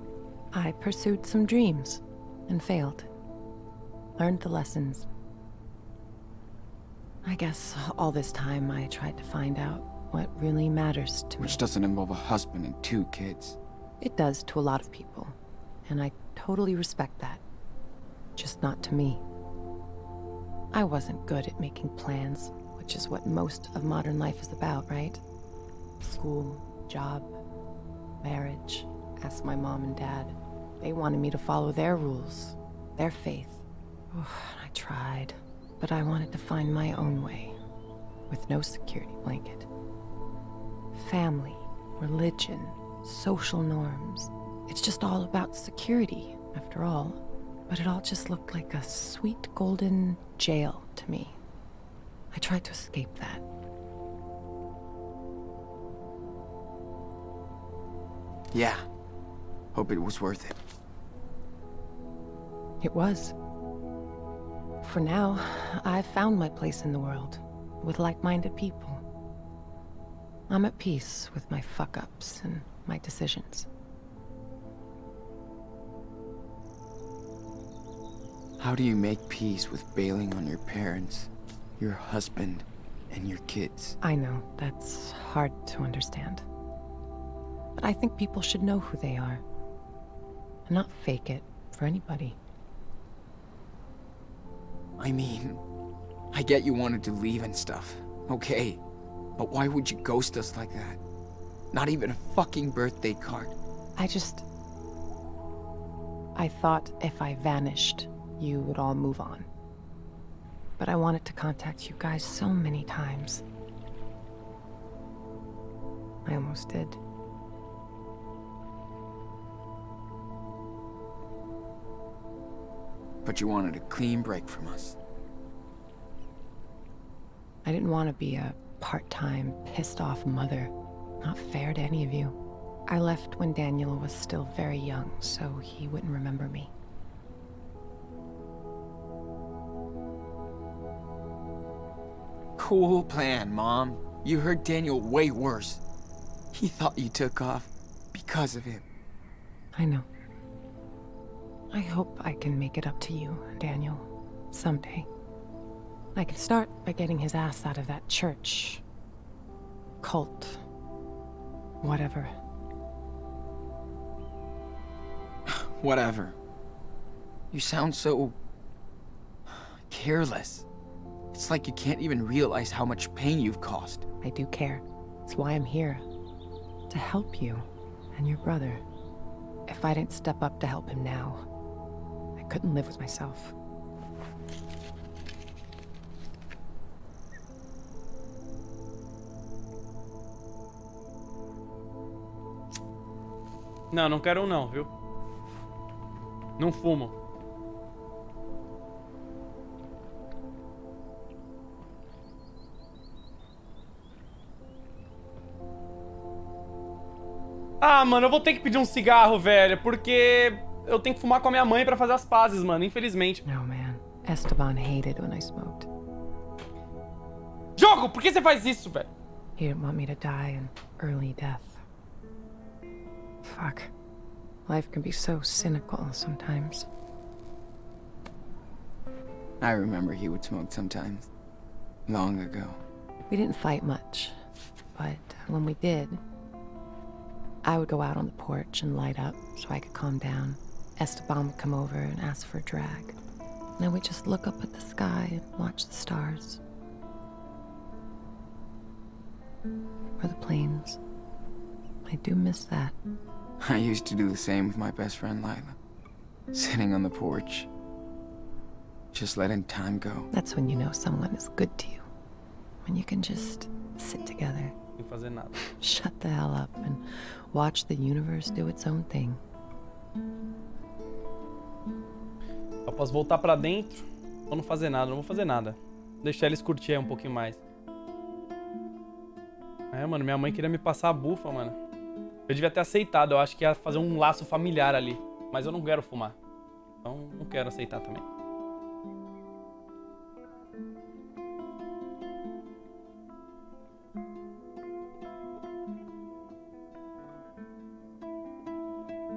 I pursued some dreams and failed. Learned the lessons. I guess all this time I tried to find out what really matters to Which me. Which doesn't involve a husband and two kids. It does to a lot of people. And I totally respect that. Just not to me. I wasn't good at making plans, which is what most of modern life is about, right? School, job, marriage. Ask my mom and dad. They wanted me to follow their rules, their faith. Oh, I tried, but I wanted to find my own way, with no security blanket family, religion, social norms. It's just all about security, after all. But it all just looked like a sweet golden jail to me. I tried to escape that. Yeah. Hope it was worth it. It was. For now, I've found my place in the world, with like-minded people. I'm at peace with my fuck ups and my decisions. How do you make peace with bailing on your parents, your husband, and your kids? I know, that's hard to understand. But I think people should know who they are. And not fake it for anybody. I mean, I get you wanted to leave and stuff, okay? But why would you ghost us like that? Not even a fucking birthday card. I just. I thought if I vanished, you would all move on. But I wanted to contact you guys so many times. I almost did. But you wanted a clean break from us. I didn't want to be a part time, pissed off mother. Not fair to any of you. I left when Daniel was still very young, so he wouldn't remember me. Cool plan, Mom. You hurt Daniel way worse. He thought you took off because of him. I know. I hope I can make it up to you, Daniel, someday. I could start by getting his ass out of that church. Cult. Whatever. Whatever. You sound so... careless. It's like you can't even realize how much pain you've caused. I do care. It's why I'm here. To help you and your brother. If I didn't step up to help him now, I couldn't live with myself. Não, não quero um não, viu? Não fumo. Ah, mano, eu vou ter que pedir um cigarro, velho, porque eu tenho que fumar com a minha mãe para fazer as pazes, mano, infelizmente. Não, man. Esteban hated when I smoked. Jogo, por que você faz isso, velho? He didn't want me to die an early death. Fuck. Life can be so cynical sometimes. I remember he would smoke sometimes. Long ago. We didn't fight much, but when we did, I would go out on the porch and light up so I could calm down. Esteban would come over and ask for a drag. And I would just look up at the sky and watch the stars. Or the planes. I do miss that. I used to do the same with my best friend Lila, sitting on the porch, just letting time go. That's when you know someone is good to you, when you can just sit together. Shut the hell up and watch the universe do its own thing. Eu posso voltar para dentro ou não fazer nada, não vou fazer nada. Deixar eles curtir um pouquinho mais. É, mano, minha mãe queria me passar a bufa, mano. Eu devia ter aceitado, eu acho que ia fazer um laço familiar ali. Mas eu não quero fumar. Então não quero aceitar também.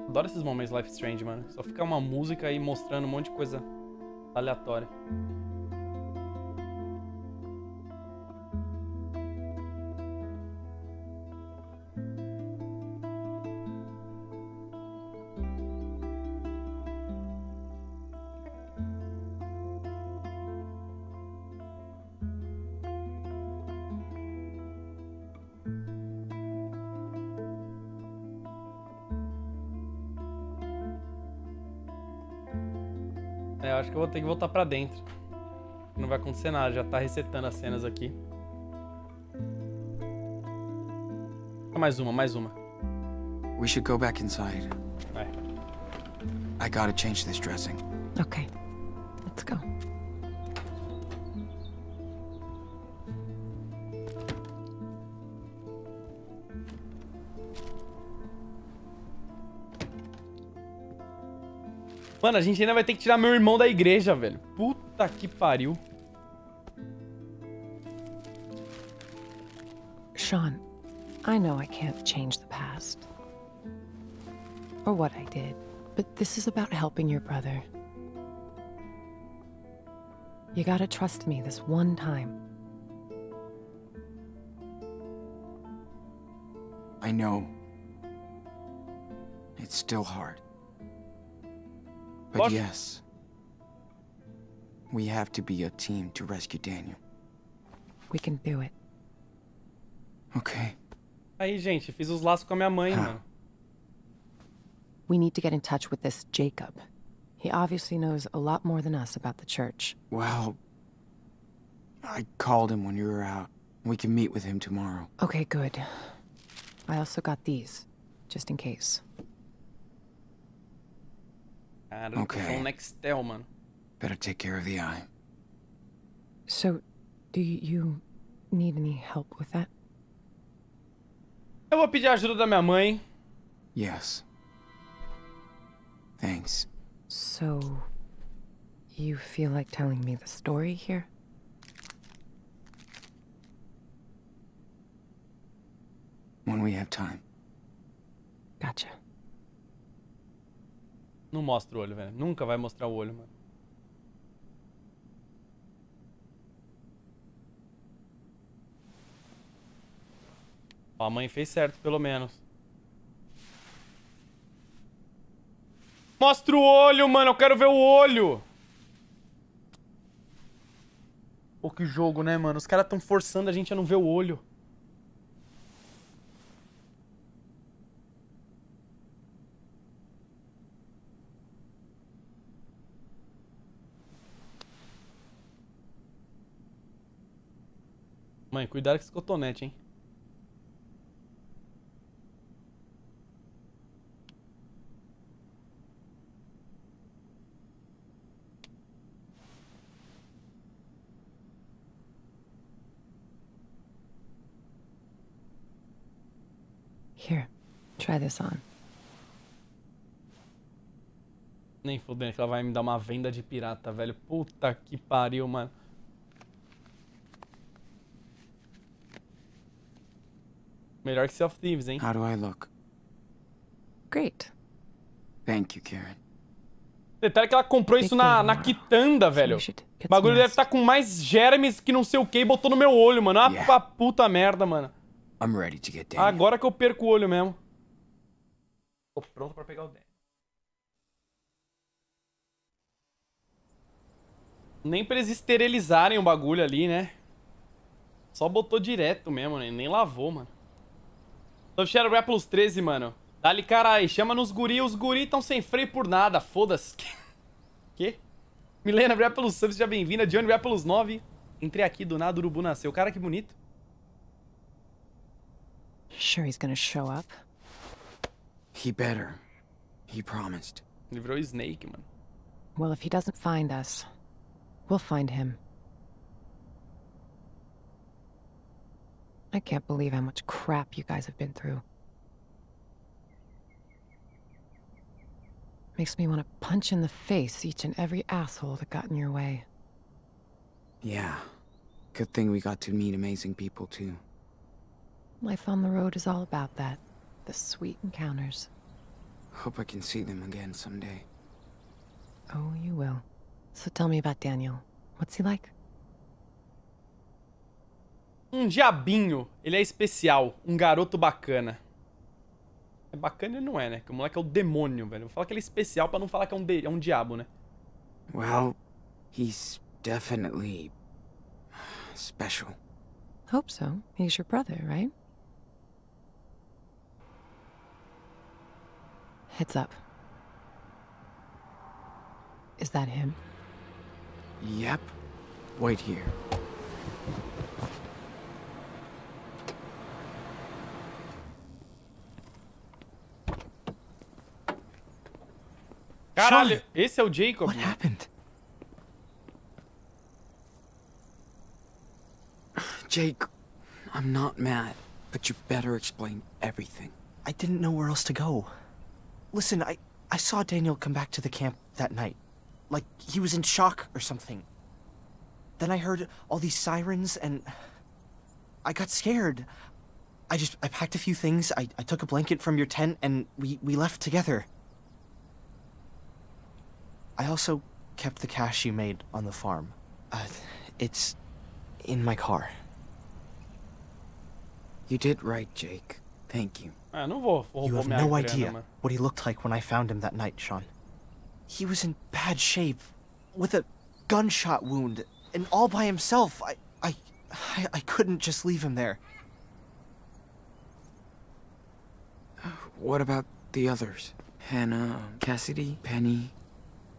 Adoro esses momentos Life Strange, mano. Só fica uma música aí mostrando um monte de coisa aleatória. vou ter que voltar pra dentro. Não vai acontecer nada, já tá resetando as cenas aqui. Ah, mais uma, mais uma. We should go back inside. Vai. I gotta change this dressing. Okay. Mano, a gente ainda vai ter que tirar meu irmão da igreja, velho. Puta que pariu. Sean, I know I can't change the past. Or what I did. But this is about helping your brother. You gotta trust me this one time. I know. It's still hard. But yes, we have to be a team to rescue Daniel. We can do it. Okay. Aí, gente, fiz os laços com a minha mãe, huh. Ah. mano. We need to get in touch with this Jacob. He obviously knows a lot more than us about the church. Well, I called him when you were out. We can meet with him tomorrow. Okay, good. I also got these, just in case. Caralho, okay. Nextel, mano. Better take care of the eye. So, do you need any help with that? Eu vou pedir ajuda da minha mãe. Yes. Thanks. So, you feel like telling me the story here? When we have time. Gotcha. Não mostra o olho, velho. Nunca vai mostrar o olho, mano. Ó, a mãe fez certo, pelo menos. Mostra o olho, mano. Eu quero ver o olho. Pô, que jogo, né, mano? Os caras tão forçando a gente a não ver o olho. Mãe, cuidado com esse cotonete, hein? Here, try this on. Nem fudendo que ela vai me dar uma venda de pirata, velho. Puta que pariu, mano. Melhor que Sea of Thieves, hein? How do I look? Great. Thank you, Karen. Detalhe que ela comprou isso na, na quitanda, velho. O bagulho deve estar tá com mais germes que não sei o que e botou no meu olho, mano. Ah, yeah. puta merda, mano. I'm ready to get Agora que eu perco o olho mesmo. Tô pronto pra pegar o Daniel. Nem pra eles esterilizarem o bagulho ali, né? Só botou direto mesmo, né? Nem lavou, mano. Salve, Shadowrap plus 13, mano. Dali, carai, chama nos guri, os guri tão sem freio por nada, foda-se. Quê? Milena, obrigado pelos subs, seja bem-vinda. Johnny, obrigado pelos 9. Entrei aqui do nada, o urubu nasceu. Cara, que bonito. Sure he's gonna show up? He better. He promised. Ele virou Snake, mano. Well, if he doesn't find us, we'll find him. I can't believe how much crap you guys have been through. Makes me want to punch in the face each and every asshole that got in your way. Yeah. Good thing we got to meet amazing people, too. Life on the road is all about that. The sweet encounters. Hope I can see them again someday. Oh, you will. So tell me about Daniel. What's he like? Um diabinho. Ele é especial. Um garoto bacana. É bacana ele não é, né? Que o moleque é o demônio, velho. Vou falar que ele é especial pra não falar que é um, de... é um diabo, né? Well, he's definitely special. Hope so. He's your brother, right? Heads up. Is that him? Yep. Wait here. Caralho, esse é o Jacob. What happened? Jake, I'm not mad, but you better explain everything. I didn't know where else to go. Listen, I, I saw Daniel come back to the camp that night. Like, he was in shock or something. Then I heard all these sirens and... I got scared. I just, I packed a few things, I, I took a blanket from your tent, and we, we left together. I also kept the cash you made on the farm. Uh, it's in my car. You did right, Jake. Thank you. Ah, you have no idea what he looked like when I found him that night, Sean. He was in bad shape, with a gunshot wound, and all by himself. I, I, I, I couldn't just leave him there. What about the others? Hannah, Cassidy, Penny,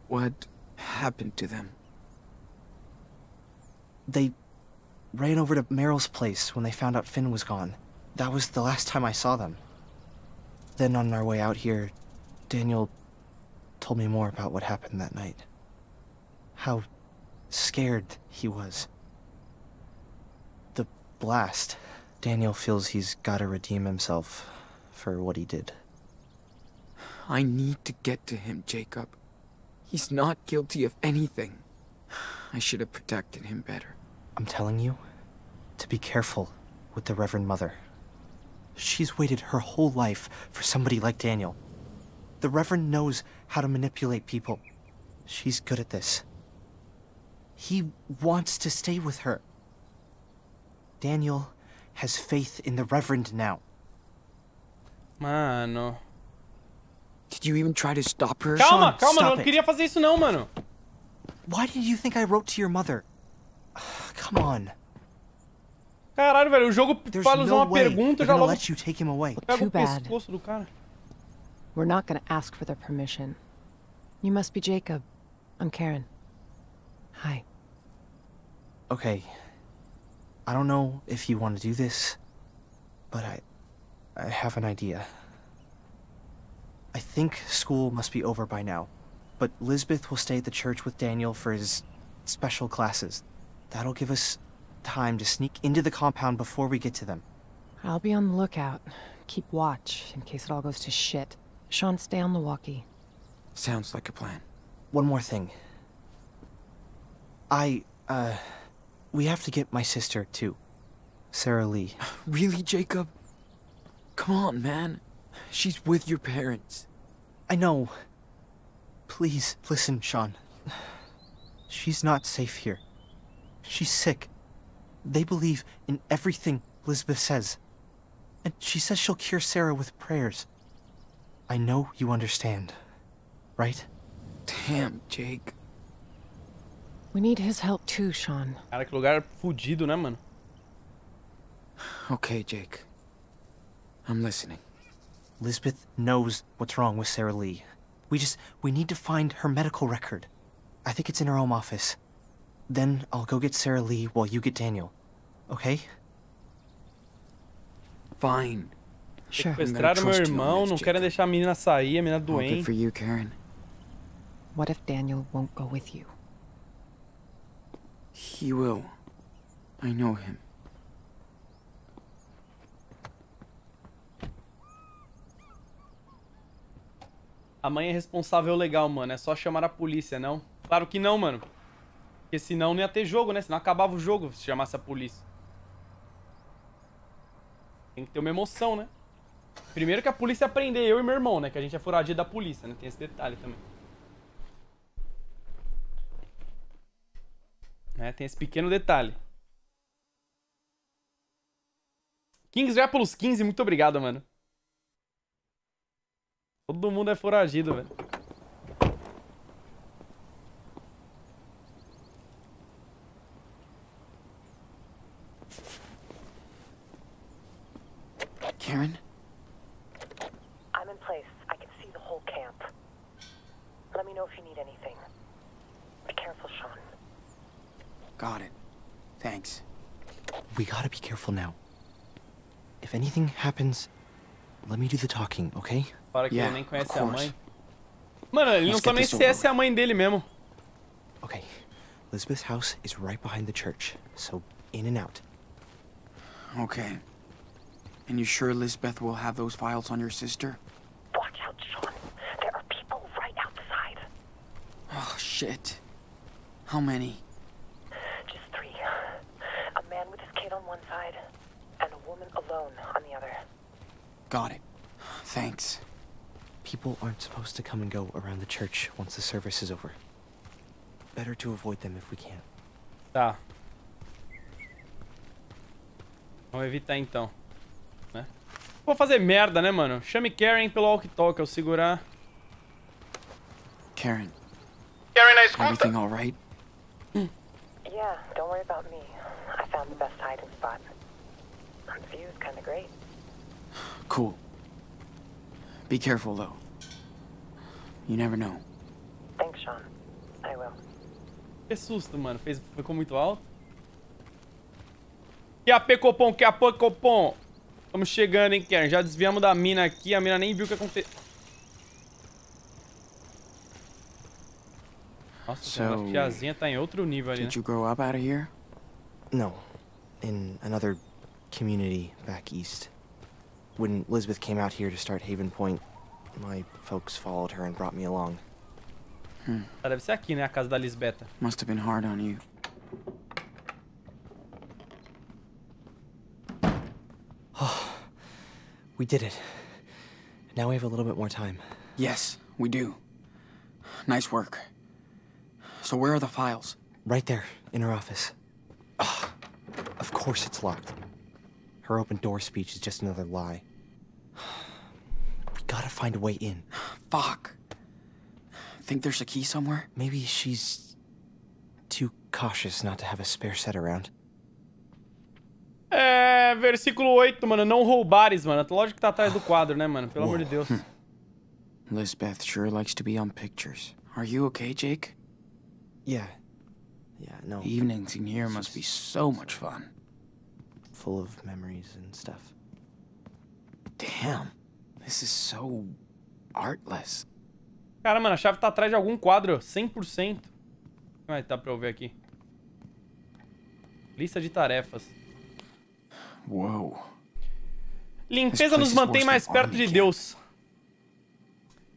what happened to them? They ran over to Merrill's place when they found out Finn was gone. That was the last time I saw them. Then on our way out here, Daniel told me more about what happened that night. How scared he was. The blast. Daniel feels he's gotta redeem himself for what he did. I need to get to him, Jacob. He's not guilty of anything. I should have protected him better. I'm telling you to be careful with the Reverend Mother. She's waited her whole life for somebody like Daniel. The Reverend knows how to manipulate people. She's good at this. He wants to stay with her. Daniel has faith in the Reverend now. Mano. Did you even try to stop her? Calma, Sean, calma, não it. queria fazer isso não, mano. Why did you think I wrote to your mother? Come on. Caralho, velho, o jogo There's fala no uma pergunta já logo. Let you take him away. Too bad. do cara. We're not gonna ask for their permission. You must be Jacob. I'm Karen. Hi. Okay. I don't know if you want to do this, but I I have an idea. I think school must be over by now, but Lisbeth will stay at the church with Daniel for his special classes. That'll give us time to sneak into the compound before we get to them. I'll be on the lookout. Keep watch, in case it all goes to shit. Sean, stay on the walkie. Sounds like a plan. One more thing. I, uh... We have to get my sister, too. Sarah Lee. really, Jacob? Come on, man. She's with your parents. I know. Please, listen, Sean. She's not safe here. She's sick. They believe in everything Lisbeth says. And she says she'll cure Sarah with prayers. I know you understand, right? Damn, Jake. We need his help too, Sean. Cara, que lugar fudido, né, mano? Okay, Jake. I'm listening. Lisbeth knows what's wrong with Sarah Lee. We just, we need to find her medical record. I think it's in her home office. Then I'll go get Sarah Lee while you get Daniel. Okay? Fine. Sure. Sequestraram meu irmão, não querem deixar a menina sair, a menina doente. for you, Karen. What if Daniel won't go with you? He will. I know him. A mãe é responsável legal, mano. É só chamar a polícia, não? Claro que não, mano. Porque senão não ia ter jogo, né? Senão acabava o jogo se chamasse a polícia. Tem que ter uma emoção, né? Primeiro que a polícia prender eu e meu irmão, né? Que a gente é furadinha da polícia, né? Tem esse detalhe também. Né? tem esse pequeno detalhe. Kings já 15, muito obrigado, mano. Todo mundo é foragido, velho. Karen? I'm in place. I can see the whole camp. Let me know if you need anything. Be careful, Sean. Got it. Thanks. We gotta be careful now. If anything happens, let me do the talking, okay? Fora que yeah, ele nem conhece a mãe. Mano, ele não sabe nem se essa é a mãe dele mesmo. Okay. Elizabeth's house is right behind the church, so in and out. Okay. And you sure Elizabeth will have those files on your sister? Watch out, Sean. There are people right outside. Oh, shit. How many? Just three. A man with his kid on one side, and a woman alone on the other. Got it. Thanks. People aren't supposed to come and go around the church once the service is over. Better to avoid them if we can. Tá. Vamos evitar então. Né? Vou fazer merda, né, mano? Chame Karen pelo walkie talk. eu segurar. Karen. Karen, escuta. Everything all right? yeah, don't worry about me. I found the best hiding spot. The view's kind of great. Cool. Be careful, though. You never know. Thanks, Sean. I will. Que susto, mano. Fez, ficou muito alto. Que AP, Copom. Que AP, Copom. Estamos chegando, hein, Karen. Já desviamos da mina aqui. A mina nem viu o que aconteceu. Nossa, so, a tiazinha tá em outro nível ali, did né? you grow up out of here? No. In another community back east. When Lisbeth came out here to start Haven Point, my folks followed her and brought me along. Hmm. Must have been hard on you. Oh, we did it. Now we have a little bit more time. Yes, we do. Nice work. So where are the files? Right there, in her office. Oh, of course it's locked. Her open door speech is just another lie gotta find a way in. Fuck. Think there's a key somewhere? Maybe she's too cautious not to have a spare set around. É, versículo 8, mano. Não roubares, mano. Lógico que tá atrás do quadro, né, mano? Pelo Whoa. amor de Deus. Hm. Lisbeth sure likes to be on pictures. Are you okay, Jake? Yeah. Yeah, no. evenings in here must be so much fun. Full of memories and stuff. Damn. This is so artless. Cara, mano, a chave tá atrás de algum quadro, 100%. Vai, tá pra eu ver aqui. Lista de tarefas. Uou. Limpeza nos mantém mais perto de Deus.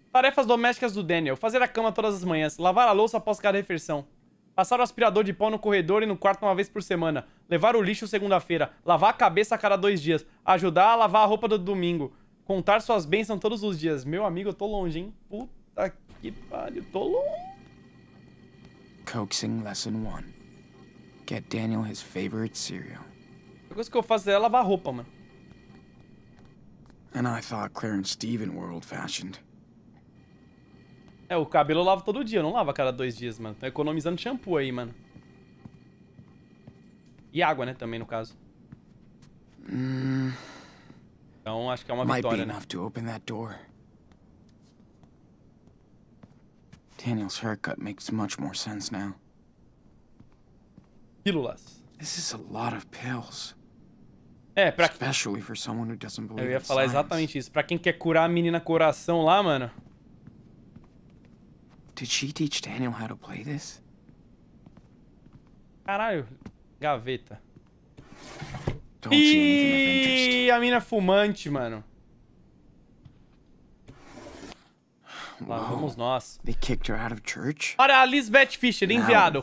Tarefas domésticas do Daniel. Fazer a cama todas as manhãs. Lavar a louça após cada refeição. Passar o aspirador de pó no corredor e no quarto uma vez por semana. Levar o lixo segunda-feira. Lavar a cabeça a cada dois dias. Ajudar a lavar a roupa do domingo. Contar suas bênçãos todos os dias. Meu amigo, eu tô longe, hein? Puta que pariu, tô longe. Coaxing lesson one. Get Daniel his favorite cereal. A coisa que eu faço é lavar roupa, mano. And I thought Claire and Steven were old fashioned. É, o cabelo eu lavo todo dia, eu não lavo a cada dois dias, mano. Tô economizando shampoo aí, mano. E água, né, também, no caso. Hum... Então acho que é uma vitória, né? to open that door. Daniel's haircut makes much more sense now. Pílulas. This is a lot of pills. É, pra Especially for someone who doesn't believe Eu ia falar exatamente isso. Pra quem quer curar a menina coração lá, mano. Did she teach Daniel how to play this? Caralho, gaveta. Don't então, assim, e a mina fumante, mano. Lá Whoa. vamos nós. They kicked her out of church? Olha, a Lisbeth Fisher, enviado.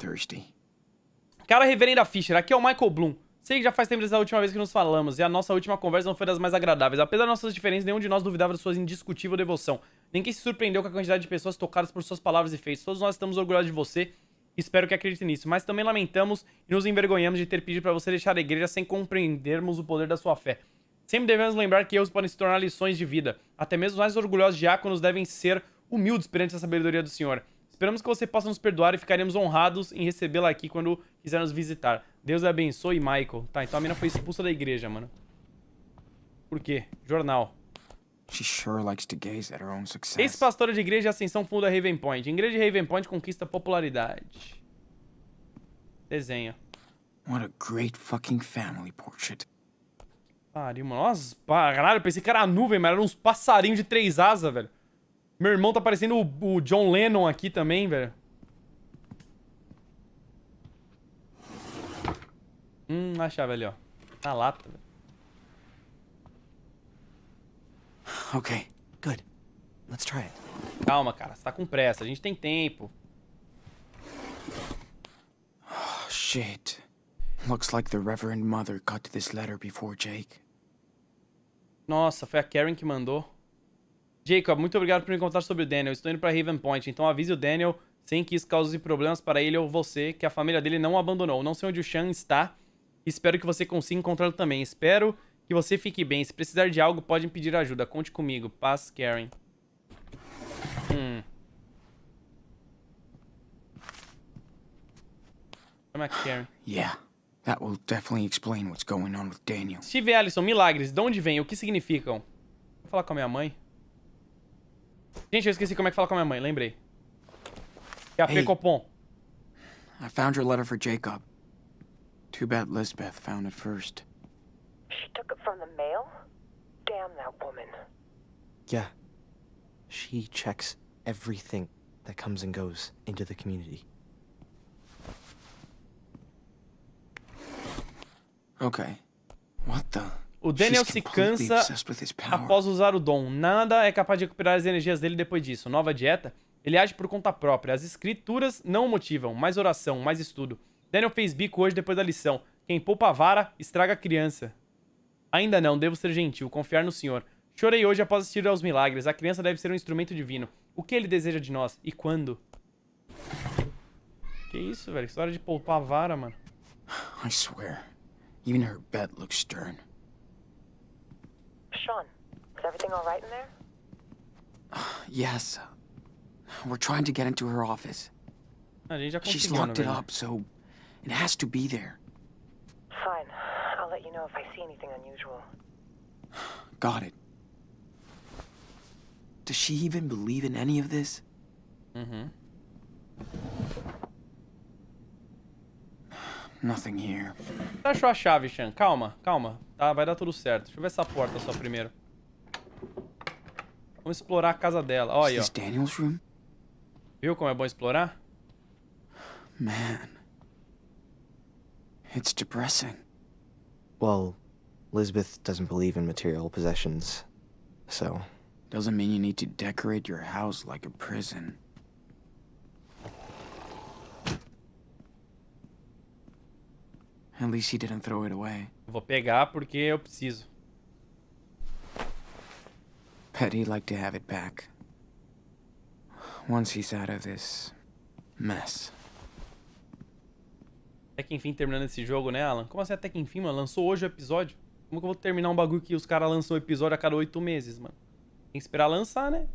Cara reverenda Fisher, aqui é o Michael Bloom. Sei que já faz tempo desde a última vez que nos falamos, e a nossa última conversa não foi das mais agradáveis. Apesar das nossas diferenças, nenhum de nós duvidava de sua indiscutível devoção. Ninguém se surpreendeu com a quantidade de pessoas tocadas por suas palavras e feitos. Todos nós estamos orgulhosos de você Espero que acredite nisso. Mas também lamentamos e nos envergonhamos de ter pedido para você deixar a igreja sem compreendermos o poder da sua fé. Sempre devemos lembrar que erros podem se tornar lições de vida. Até mesmo os mais orgulhosos diáconos devem ser humildes perante a sabedoria do Senhor. Esperamos que você possa nos perdoar e ficaremos honrados em recebê-la aqui quando quiser nos visitar. Deus abençoe, Michael. Tá, então a mina foi expulsa da igreja, mano. Por quê? Jornal. Esse pastora de igreja de é ascensão funda Raven Point. Igreja de Raven Point conquista popularidade. Desenha. What a great fucking family portrait. Pariu, mano. Nossa, caralho, pensei que era a nuvem, mas eram uns passarinhos de três asas, velho. Meu irmão tá parecendo o, o John Lennon aqui também, velho. Hum, a chave ali, ó. Na lata, velho. Ok, good. Let's try it. Calma, cara. Você tá com pressa. A gente tem tempo. Oh, shit. Looks like the Reverend Mother got this letter before Jake. Nossa, foi a Karen que mandou. Jacob, muito obrigado por me contar sobre o Daniel. Estou indo para Haven Point, então avise o Daniel sem que isso cause problemas para ele ou você, que a família dele não o abandonou. Não sei onde o Sean está. Espero que você consiga encontrá-lo também. Espero que você fique bem. Se precisar de algo, pode me pedir ajuda. Conte comigo. Paz, Karen. Hum. Chama Karen. Yeah. That will definitely explain what's going on with Daniel. Steve Allison, milagres, de onde vêm? O que significam? Vou falar com a minha mãe. Gente, eu esqueci como é que fala com a minha mãe, lembrei. É a hey, Pecopon. I found your letter for Jacob. Too bad Lisbeth found it first. She took it from the mail? Damn that woman. Yeah. She checks everything that comes and goes into the community. Okay. What the? O Daniel se cansa após usar o dom. Nada é capaz de recuperar as energias dele depois disso. Nova dieta? Ele age por conta própria. As escrituras não o motivam. Mais oração, mais estudo. Daniel fez bico hoje depois da lição. Quem poupa a vara, estraga a criança. Ainda não, devo ser gentil, confiar no Senhor. Chorei hoje após assistir aos milagres. A criança deve ser um instrumento divino. O que ele deseja de nós e quando? Que isso, velho? história de poupar a vara, mano. I swear, even her bed looks stern. Sean, is everything all right in there? Yes. We're trying to get into her office. A gente já She's locked né, it up, so it has to be there. Fine. I'll let you know if I see anything unusual. Got it. Does she even believe in any of this? Mm-hmm. Nothing here. Achou a chave, Chan. Calma, calma. Tá, vai dar tudo certo. Deixa eu ver essa porta só primeiro. Vamos explorar a casa dela. Olha aí, ó. Viu como é bom explorar? Man. It's depressing. Well, Lisbeth doesn't believe in material possessions, so... Doesn't mean you need to decorate your house like a prison. At least he didn't throw it away. Vou pegar porque eu preciso. Petty'd like to have it back. Once he's out of this mess. Até que enfim terminando esse jogo, né, Alan? Como assim até que enfim, mano? Lançou hoje o episódio? Como que eu vou terminar um bagulho que os caras lançam um episódio a cada oito meses, mano? Tem que esperar lançar, né?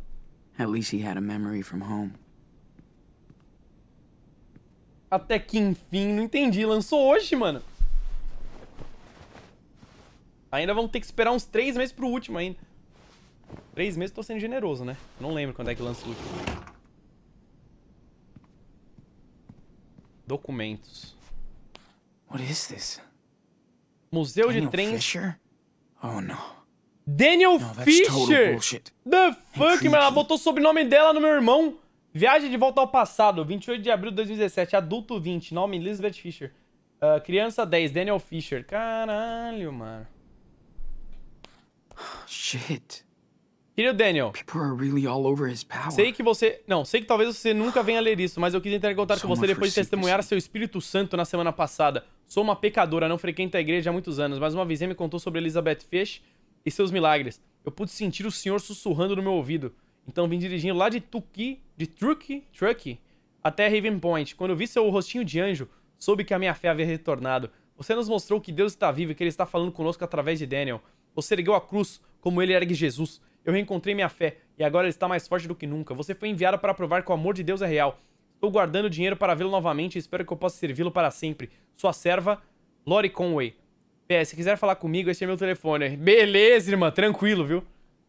At least he had a memory from home. Até que enfim, não entendi. Lançou hoje, mano. Ainda vão ter que esperar uns três meses pro último ainda. Três meses tô sendo generoso, né? Não lembro quando é que lançou. o último. Documentos. What is this? Museu Daniel de trens. Fisher? Oh no. Daniel no, Fisher. The fuck, mano, ela botou o sobrenome dela no meu irmão. Viagem de volta ao passado, 28 de abril de 2017, adulto 20, nome Elizabeth Fisher. Uh, criança 10, Daniel Fisher. Caralho, mano. Shit. Querido Daniel, sei que você. Não, sei que talvez você nunca venha ler isso, mas eu quis entrar em contato com você depois de testemunhar seu Espírito Santo na semana passada. Sou uma pecadora, não frequento a igreja há muitos anos, mas uma vizinha me contou sobre Elizabeth Fish e seus milagres. Eu pude sentir o Senhor sussurrando no meu ouvido. Então vim dirigindo lá de Tuki, de Truque, Truque, até Raven Point. Quando vi seu rostinho de anjo, soube que a minha fé havia retornado. Você nos mostrou que Deus está vivo e que Ele está falando conosco através de Daniel. Você ergueu a cruz como Ele ergue Jesus. Eu reencontrei minha fé e agora está mais forte do que nunca. Você foi enviado para provar que o amor de Deus é real. Estou guardando dinheiro para vê-lo novamente e espero que eu possa servi-lo para sempre. Sua serva, Lori Conway. PS, se quiser falar comigo, esse é meu telefone. Beleza, irmã, tranquilo, viu?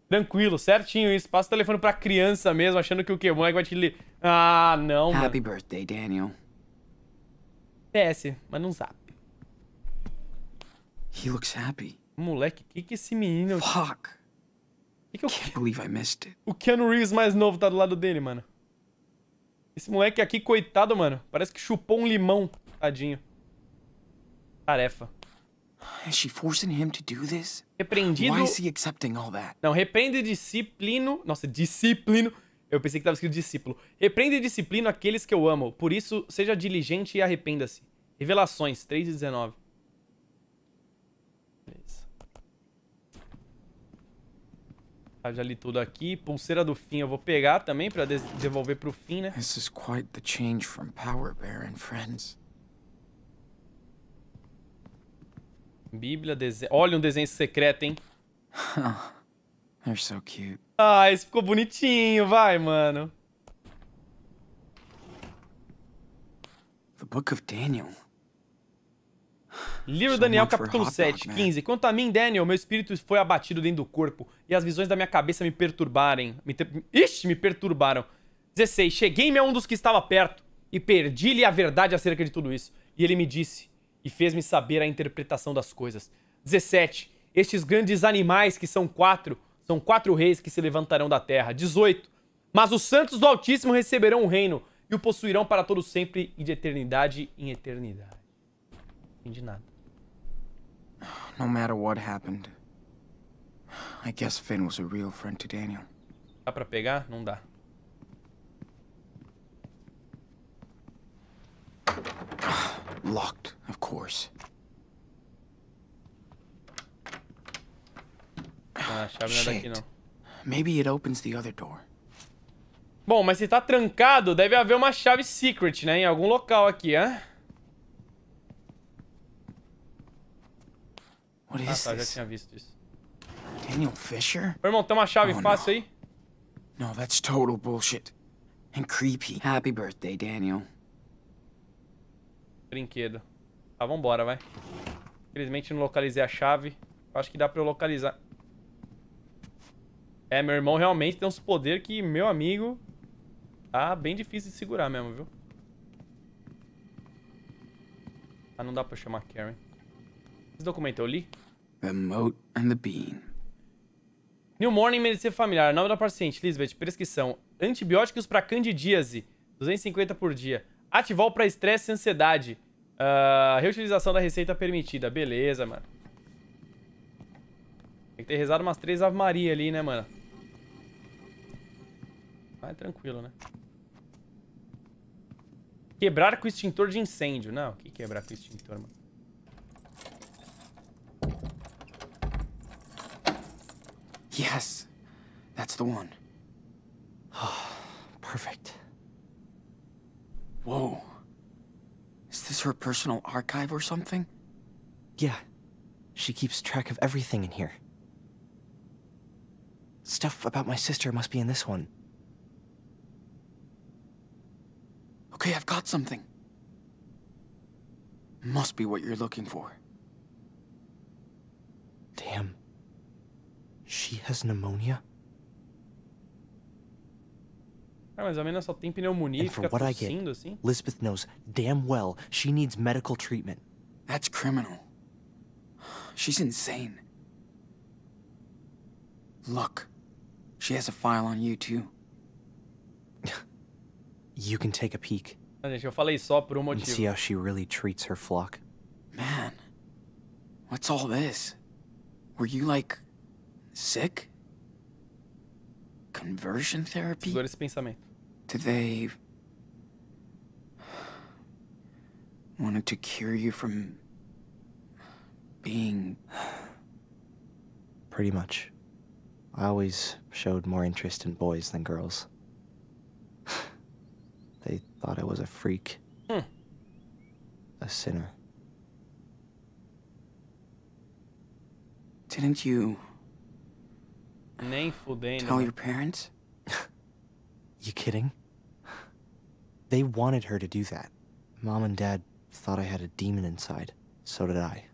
Tranquilo, certinho isso. Passa o telefone pra criança mesmo, achando que o quê? O moleque vai te Ah, não, mano. Happy birthday, Daniel. PS, mas não zap. He looks happy. Moleque, que que esse menino... Fuck. E que eu... Can't believe I missed it. O Keanu Reeves mais novo tá do lado dele, mano. Esse moleque aqui, coitado, mano. Parece que chupou um limão. Tadinho. Tarefa. Is she forcing him to do this? Repreendido. Why is he accepting all that? Não, repreende disciplino. Nossa, disciplino. Eu pensei que tava escrito discípulo. Repreende disciplino aqueles que eu amo. Por isso, seja diligente e arrependa-se. Revelações 3 e 19. Tá já li tudo aqui. Pulseira do fim eu vou pegar também pra devolver pro fim, né? This is quite the change from Power Bear Friends. Bíblia, desenho. Olha um desenho secreto, hein? They're so cute. Ah, esse ficou bonitinho, vai, mano. The Book of Daniel. Livro Daniel, capítulo 7, 15. Quanto a mim, Daniel, meu espírito foi abatido dentro do corpo, e as visões da minha cabeça me perturbarem. Me Ixi, me perturbaram. 16. Cheguei-me a um dos que estava perto, e perdi-lhe a verdade acerca de tudo isso. E ele me disse, e fez-me saber a interpretação das coisas. 17. Estes grandes animais, que são quatro, são quatro reis que se levantarão da terra. 18. Mas os santos do Altíssimo receberão o reino e o possuirão para todo sempre e de eternidade em eternidade entendi nada. No matter what happened, I guess Finn was a real friend to Daniel. Dá pra pegar? Não dá. Locked, of course. Ah, chave não é daqui não. Maybe it opens the other door. Bom, mas se tá trancado, deve haver uma chave secret, né? Em algum local aqui, hein? What is ah, tá, já tinha visto isso. Daniel Fisher? Meu irmão, tem uma chave oh, fácil não. aí? Não, that's total bullshit. And creepy. Happy birthday, Daniel. Brinquedo. Tá, vambora, vai. Infelizmente não localizei a chave. Acho que dá pra eu localizar. É, meu irmão realmente tem uns poderes que, meu amigo, tá bem difícil de segurar mesmo, viu? Ah, não dá pra chamar Karen. Esse documento eu li? The Moat and the Bean. New Morning Medicina familiar. Nome da paciente, Lisbeth. Prescrição. Antibióticos para candidíase. 250 por dia. Ativol para estresse e ansiedade. Uh, reutilização da receita permitida. Beleza, mano. Tem que ter rezado umas três Ave Maria ali, né, mano? Mas é tranquilo, né? Quebrar com extintor de incêndio. Não, O que quebrar com extintor, mano? Yes, that's the one. Perfect. Whoa. Is this her personal archive or something? Yeah. She keeps track of everything in here. Stuff about my sister must be in this one. Okay, I've got something. Must be what you're looking for. Damn. She has pneumonia? Ah, mas a menina só tem pneumonia e fica tossindo assim? Lisbeth knows damn well she needs medical treatment. That's criminal. She's insane. Look, she has a file on you too. you can take a peek. Ah, gente, eu falei só por um motivo. And see how she really treats her flock. Man, what's all this? Were you like Sick? Conversion therapy? Segura esse pensamento. Did they wanted to cure you from being pretty much. I always showed more interest in boys than girls. they thought I was a freak. Hmm. A sinner. Didn't you Nem fudendo. Tell your parents? you kidding? They wanted her to do that. Mom and Dad thought I had a demon inside. So did I.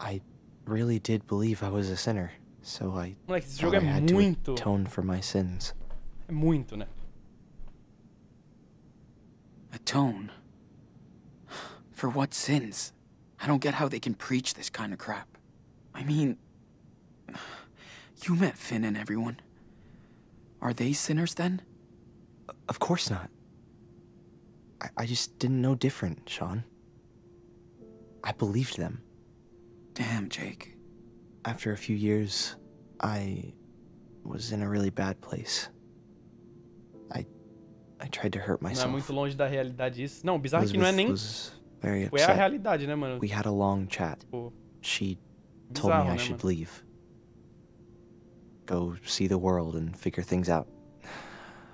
I really did believe I was a sinner. So I Moleque, esse jogo I é muito. to atone for my sins. É muito, né? Atone? For what sins? I don't get how they can preach this kind of crap. I mean... You met Finn and everyone. Are they sinners then? Of course not. I, I just didn't know different, Sean. I believed them. Damn, Jake. After a few years, I was in a really bad place. I I tried to hurt myself. Não é muito longe da realidade isso. Não, bizarro que não é nem was very upset. Foi a realidade, né, mano? We had a long chat. She told bizarro, me I né, should mano? leave go see the world and figure things out.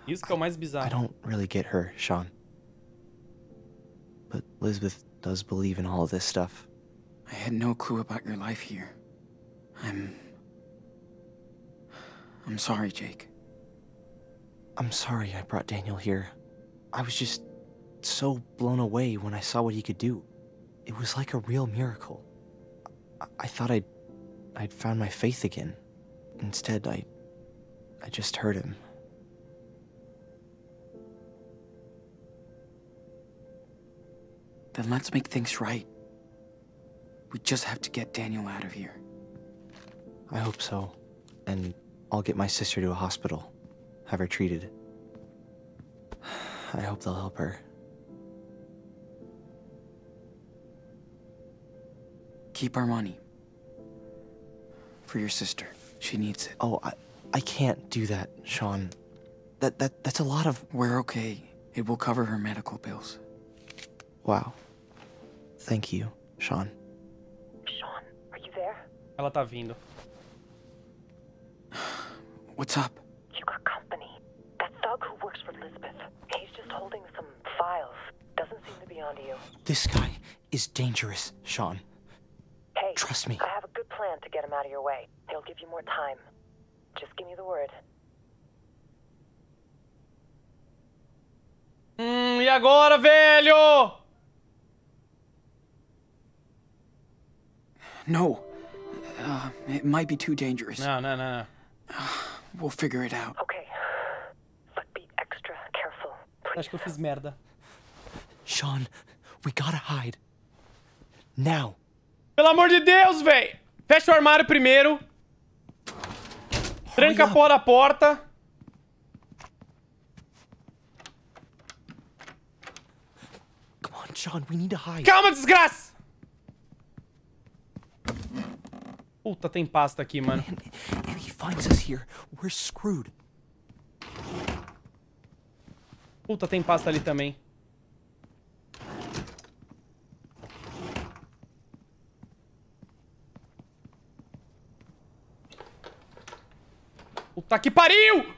Isso que é o mais bizarro. I don't really get her, Sean. But Elizabeth does believe in all of this stuff. I had no clue about your life here. I'm. I'm sorry, Jake. I'm sorry I brought Daniel here. I was just so blown away when I saw what he could do. It was like a real miracle. I, I thought I'd. I'd found my faith again. Instead, I. I just heard him. Then let's make things right. We just have to get Daniel out of here. I hope so. And I'll get my sister to a hospital, have her treated. I hope they'll help her. Keep our money. For your sister. She needs it. Oh, I, I can't do that, Sean. That, that, that's a lot of... We're okay. It will cover her medical bills. Wow. Thank you, Sean. Sean, are you there? Ela tá vindo. What's up? You got company. That thug who works for Elizabeth. He's just holding some files. Doesn't seem to be on to you. This guy is dangerous, Sean. Hey, trust me. I have a good plan to get him out of your way. He'll give you more time. Just give me the word. Hum, e agora, velho? No. Uh, it might be too dangerous. No, no, no, we'll figure it out. Okay. But be extra careful, please. Acho que eu fiz merda. Sean, we gotta hide. Now. Pelo amor de Deus, velho. Fecha o armário primeiro. Tranca Olha. a porra da porta. John, we need to hide. Calma, desgraça! Puta, tem pasta aqui, mano. Puta, tem pasta ali também. Tá que pariu!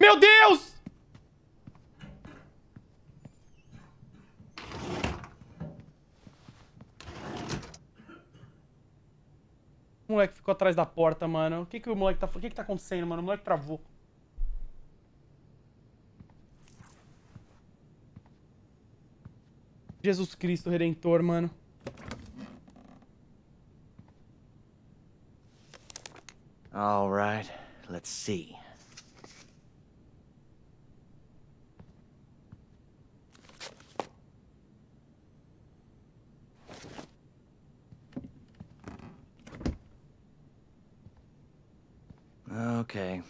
Meu Deus! O moleque ficou atrás da porta, mano. O que que o moleque tá... O que que tá acontecendo, mano? O moleque travou. Jesus Cristo Redentor, mano. All right, let's see. Okay.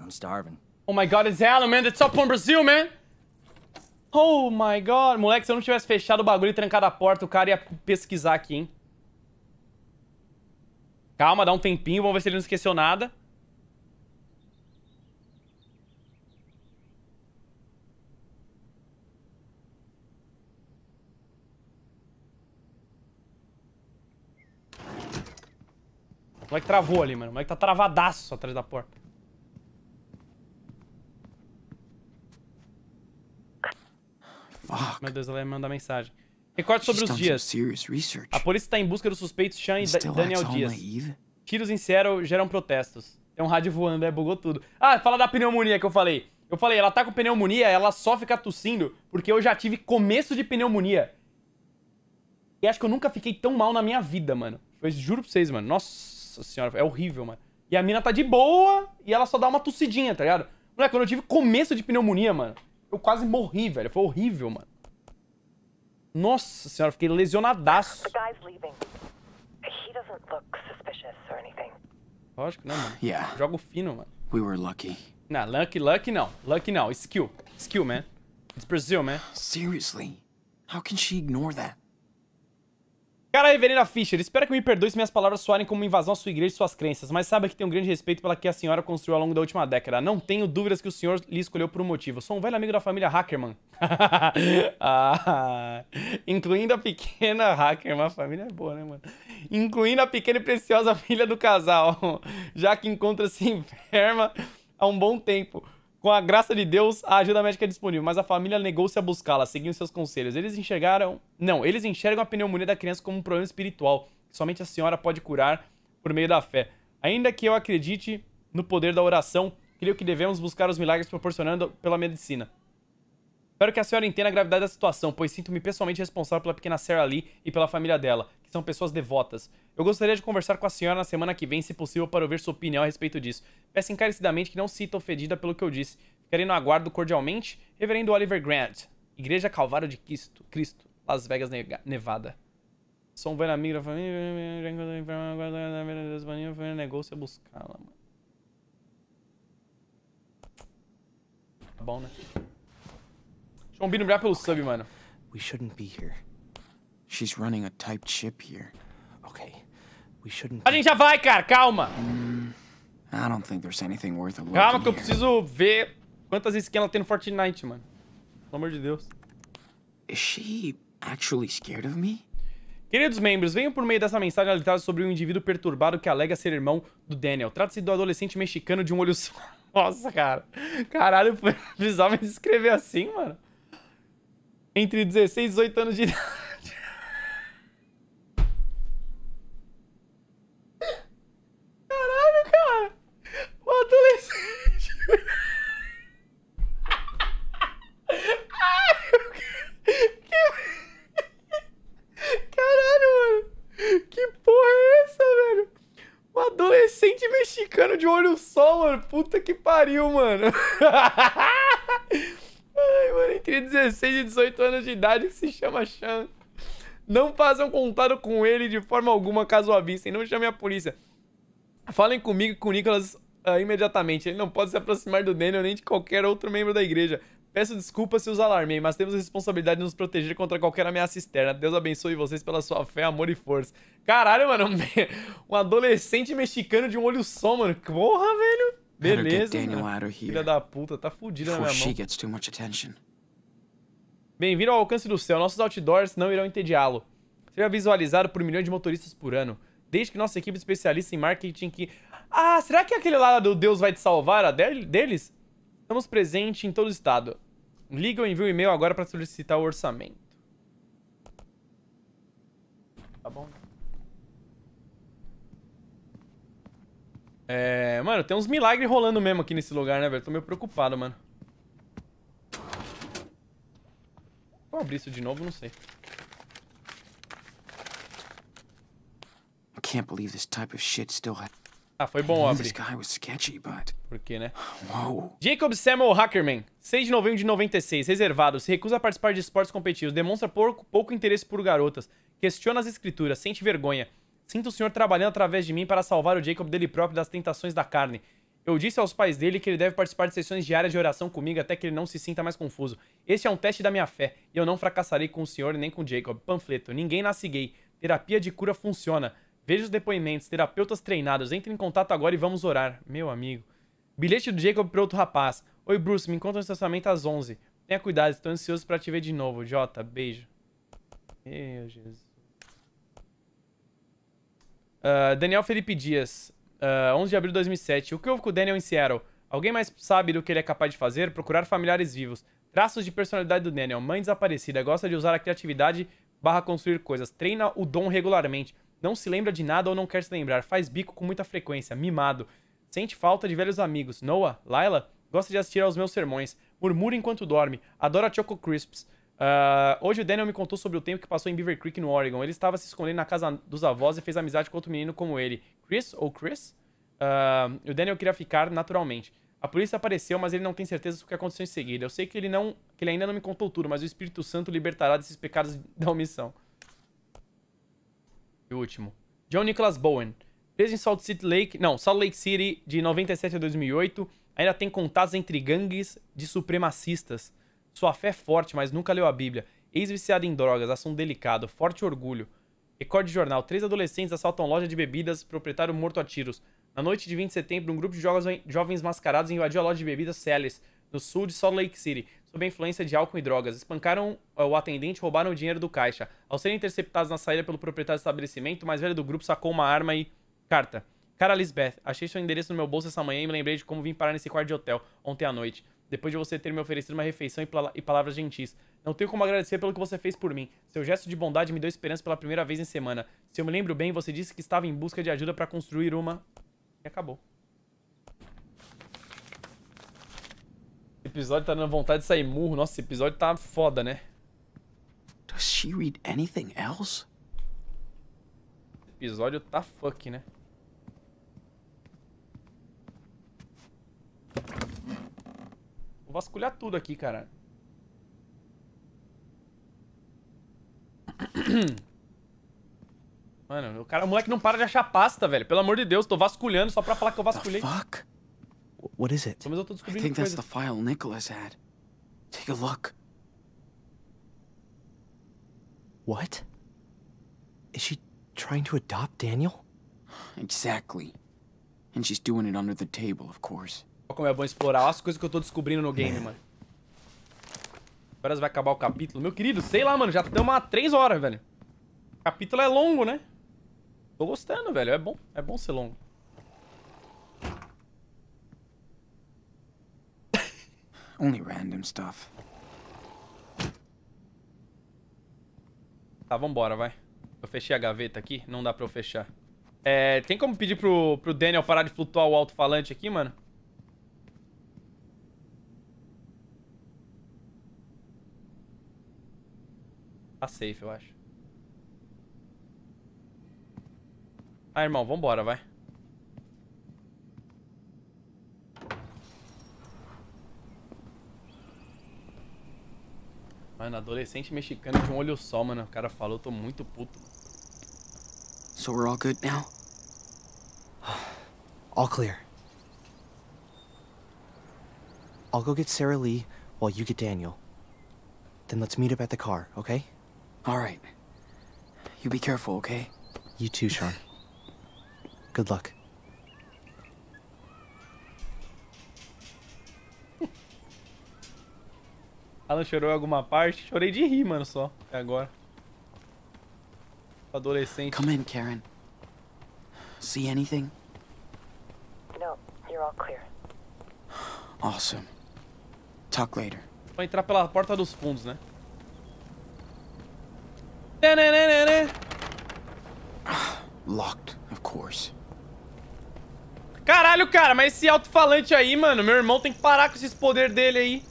I'm starving. Oh my god, it's Alan, man. That's up on Brazil, man. Oh my god. Moleque, se eu não tivesse fechado o bagulho e trancado a porta, o cara ia pesquisar aqui, hein. Calma, dá um tempinho, vamos ver se ele não esqueceu nada. O moleque é travou ali, mano. O moleque é tá travadaço atrás da porta. Fuck. Meu Deus, ela ia me mandar mensagem. Recorte sobre os dias. A polícia está em busca do suspeito Sean e da Daniel Dias. Tiros em Seattle geram protestos. Tem um rádio voando, é, bugou tudo. Ah, fala da pneumonia que eu falei. Eu falei, ela tá com pneumonia, ela só fica tossindo, porque eu já tive começo de pneumonia. E acho que eu nunca fiquei tão mal na minha vida, mano. Eu juro pra vocês, mano. Nossa senhora, é horrível, mano. E a mina tá de boa e ela só dá uma tossidinha, tá ligado? Moleque, quando eu tive começo de pneumonia, mano, eu quase morri, velho. Foi horrível, mano. Nossa senhora, fiquei lesionadaço. Lógico, né, mano? Yeah. Jogo fino, mano. We were lucky. Não, lucky, lucky não. Lucky não. Skill. Skill, man. It's Brazil, man. Seriously. How can she ignore that? Cara, Reverenda Fischer, espero que me perdoe se minhas palavras soarem como invasão à sua igreja e suas crenças, mas saiba que tenho um grande respeito pela que a senhora construiu ao longo da última década. Não tenho dúvidas que o senhor lhe escolheu por um motivo. Sou um velho amigo da família Hackerman. ah, incluindo a pequena Hackerman, a família é boa, né, mano? Incluindo a pequena e preciosa filha do casal, já que encontra-se enferma há um bom tempo. Com a graça de Deus, a ajuda médica é disponível, mas a família negou-se a buscá-la, seguindo seus conselhos. Eles enxergaram. Não, eles enxergam a pneumonia da criança como um problema espiritual, que somente a senhora pode curar por meio da fé. Ainda que eu acredite no poder da oração, creio que devemos buscar os milagres proporcionando pela medicina. Espero que a senhora entenda a gravidade da situação, pois sinto-me pessoalmente responsável pela pequena Sarah Lee e pela família dela, que são pessoas devotas. Eu gostaria de conversar com a senhora na semana que vem, se possível, para ouvir sua opinião a respeito disso. Peço encarecidamente que não sinta ofendida pelo que eu disse. Ficarei no aguardo cordialmente, Reverendo Oliver Grant, Igreja Calvário de Cristo, Cristo Las Vegas, Nevada. família, negócio buscá-la, mano. Tá bom, né? João Bino, obrigado pelo okay. sub, mano. We shouldn't be here. She's running a typed ship here. Okay. We shouldn't. A gente já vai, cara. Calma. Mm, I don't think there's anything worth a look. Calma que eu preciso ver quantas skins ela tem no Fortnite, mano. Pelo amor de Deus. Is she actually scared of me? Queridos membros, venho por meio dessa mensagem alertada sobre um indivíduo perturbado que alega ser irmão do Daniel. Trata-se do adolescente mexicano de um olho só. Nossa, cara. Caralho, foi bizarro me escrever assim, mano entre 16 e 18 anos de idade. Caralho, cara! O adolescente. Caralho, mano! Que porra é essa, velho? Um adolescente mexicano de olho só, mano. Puta que pariu, mano. entre 16 e 18 anos de idade que se chama Chan. Não façam contato com ele de forma alguma caso o avistem. Não chame a polícia. Falem comigo e com o Nicholas uh, ah, imediatamente. Ele não pode se aproximar do Daniel nem de qualquer outro membro da igreja. Peço desculpas se os alarmei, mas temos a responsabilidade de nos proteger contra qualquer ameaça externa. Deus abençoe vocês pela sua fé, amor e força. Caralho, mano. Um adolescente mexicano de um olho só, mano. Porra, velho. Beleza, Filha da puta, tá fudida na minha mão. Bem-vindo ao alcance do céu. Nossos outdoors não irão entediá-lo. Seja visualizado por milhões de motoristas por ano. Desde que nossa equipe especialista em marketing que... Ah, será que aquele lá do Deus vai te salvar a deles? Estamos presentes em todo o estado. Liga ou envia um e-mail agora para solicitar o orçamento. Tá bom. É, mano, tem uns milagres rolando mesmo aqui nesse lugar, né, velho? Tô meio preocupado, mano. Vou abrir isso de novo, não sei. I can't believe this type of shit still happens. Ah, foi bom abrir. Por quê, né? Wow. Jacob Samuel Hackerman, 6 de novembro de 96, reservado, se recusa a participar de esportes competitivos, demonstra pouco, pouco interesse por garotas, questiona as escrituras, sente vergonha. Sinto o senhor trabalhando através de mim para salvar o Jacob dele próprio das tentações da carne. Eu disse aos pais dele que ele deve participar de sessões diárias de oração comigo até que ele não se sinta mais confuso. Este é um teste da minha fé, e eu não fracassarei com o senhor nem com Jacob. Panfleto, ninguém nasce gay. Terapia de cura funciona. Veja os depoimentos, terapeutas treinados. Entre em contato agora e vamos orar. Meu amigo. Bilhete do Jacob para outro rapaz. Oi, Bruce, me encontra no estacionamento às 11. Tenha cuidado, estou ansioso para te ver de novo. Jota, beijo. Meu Jesus. Uh, Daniel Felipe Dias. Uh, ah, 11 de abril de 2007. O que houve com o Daniel em Seattle? Alguém mais sabe do que ele é capaz de fazer? Procurar familiares vivos. Traços de personalidade do Daniel. Mãe desaparecida. Gosta de usar a criatividade barra construir coisas. Treina o dom regularmente. Não se lembra de nada ou não quer se lembrar. Faz bico com muita frequência. Mimado. Sente falta de velhos amigos. Noah, Laila, gosta de assistir aos meus sermões. Murmura enquanto dorme. Adora Choco Crisps. Uh, hoje o Daniel me contou sobre o tempo que passou em Beaver Creek, no Oregon. Ele estava se escondendo na casa dos avós e fez amizade com outro menino como ele, Chris ou Chris. Uh, o Daniel queria ficar naturalmente. A polícia apareceu, mas ele não tem certeza do que aconteceu em seguida. Eu sei que ele não, que ele ainda não me contou tudo, mas o Espírito Santo libertará desses pecados da omissão. E o último. John Nicholas Bowen. Preso em Salt City Lake, não, Salt Lake City de 97 a 2008, ainda tem contatos entre gangues de supremacistas. Sua fé é forte, mas nunca leu a Bíblia. Ex-viciado em drogas, assunto delicado, forte orgulho. Record de jornal. Três adolescentes assaltam loja de bebidas, proprietário morto a tiros. Na noite de 20 de setembro, um grupo de jovens mascarados invadiu a loja de bebidas Celes, no sul de Salt Lake City, sob a influência de álcool e drogas. Espancaram eh, o atendente e roubaram o dinheiro do caixa. Ao serem interceptados na saída pelo proprietário do estabelecimento, o mais velho do grupo sacou uma arma e carta. Cara Lisbeth, achei seu endereço no meu bolso essa manhã e me lembrei de como vim parar nesse quarto de hotel ontem à noite depois de você ter me oferecido uma refeição e, palavras gentis. Não tenho como agradecer pelo que você fez por mim. Seu gesto de bondade me deu esperança pela primeira vez em semana. Se eu me lembro bem, você disse que estava em busca de ajuda para construir uma... E acabou. Esse episódio tá dando vontade de sair murro. Nossa, esse episódio tá foda, né? Does she read anything else? Esse episódio tá fuck, né? Vou vasculhar tudo aqui, cara. Mano, o cara, o moleque não para de achar pasta, velho. Pelo amor de Deus, tô vasculhando só pra falar que eu vasculhei. Fuck? What is it? eu tô descobrindo I think that's the file Nicholas had. Take a look. What? Is she trying to adopt Daniel? Exactly. And she's doing it under the table, of course. Olha como é bom explorar. Olha as coisas que eu tô descobrindo no game, mano. Agora vai acabar o capítulo. Meu querido, sei lá, mano. Já estamos há três horas, velho. O capítulo é longo, né? Tô gostando, velho. É bom, é bom ser longo. Only random stuff. Tá, vambora, vai. Eu fechei a gaveta aqui, não dá pra eu fechar. É, tem como pedir pro, pro Daniel parar de flutuar o alto-falante aqui, mano? Tá safe, eu acho. Ah, irmão, vambora, vai. Mano, adolescente mexicano de um olho só, mano. O cara falou, eu tô muito puto. So we're all good now? All clear. I'll go get Sarah Lee while you get Daniel. Then let's meet up at the car, okay? All right. You be careful, okay? You too, Sean. Good luck. Alan chorou em alguma parte? Chorei de rir, mano, só. Até agora. Adolescente. Come in, Karen. See anything? No, you're all clear. Awesome. Talk later. Vai entrar pela porta dos fundos, né? Na, Locked, of course. Caralho, cara, mas esse alto-falante aí, mano, meu irmão tem que parar com esses poderes dele aí.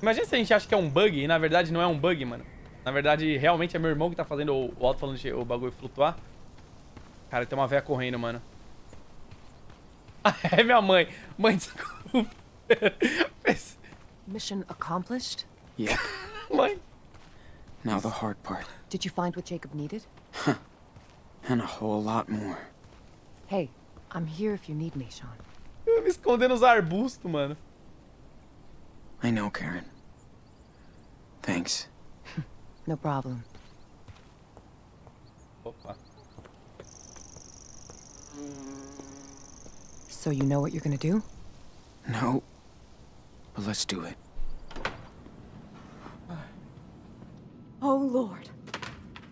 Imagina se a gente acha que é um bug e na verdade não é um bug, mano. Na verdade, realmente é meu irmão que tá fazendo o, o alto-falante, o bagulho flutuar. Cara, tem uma véia correndo, mano. Ah, é minha mãe. Mãe, desculpa. Mission accomplished? Yeah. mãe. Now the hard part. Did you find what Jacob needed? Huh. And a whole lot more. Hey, I'm here if you need me, Sean. Eu me esconder nos arbustos, mano. I know, Karen. Thanks. no problem. Opa. So you know what you're gonna do? No. But let's do it. Oh, Lord.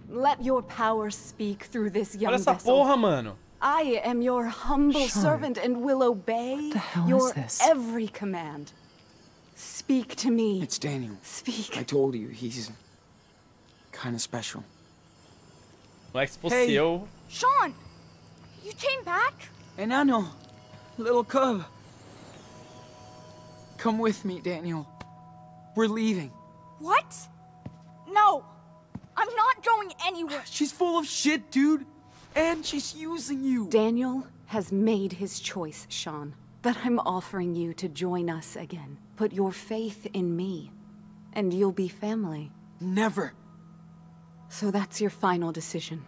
Let your power speak through this young Olha essa vessel. porra, mano. I am your humble servant and will obey your every command. Speak to me. It's Daniel. Speak. I told you, he's kind of special. Like hey. Sean, you came back? Enano, little cub. Come with me, Daniel. We're leaving. What? No, I'm not going anywhere. She's full of shit, dude. And she's using you. Daniel has made his choice, Sean. But I'm offering you to join us again. Put your faith in me, and you'll be family. Never. So that's your final decision.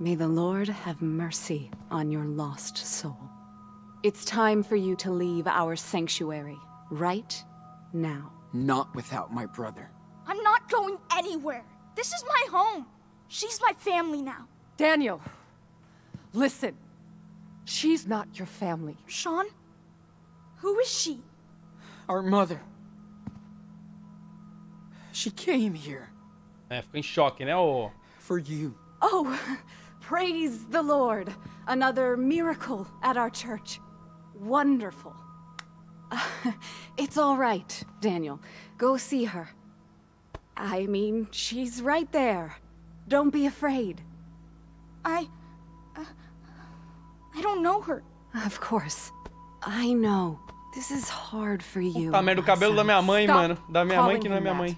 May the Lord have mercy on your lost soul. It's time for you to leave our sanctuary, right now. Not without my brother. I'm not going anywhere. This is my home. She's my family now. Daniel, listen. She's not your family. Sean, who is she? Our mother. She came here. É, fica em choque, né, ô? For you. Oh, praise the Lord. Another miracle at our church. Wonderful. Uh, it's all right, Daniel. Go see her. I mean, she's right there. Don't be afraid. I... Uh, I don't know her. Of course. I know. This is hard for you. Puta merda, o cabelo da minha mãe, Stop mano. Da minha mãe que não é minha mãe.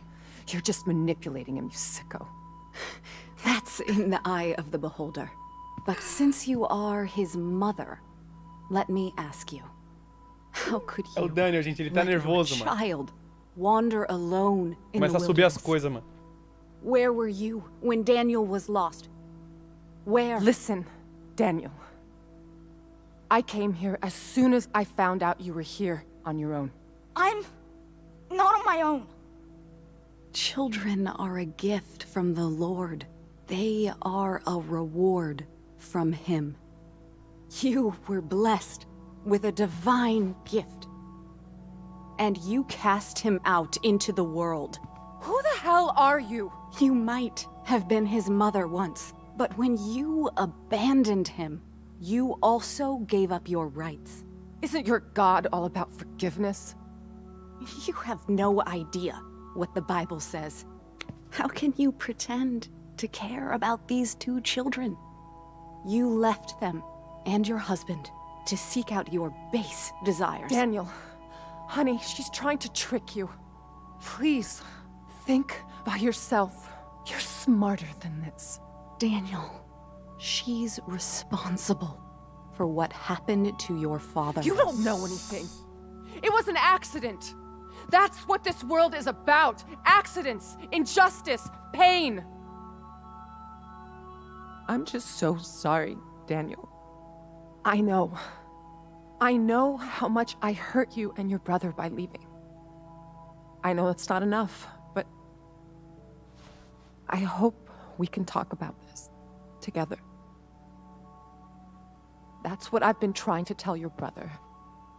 You're just manipulating him, you sicko. That's in the eye of the beholder. But since you are his mother, let me ask you. How could you? É o Daniel, gente, ele tá nervoso, mano. Child wander alone in Começa the a subir as coisas, mano. Where were you when Daniel was lost? Where? Listen, Daniel. I came here as soon as I found out you were here on your own. I'm not on my own. Children are a gift from the Lord. They are a reward from Him. You were blessed with a divine gift and you cast him out into the world. Who the hell are you? You might have been his mother once, but when you abandoned him, you also gave up your rights. Isn't your god all about forgiveness? You have no idea what the Bible says. How can you pretend to care about these two children? You left them and your husband to seek out your base desires. Daniel. Honey, she's trying to trick you. Please, think by yourself. You're smarter than this. Daniel, she's responsible for what happened to your father. You don't know anything. It was an accident. That's what this world is about. Accidents, injustice, pain. I'm just so sorry, Daniel. I know. I know how much I hurt you and your brother by leaving. I know that's not enough, but I hope we can talk about this together. That's what I've been trying to tell your brother,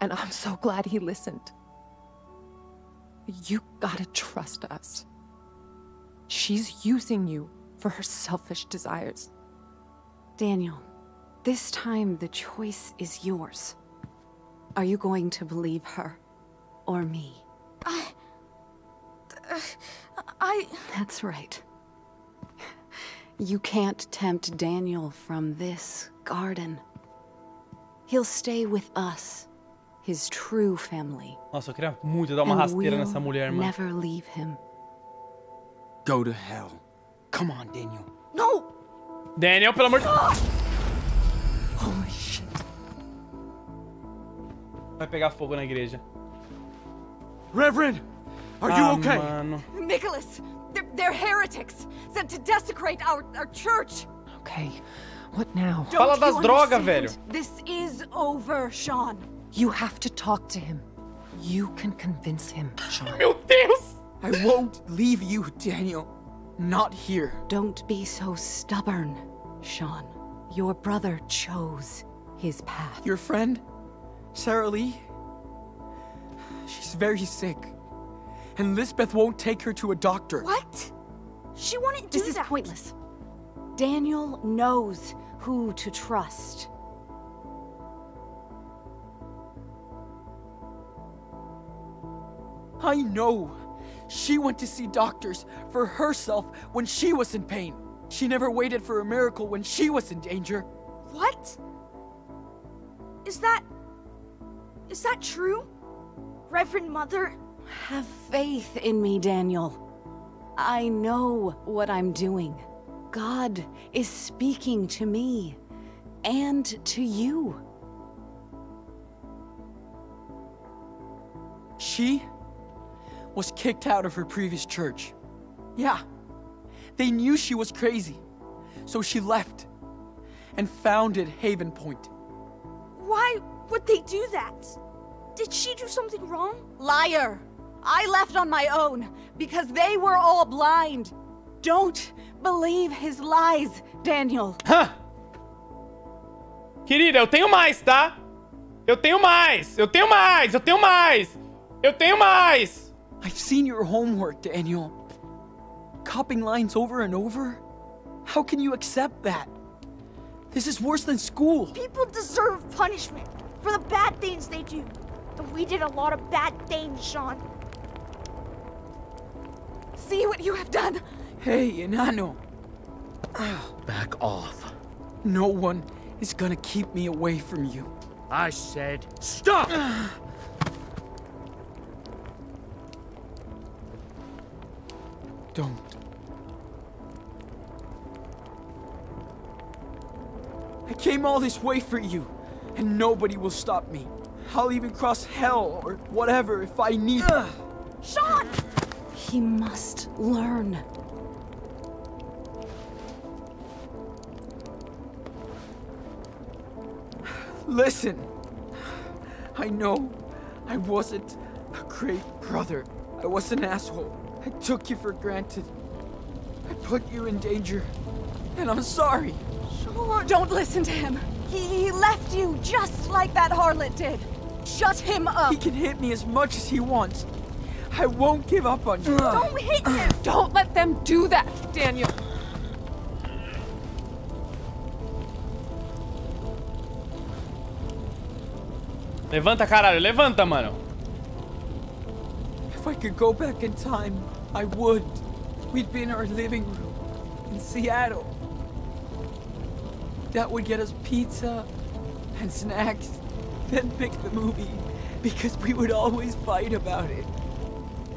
and I'm so glad he listened. You gotta trust us. She's using you for her selfish desires. Daniel, this time the choice is yours. Are you going to believe her? Or me? I... I... That's right. You can't tempt Daniel from this garden. He'll stay with us. His true family. Nossa, eu muito dar uma rasteira we'll nessa mulher, mano. never leave him. Go to hell. Come on, Daniel. No! Daniel, pelo amor de... Holy Vai pegar fogo na igreja. Reverend, are you ah, okay? Mano. Nicholas, they're, they're, heretics sent to desecrate our, our church. Okay, what now? Don't Fala das drogas, velho. This is over, Sean. You have to talk to him. You can convince him, Sean. Meu Deus! I won't leave you, Daniel. Not here. Don't be so stubborn, Sean. Your brother chose his path. Your friend Sarah Lee? She's very sick. And Lisbeth won't take her to a doctor. What? She wouldn't do this that. This is pointless. Daniel knows who to trust. I know. She went to see doctors for herself when she was in pain. She never waited for a miracle when she was in danger. What? Is that is that true? Reverend Mother? Have faith in me, Daniel. I know what I'm doing. God is speaking to me and to you. She was kicked out of her previous church. Yeah, they knew she was crazy, so she left and founded Haven Point. Why would they do that? Did she do something wrong? Liar! I left on my own, because they were all blind. Don't believe his lies, Daniel. Huh? Querida, eu tenho mais, tá? Eu tenho mais! Eu tenho mais! Eu tenho mais! Eu tenho mais! I've seen your homework, Daniel. Copying lines over and over? How can you accept that? This is worse than school. People deserve punishment for the bad things they do. And we did a lot of bad things, Sean. See what you have done! Hey, Inano. Ah, back off. No one is gonna keep me away from you. I said stop! Don't. I came all this way for you and nobody will stop me. I'll even cross hell or whatever if I need. Ugh. Sean! He must learn. Listen. I know I wasn't a great brother. I was an asshole. I took you for granted. I put you in danger. And I'm sorry. Sean! Don't listen to him. He, he left you just like that harlot did. Shut him up. He can hit me as much as he wants. I won't give up on you. Don't hit him. Don't let them do that, Daniel. Levanta, caralho. Levanta, mano. If I could go back in time, I would. We'd be in our living room in Seattle. That would get us pizza and snacks, then pick the movie, because we would always fight about it.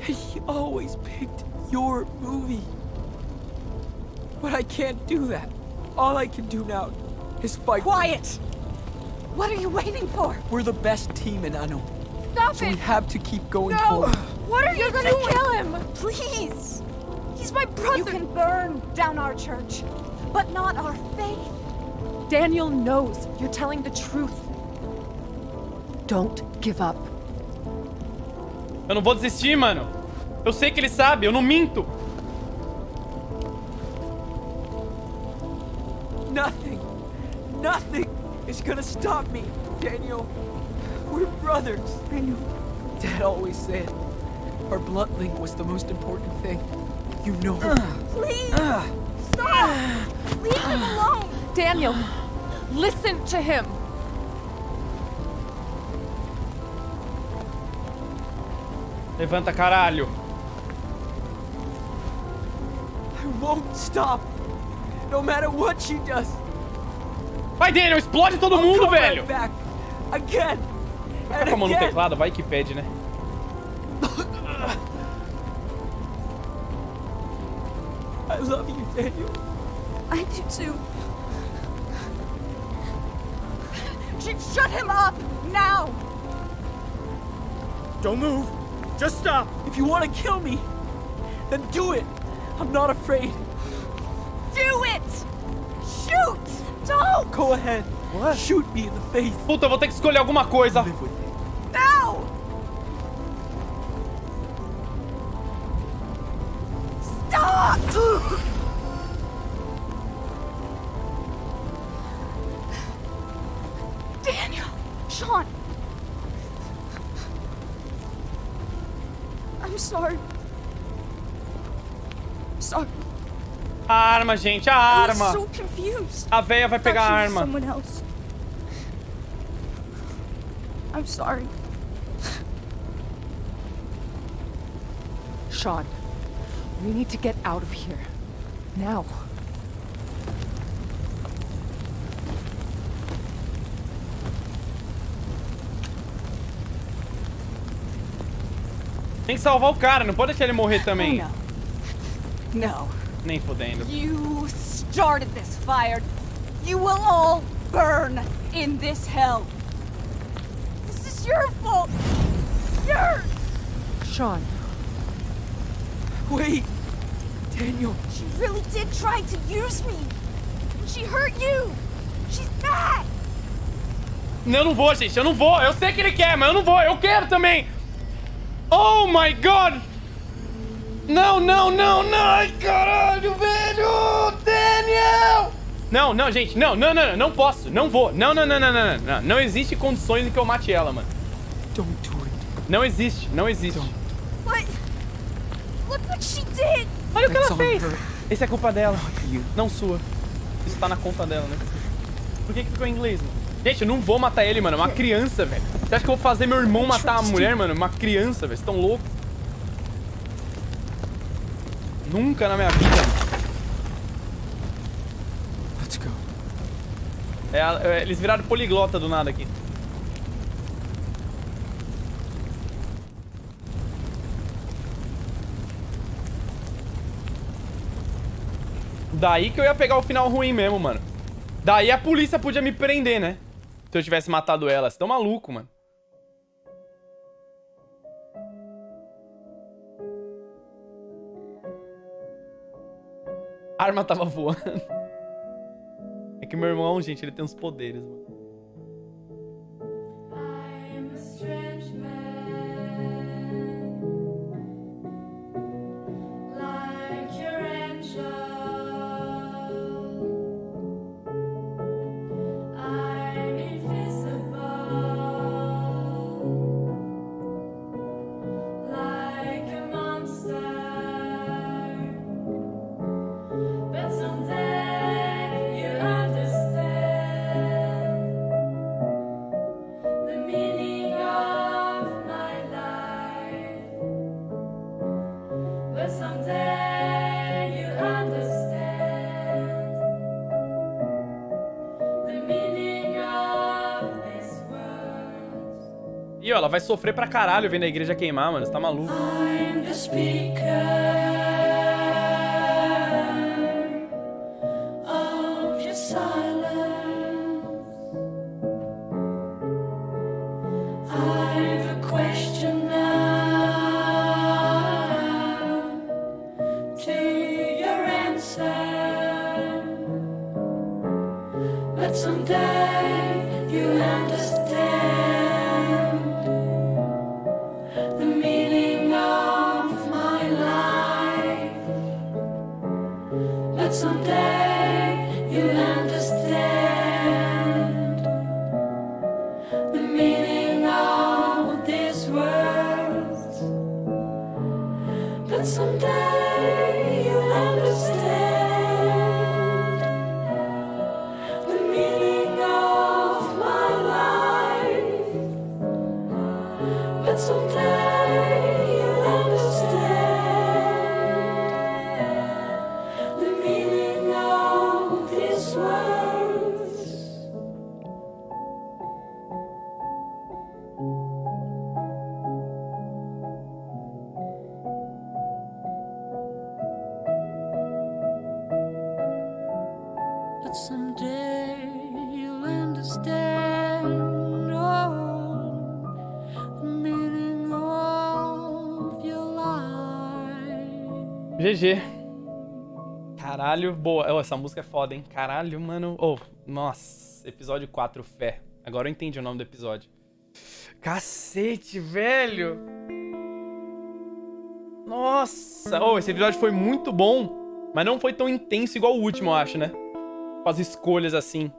And he always picked your movie. But I can't do that. All I can do now is fight. Quiet! What are you waiting for? We're the best team in Anno. Stop so it! We have to keep going no! forward. What are You're you going to doing? kill him! Please! He's my brother! You can burn down our church, but not our faith. Daniel knows you're telling the truth. Don't give up. Eu não vou desistir, mano. Eu sei que ele sabe, eu não minto. Nothing. Nothing is gonna stop me, Daniel. We're brothers. I know. Dad always said our blood link was the most important thing. You know. Uh, please. Uh, stop. Uh, Leave him alone. Daniel. Listen to him. Levanta, caralho. I won't stop. No matter what she does. Vai, Daniel, explode todo I'll mundo, velho. Again. Fica com a mão no teclado, vai que pede, né? I love you, Daniel. I do too. should shut him up! Now! Don't move! Just stop! If you want to kill me, then do it! I'm not afraid. Do it! Shoot! Don't! Go ahead. What? Shoot me in the face. Puta, eu vou ter que escolher alguma coisa. Now! Stop! Daniel! Sean! I'm sorry. Sorry. Arma, gente, a arma. So confused. A véia vai pegar a arma. Someone else. I'm sorry. Sean, we need to get out of here. Now. Tem que salvar o cara, não pode deixar ele morrer também. Oh, não. não. Nem fodendo. You started this fire. You will all burn in this hell. This is your fault. Your. Sean. Wait. Daniel. She really did try to use me. She hurt you. She's Não, Eu não vou, gente. Eu não vou. Eu sei que ele quer, mas eu não vou. Eu quero também. Oh my god! Não, não, não, não! Ai, caralho, velho! Daniel! Não, não, gente, não, não, não, não, não posso, não vou. Não, não, não, não, não, não, não. existe condições em que eu mate ela, mano. Não existe, não existe. What? Look what she did. Olha o que ela fez. Essa é a culpa dela. Não sua. Isso tá na conta dela, né? Por que que ficou em inglês, mano? Gente, eu não vou matar ele, mano. É uma criança, velho. Você acha que eu vou fazer meu irmão matar a mulher, mano? Uma criança, velho. Vocês estão loucos. Nunca na minha vida. Let's go. É, é, eles viraram poliglota do nada aqui. Daí que eu ia pegar o final ruim mesmo, mano. Daí a polícia podia me prender, né? se eu tivesse matado ela. Você tá maluco, mano. A arma tava voando. É que meu irmão, gente, ele tem uns poderes, mano. vai sofrer pra caralho vendo a igreja queimar, mano. Você tá maluco. I'm the speaker. essa música é foda, hein? Caralho, mano. Oh, nossa. Episódio 4, Fé. Agora eu entendi o nome do episódio. Cacete, velho! Nossa! Oh, esse episódio foi muito bom, mas não foi tão intenso igual o último, eu acho, né? Com as escolhas assim.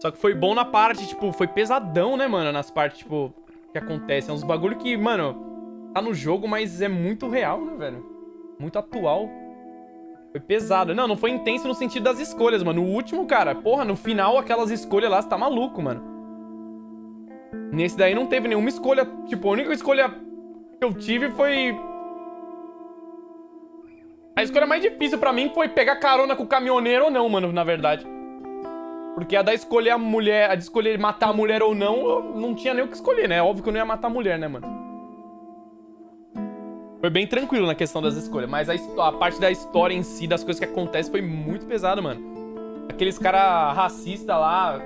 Só que foi bom na parte, tipo, foi pesadão, né, mano? Nas partes, tipo, que acontecem. É uns bagulho que, mano, tá no jogo, mas é muito real, né, velho? Muito atual. Foi pesado. Não, não foi intenso no sentido das escolhas, mano. O último, cara, porra, no final aquelas escolhas lá, você tá maluco, mano. Nesse daí não teve nenhuma escolha. Tipo, a única escolha que eu tive foi... A escolha mais difícil pra mim foi pegar carona com o caminhoneiro ou não, mano, na verdade. Porque a da escolher a mulher, a de escolher matar a mulher ou não, não tinha nem o que escolher, né? Óbvio que eu não ia matar a mulher, né, mano? foi bem tranquilo na questão das escolhas, mas a, hum. a parte da história em si, das coisas que acontecem, foi muito pesada, mano. Aqueles cara racista lá,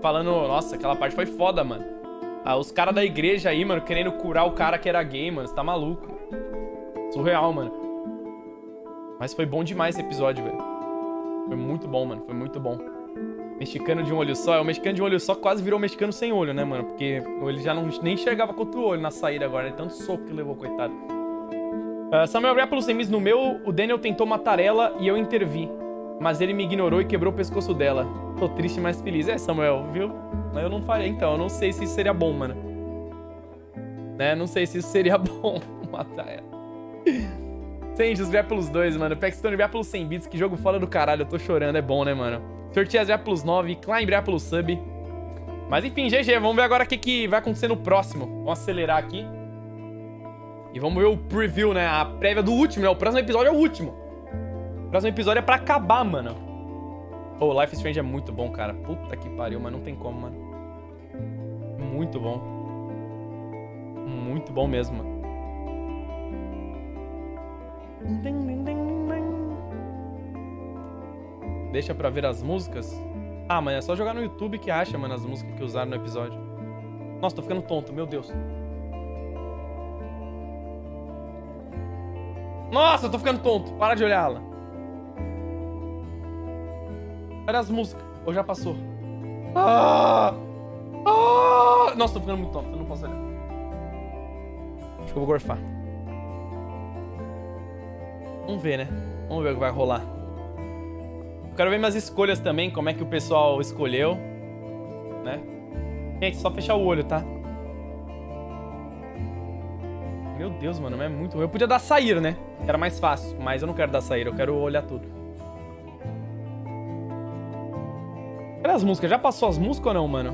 falando, nossa, aquela parte foi foda, mano. Ah, os caras da igreja aí, mano, querendo curar o cara que era gay, mano, você tá maluco. Surreal, mano. Mas foi bom demais esse episódio, velho. Foi muito bom, mano, foi muito bom. Mexicano de um olho só, é, o mexicano de um olho só quase virou mexicano sem olho, né, mano? Porque ele já não, nem enxergava com outro olho na saída agora, né? Tanto soco que levou, coitado. Uh, Samuel Grappolo Semis, no meu, o Daniel tentou matar ela e eu intervi. Mas ele me ignorou e quebrou o pescoço dela. Tô triste, mas feliz. É, Samuel, viu? Mas eu não falei, então. Eu não sei se isso seria bom, mano. Né? Não sei se isso seria bom matar ela. Sandy, os Grapplus 2, mano. Paxton Grapplus 100 bits. Que jogo fora do caralho. Eu tô chorando. É bom, né, mano? Sortias Grapplus 9. Klein Grapplus Sub. Mas enfim, GG. Vamos ver agora o que, que vai acontecer no próximo. Vamos acelerar aqui. E vamos ver o preview, né? A prévia do último, né? O próximo episódio é o último. O próximo episódio é pra acabar, mano. Oh, Life is Strange é muito bom, cara. Puta que pariu, mas não tem como, mano. Muito bom. Muito bom mesmo, mano. Deixa pra ver as músicas? Ah, mano, é só jogar no YouTube que acha, mano, as músicas que usaram no episódio. Nossa, tô ficando tonto, meu Deus. Nossa, eu tô ficando tonto. Para de olhar ela. Olha as músicas. Ou já passou? Ah! Ah! Nossa, tô ficando muito tonto. Eu não posso olhar. Acho que eu vou gorfar. Vamos ver, né? Vamos ver o que vai rolar. Eu quero ver minhas escolhas também, como é que o pessoal escolheu. Né? Gente, só fechar o olho, tá? Meu Deus, mano, mas é muito ruim. Eu podia dar sair, né? Era mais fácil, mas eu não quero dar sair, eu quero olhar tudo. Cadê as músicas? Já passou as músicas ou não, mano?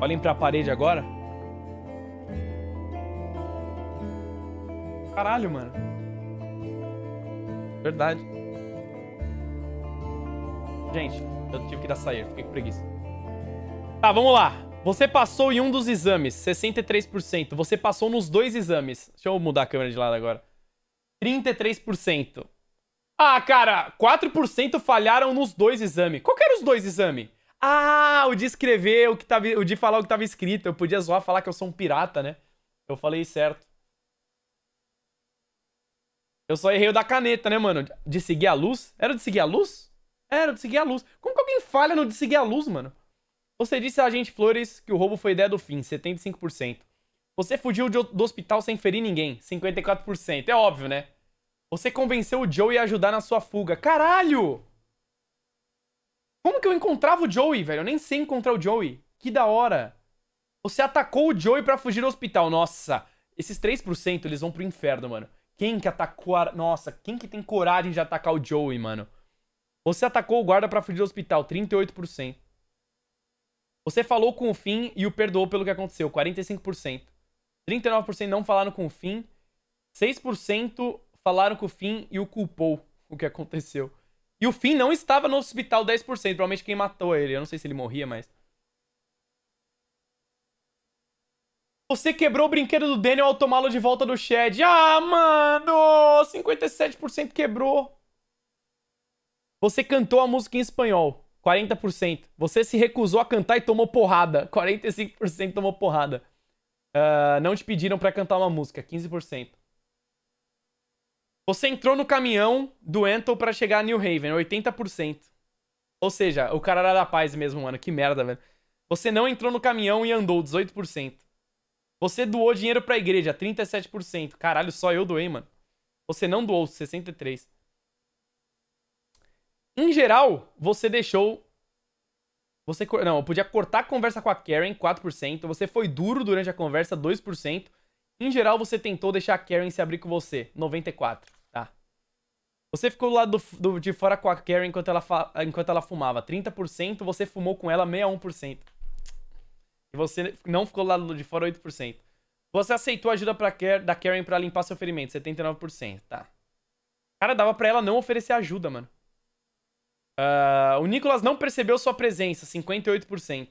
Olhem pra parede agora. Caralho, mano. Verdade. Gente, eu tive que dar sair, fiquei com preguiça. Tá, vamos lá. Você passou em um dos exames, 63%. Você passou nos dois exames. Deixa eu mudar a câmera de lado agora. 33%. Ah, cara, 4% falharam nos dois exames. Qual que era os dois exames? Ah, o de escrever, o, que tava, o de falar o que estava escrito. Eu podia zoar falar que eu sou um pirata, né? Eu falei certo. Eu só errei o da caneta, né, mano? De seguir a luz? Era de seguir a luz? Era de seguir a luz. Como que alguém falha no de seguir a luz, mano? Você disse a ah, agente Flores que o roubo foi ideia do fim, 75%. Você fugiu do hospital sem ferir ninguém, 54%. É óbvio, né? Você convenceu o Joey a ajudar na sua fuga. Caralho! Como que eu encontrava o Joey, velho? Eu nem sei encontrar o Joey. Que da hora. Você atacou o Joey para fugir do hospital. Nossa, esses 3% eles vão pro inferno, mano. Quem que atacou a... Nossa, quem que tem coragem de atacar o Joey, mano? Você atacou o guarda para fugir do hospital, 38%. Você falou com o fim e o perdoou pelo que aconteceu, 45%. 39% não falaram com o fim. 6% falaram com o fim e o culpou o que aconteceu. E o fim não estava no hospital 10%, provavelmente quem matou ele. Eu não sei se ele morria, mas. Você quebrou o brinquedo do Daniel ao tomá-lo de volta do Shed. Ah, mano! 57% quebrou. Você cantou a música em espanhol. 40%. Você se recusou a cantar e tomou porrada. 45% tomou porrada. Uh, não te pediram para cantar uma música. 15%. Você entrou no caminhão do Antle para chegar a New Haven. 80%. Ou seja, o cara era da paz mesmo, mano. Que merda, velho. Você não entrou no caminhão e andou. 18%. Você doou dinheiro pra igreja. 37%. Caralho, só eu doei, mano. Você não doou. 63%. Em geral, você deixou. Você. Não, eu podia cortar a conversa com a Karen, 4%. Você foi duro durante a conversa, 2%. Em geral, você tentou deixar a Karen se abrir com você, 94%. Tá. Você ficou do lado do, do, de fora com a Karen enquanto ela, fa, enquanto ela fumava, 30%. Você fumou com ela, 61%. E você não ficou do lado de fora, 8%. Você aceitou a ajuda da Karen para limpar seu ferimento, 79%. Tá. Cara, dava pra ela não oferecer ajuda, mano. Uh, o Nicolas não percebeu sua presença, 58%.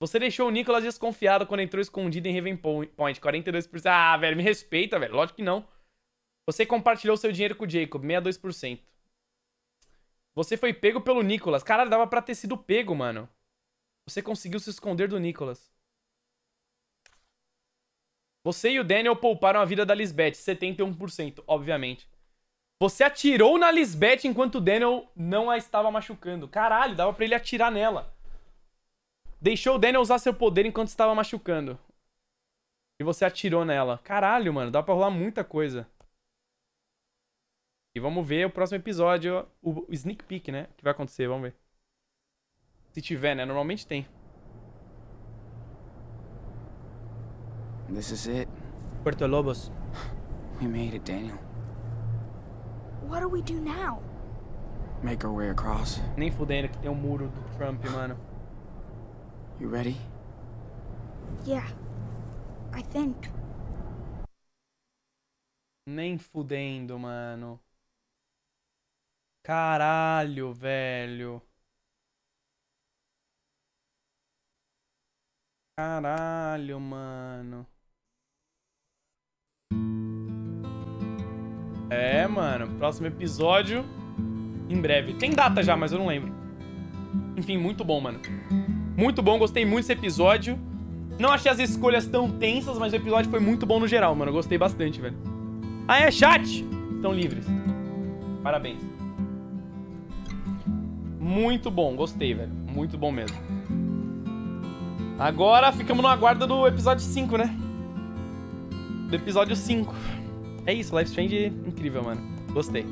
Você deixou o Nicolas desconfiado quando entrou escondido em Raven Point, 42%. Ah, velho, me respeita, velho. Lógico que não. Você compartilhou seu dinheiro com o Jacob, 62%. Você foi pego pelo Nicolas. Caralho, dava pra ter sido pego, mano. Você conseguiu se esconder do Nicolas. Você e o Daniel pouparam a vida da Lisbeth, 71%, obviamente. Você atirou na Lisbeth enquanto o Daniel não a estava machucando. Caralho, dava pra ele atirar nela. Deixou o Daniel usar seu poder enquanto estava machucando. E você atirou nela. Caralho, mano, dá pra rolar muita coisa. E vamos ver o próximo episódio, o, sneak peek, né? O que vai acontecer, vamos ver. Se tiver, né? Normalmente tem. This is it. Puerto Lobos. We made it, Daniel. What do we do now? Make our way across. Nem fudendo que tem um muro do Trump, mano. You ready? Yeah. I think. Nem fudendo, mano. Caralho, velho. Caralho, mano. É, mano. Próximo episódio em breve. Tem data já, mas eu não lembro. Enfim, muito bom, mano. Muito bom, gostei muito desse episódio. Não achei as escolhas tão tensas, mas o episódio foi muito bom no geral, mano. gostei bastante, velho. Ah, é, chat! Estão livres. Parabéns. Muito bom, gostei, velho. Muito bom mesmo. Agora ficamos na guarda do episódio 5, né? Do episódio 5. É isso, Life Strange é incrível, mano. Gostei.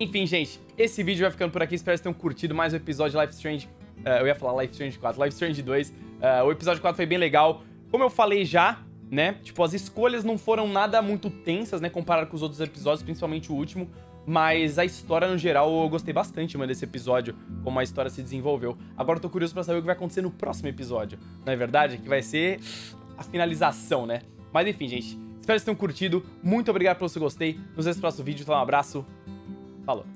Enfim, gente, esse vídeo vai ficando por aqui. Espero que vocês tenham curtido mais o episódio de Life Strange. Uh, eu ia falar Life Strange 4, Life Strange 2. Uh, eh, o episódio 4 foi bem legal. Como eu falei já, né? Tipo, as escolhas não foram nada muito tensas, né? Comparado com os outros episódios, principalmente o último. Mas a história, no geral, eu gostei bastante, mano, desse episódio, como a história se desenvolveu. Agora eu tô curioso pra saber o que vai acontecer no próximo episódio, não é verdade? Que vai ser a finalização, né? Mas enfim, gente, Espero que vocês tenham curtido. Muito obrigado pelo seu gostei. Nos vemos no próximo vídeo. Então, um abraço. Falou.